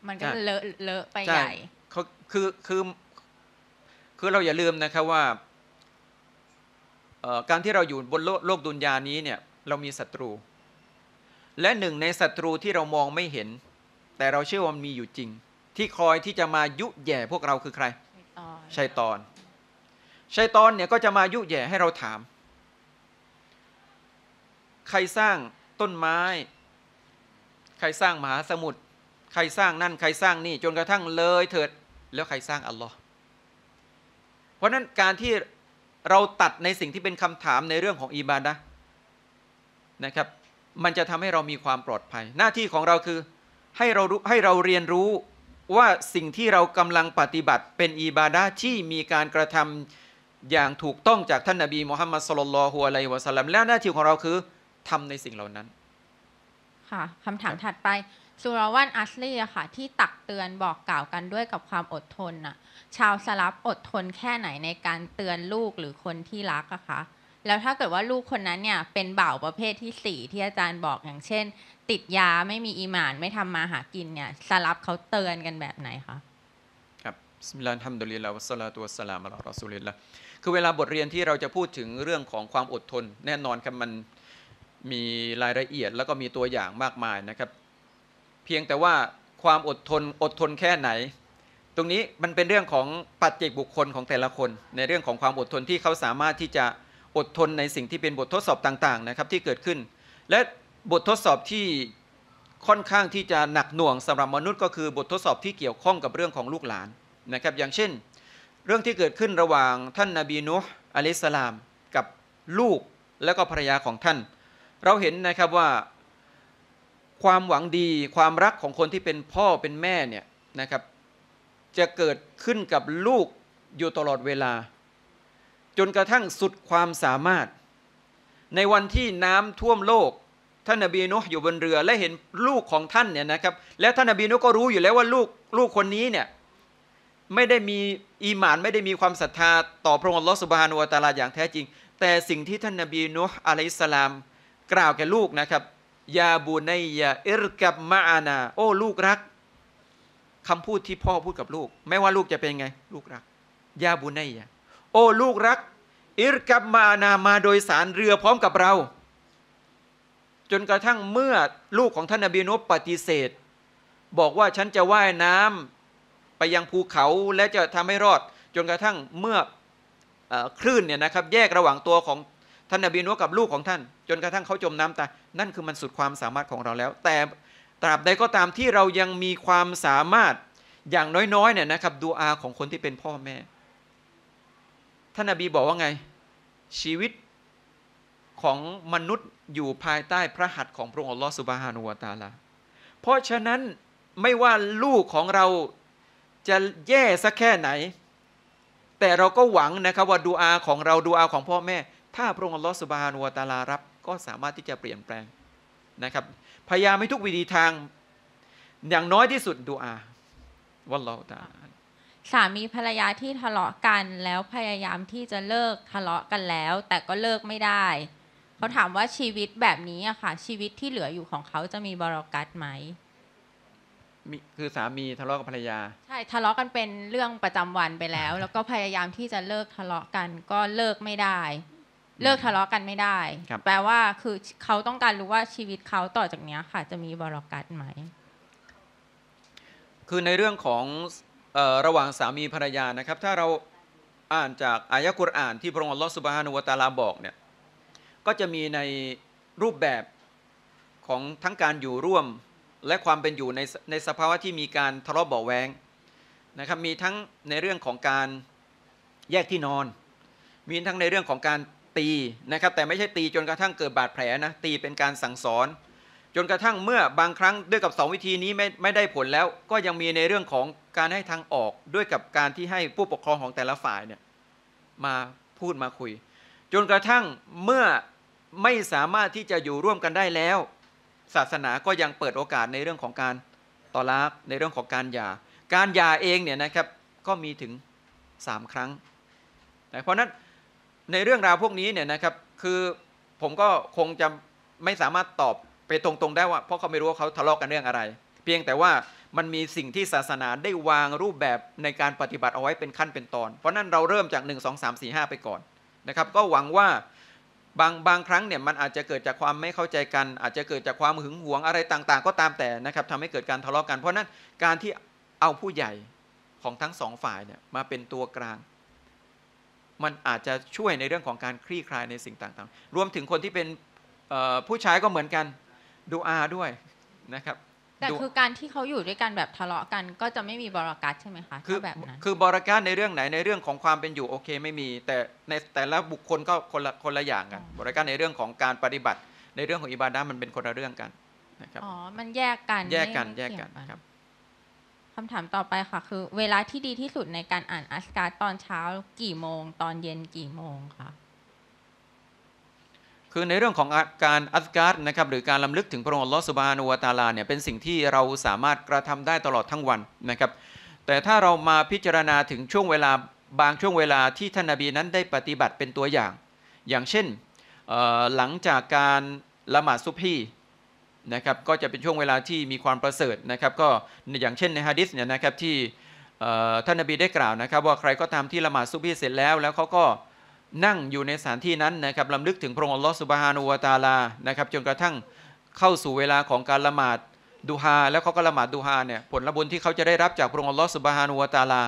มันก็เลอะเลอะไปใหญ่เขาคือคือ คือเราอย่าลืมนะครับว่าการที่เราอยู่บนโลกโลกดุนยานี้เนี่ย เรามีศัตรู และหนึ่งในศัตรูที่เรามองไม่เห็น แต่เราเชื่อว่ามันมีอยู่จริง ที่คอยที่จะมายุแย่พวกเราคือใครชัยตอน ชัยตอนเนี่ยก็จะมายุแย่ให้เราถาม ใครสร้างต้นไม้ ใครสร้างมหาสมุทรใครสร้างนั่นใครสร้างนี่ จนกระทั่งเลยเถิดแล้วใครสร้างอัลลอฮ์เพราะนั้นการที่เราตัดในสิ่งที่เป็นคำถามในเรื่องของอีบาดะนะครับ มันจะทำให้เรามีความปลอดภัยหน้าที่ของเราคือให้เรารู้ให้เราเรียนรู้ว่าสิ่งที่เรากำลังปฏิบัติเป็นอีบาดะที่มีการกระทำอย่างถูกต้องจากท่านนาบีมุฮัมมัดสลลัลฮุอะลัยวะสัลลัมและหน้าที่ของเราคือทำในสิ่งเหล่านั้นค่ะคำถามถัดไปสุรวันอัสลีอะค่ะ ที่ตักเตือนบอกกล่าวกันด้วยกับความอดทนน่ะ ชาวสลับอดทนแค่ไหนในการเตือนลูกหรือคนที่รักอะคะ แล้วถ้าเกิดว่าลูกคนนั้นเนี่ยเป็นบ่าวประเภทที่สี่ที่อาจารย์บอกอย่างเช่น ติดยาไม่มีอีหมาน ไม่ทำมาหากินเนี่ยสลับเขาเตือนกันแบบไหนคะครับสมิลลนฮัมดุลิลลาวสลาตัวสลามอัลลอฮฺสุลิลละคือเวลาบทเรียนที่เราจะพูดถึงเรื่องของความอดทน แน่นอนครับมันมีรายละเอียดแล้วก็มีตัวอย่างมากมายนะครับเพียงแต่ว่าความอดทนอดทนแค่ไหน ตรงนี้มันเป็นเรื่องของ ปัจเจกบุคคลของแต่ละคน ในเรื่องของความอดทนที่เขาสามารถที่จะอดทนในสิ่งที่เป็นบททดสอบต่าง ๆ นะครับ ที่เกิดขึ้น และบททดสอบที่ค่อนข้างที่จะหนักหน่วงสำหรับมนุษย์ก็คือ บททดสอบที่เกี่ยวข้องกับเรื่องของลูกหลานนะครับ อย่างเช่น เรื่องที่เกิดขึ้นระหว่างท่านนาบีนุฮ์อะลัยสลาม กับลูกและก็ภรรยาของท่าน เราเห็นนะครับว่าความหวังดีความรักของคนที่เป็นพ่อเป็นแม่เนี่ยนะครับ จะเกิดขึ้นกับลูกอยู่ตลอดเวลา จนกระทั่งสุดความสามารถ ในวันที่น้ำท่วมโลก ท่านนบีนุอยู่บนเรือและเห็นลูกของท่านเนี่ยนะครับ และท่านนบีนุก็รู้อยู่แล้วว่าลูกลูกคนนี้เนี่ยไม่ได้มีอีหมาน ไม่ได้มีความศรัทธาต่อพระองค์ลอสุบฮานุอัตาลาอย่างแท้จริง แต่สิ่งที่ท่านนบีนุอะลัยสลามกล่าวแก่ลูกนะครับยาบูนยาเอิรกับมาอานา โอ้ ลูกรัก คำพูดที่พ่อพูดกับลูกไม่ว่าลูกจะเป็นไง ลูกรัก ยาบูนยาโอ้ ลูกรักเอิรกับมาอานามาโดยสารเรือพร้อมกับเรา จนกระทั่งเมื่อลูกของท่านอบีนุปฏิเสธ บอกว่าฉันจะว่ายน้ำ ไปยังภูเขาและจะทำให้รอด จนกระทั่งเมื่อคลื่นเนี่ยนะครับแยกระหว่างตัวของท่านนบีนัวกับลูกของท่านจนกระทั่งเขาจมน้ำตายนั่นคือมันสุดความสามารถของเราแล้ว แต่ตราบใดก็ตามที่เรายังมีความสามารถอย่างน้อยๆเนี่ยนะครับ ดูอาของคนที่เป็นพ่อแม่ ท่านนบีบอกว่าไง ชีวิตของมนุษย์อยู่ภายใต้พระหัตถ์ของพระองค์อัลลอฮฺสุบฮานุวาตาลาเพราะฉะนั้นไม่ว่าลูกของเราจะแย่สักแค่ไหน แต่เราก็หวังนะครับว่าดูอาของเราดูอาของพ่อแม่ถ้าพระองค์อัลลอฮฺสุบฮานุวตาลารับ ก็สามารถที่จะเปลี่ยนแปลงนะครับ พยายามให้ทุกวิธีทาง อย่างน้อยที่สุดดูอาวัลลอฮฺตาสามีภรรยาที่ทะเลาะกันแล้วพยายามที่จะเลิกทะเลาะกันแล้ว แต่ก็เลิกไม่ได้ เขาถามว่าชีวิตแบบนี้อะค่ะชีวิตที่เหลืออยู่ของเขาจะมีบรอกัตไหมมีคือสามีทะเลาะกับภรรยาใช่ทะเลาะกันเป็นเรื่องประจำวันไปแล้ว แล้วก็พยายามที่จะเลิกทะเลาะกัน ก็เลิกไม่ได้เลิกทะเลาะกันไม่ได้ แปลว่าคือเขาต้องการรู้ว่าชีวิตเขาต่อจากนี้ค่ะจะมีบรอกัดไหม คือในเรื่องของระหว่างสามีภรรยานะครับ ถ้าเราอ่านจาก อายะกุรอาน ที่พระองค์อัลลอฮฺสุบฮานุวตาลาบอกเนี่ย ก็จะมีในรูปแบบของทั้งการอยู่ร่วมและความเป็นอยู่ในในสภาวะที่มีการทะเลาะเบาแวงนะครับมีทั้งในเรื่องของการแยกที่นอน มีทั้งในเรื่องของการตีนะครับแต่ไม่ใช่ตีจนกระทั่งเกิดบาดแผลนะตีเป็นการสั่งสอน จนกระทั่งเมื่อบางครั้งด้วยกับ 2 วิธีนี้ไม่ไม่ได้ผลแล้วก็ยังมีในเรื่องของการให้ทางออกด้วยกับการที่ให้ผู้ปกครองของแต่ละฝ่ายเนี่ยมาพูดมาคุย จนกระทั่งเมื่อไม่สามารถที่จะอยู่ร่วมกันได้แล้ว ศาสนาก็ยังเปิดโอกาสในเรื่องของการต่อรักในเรื่องของการหย่า การหย่าเองเนี่ยนะครับก็มีถึง 3 ครั้งเพราะนั้นในเรื่องราวพวกนี้เนี่ยนะครับคือผมก็คงจะไม่สามารถตอบไปตรงๆได้ว่าเพราะเขาไม่รู้ว่าเขาทะเลาะกกันเรื่องอะไร เพียงแต่ว่ามันมีสิ่งที่ศาสนาได้วางรูปแบบในการปฏิบัติเอาไว้เป็นขั้นเป็นตอน เพราะนั้นเราเริ่มจาก1 2 3 4 5 ไปก่อน นะครับก็หวังว่าบางบางครั้งเนี่ยมันอาจจะเกิดจากความไม่เข้าใจกัน อาจจะเกิดจากความหึงหวงอะไรต่างๆ ก็ตามแต่นะครับทำให้เกิดการทะเลาะกกัน เพราะนั้นการที่เอาผู้ใหญ่ของทั้งสองฝ่ายเนี่ยมาเป็นตัวกลางมันอาจจะช่วยในเรื่องของการคลี่คลายในสิ่งต่างๆ รวมถึงคนที่เป็นผู้ชายก็เหมือนกันดูอาด้วยนะครับ แต่คือการที่เขาอยู่ด้วยกันแบบทะเลาะกัน ก็จะไม่มีบรากัตใช่ไหมคะคือแบบนั้น คือบรากัตในเรื่องไหน ในเรื่องของความเป็นอยู่โอเคไม่มี แต่ในแต่ละบุคคลก็คนละคนละอย่างกันบรากัตในเรื่องของการปฏิบัติ ในเรื่องของอิบาดามันเป็นคนละเรื่องกันนะครับ อ๋อ มันแยกกัน แยกกัน แยกกันครับคำถามต่อไปค่ะคือเวลาที่ดีที่สุดในการอ่านอัสการ์ตอนเช้ากี่โมง ตอนเย็นกี่โมงคะคือในเรื่องของการอัสการ์นะครับหรือการลำลึกถึงพระองค์ลอสุบานุวตาลาเนี่ยเป็นสิ่งที่เราสามารถกระทำได้ตลอดทั้งวันนะครับแต่ถ้าเรามาพิจารณาถึงช่วงเวลาบางช่วงเวลาที่ท่านนาบีนั้นได้ปฏิบัติเป็นตัวอย่าง อย่างเช่นหลังจากการละหมาดซุพีนะครับก็จะเป็นช่วงเวลาที่มีความประเสริฐนะครับก็อย่างเช่นในฮะดิษเนี่ยนะครับที่ท่านนบีได้กล่าวนะครับ ว่าใครก็ตามที่ละหมาดซุบฮีเสร็จแล้ว แล้วเขาก็นั่งอยู่ในสถานที่นั้นนะครับลำลึกถึงพระองค์อัลลอฮฺสุบฮานูวาตาลานะครับจนกระทั่งเข้าสู่เวลาของการละหมาดดูฮา แล้วเขาก็ละหมาดดูฮาเนี่ยผลละบุญที่เขาจะได้รับจากพระองค์อัลลอฮฺสุบฮานูวาตาลา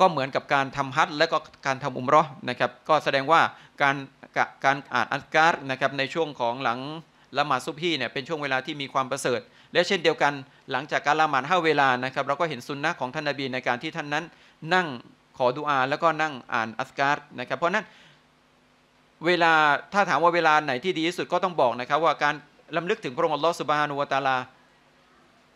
ก็เหมือนกับการทำฮัทและก็การทำอุมรอนะครับก็แสดงว่าการการอ่านอัลการนะครับในช่วงของหลังละหมาดซุบฮีเนี่ยเป็นช่วงเวลาที่มีความประเสริฐ และเช่นเดียวกันหลังจากการละหมาดห้าเวลานะครับ เราก็เห็นสุนนะของท่านนบีในการที่ท่านนั้น นั่งขอดุอาแล้วก็นั่งอ่านอัสการ์นะครับ เพราะนั้นเวลาถ้าถามว่าเวลาไหนที่ดีที่สุดก็ต้องบอกนะครับ ว่าการลํำลึกถึงพระองค์อัลลอฮฺสุบฮานุวาตาลา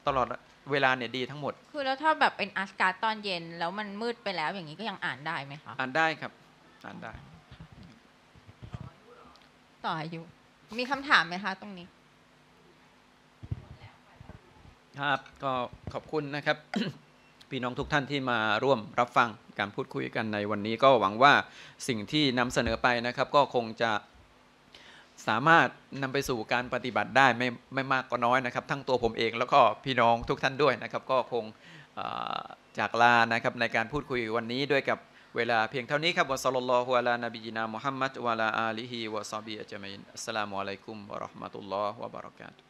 ตลอดเวลาเนี่ยดีทั้งหมด คือแล้วถ้าแบบเป็นอัสการ์ตอนเย็นแล้วมันมืดไปแล้วอย่างนี้ก็ยังอ่านได้ไหมคะอ่านได้ครับอ่านได้ ต่ออายุมีคำถามไหมคะตรงนี้ครับก็ขอบคุณนะครับพี่น้องทุกท่านที่มาร่วมรับฟังการพูดคุยกันในวันนี้ก็หวังว่าสิ่งที่นำเสนอไปนะครับ ก็คงจะสามารถนำไปสู่การปฏิบัติได้ไม่ไม่มากก็น้อยนะครับทั้งตัวผมเอง แล้วก็พี่น้องทุกท่านด้วยนะครับ ก็คงจากลานะครับในการพูดคุยวันนี้ด้วยกับเวลาเพียงเท่านี้ครับวะสัลลัลลอฮุอะลานบีนามุฮัมมัดวะลาอาลีฮิวะซาบีอัจมัยนอัสสลามุอะลัยกุมวะราะห์มะตุลลอฮ์วะบะเราะกาตุ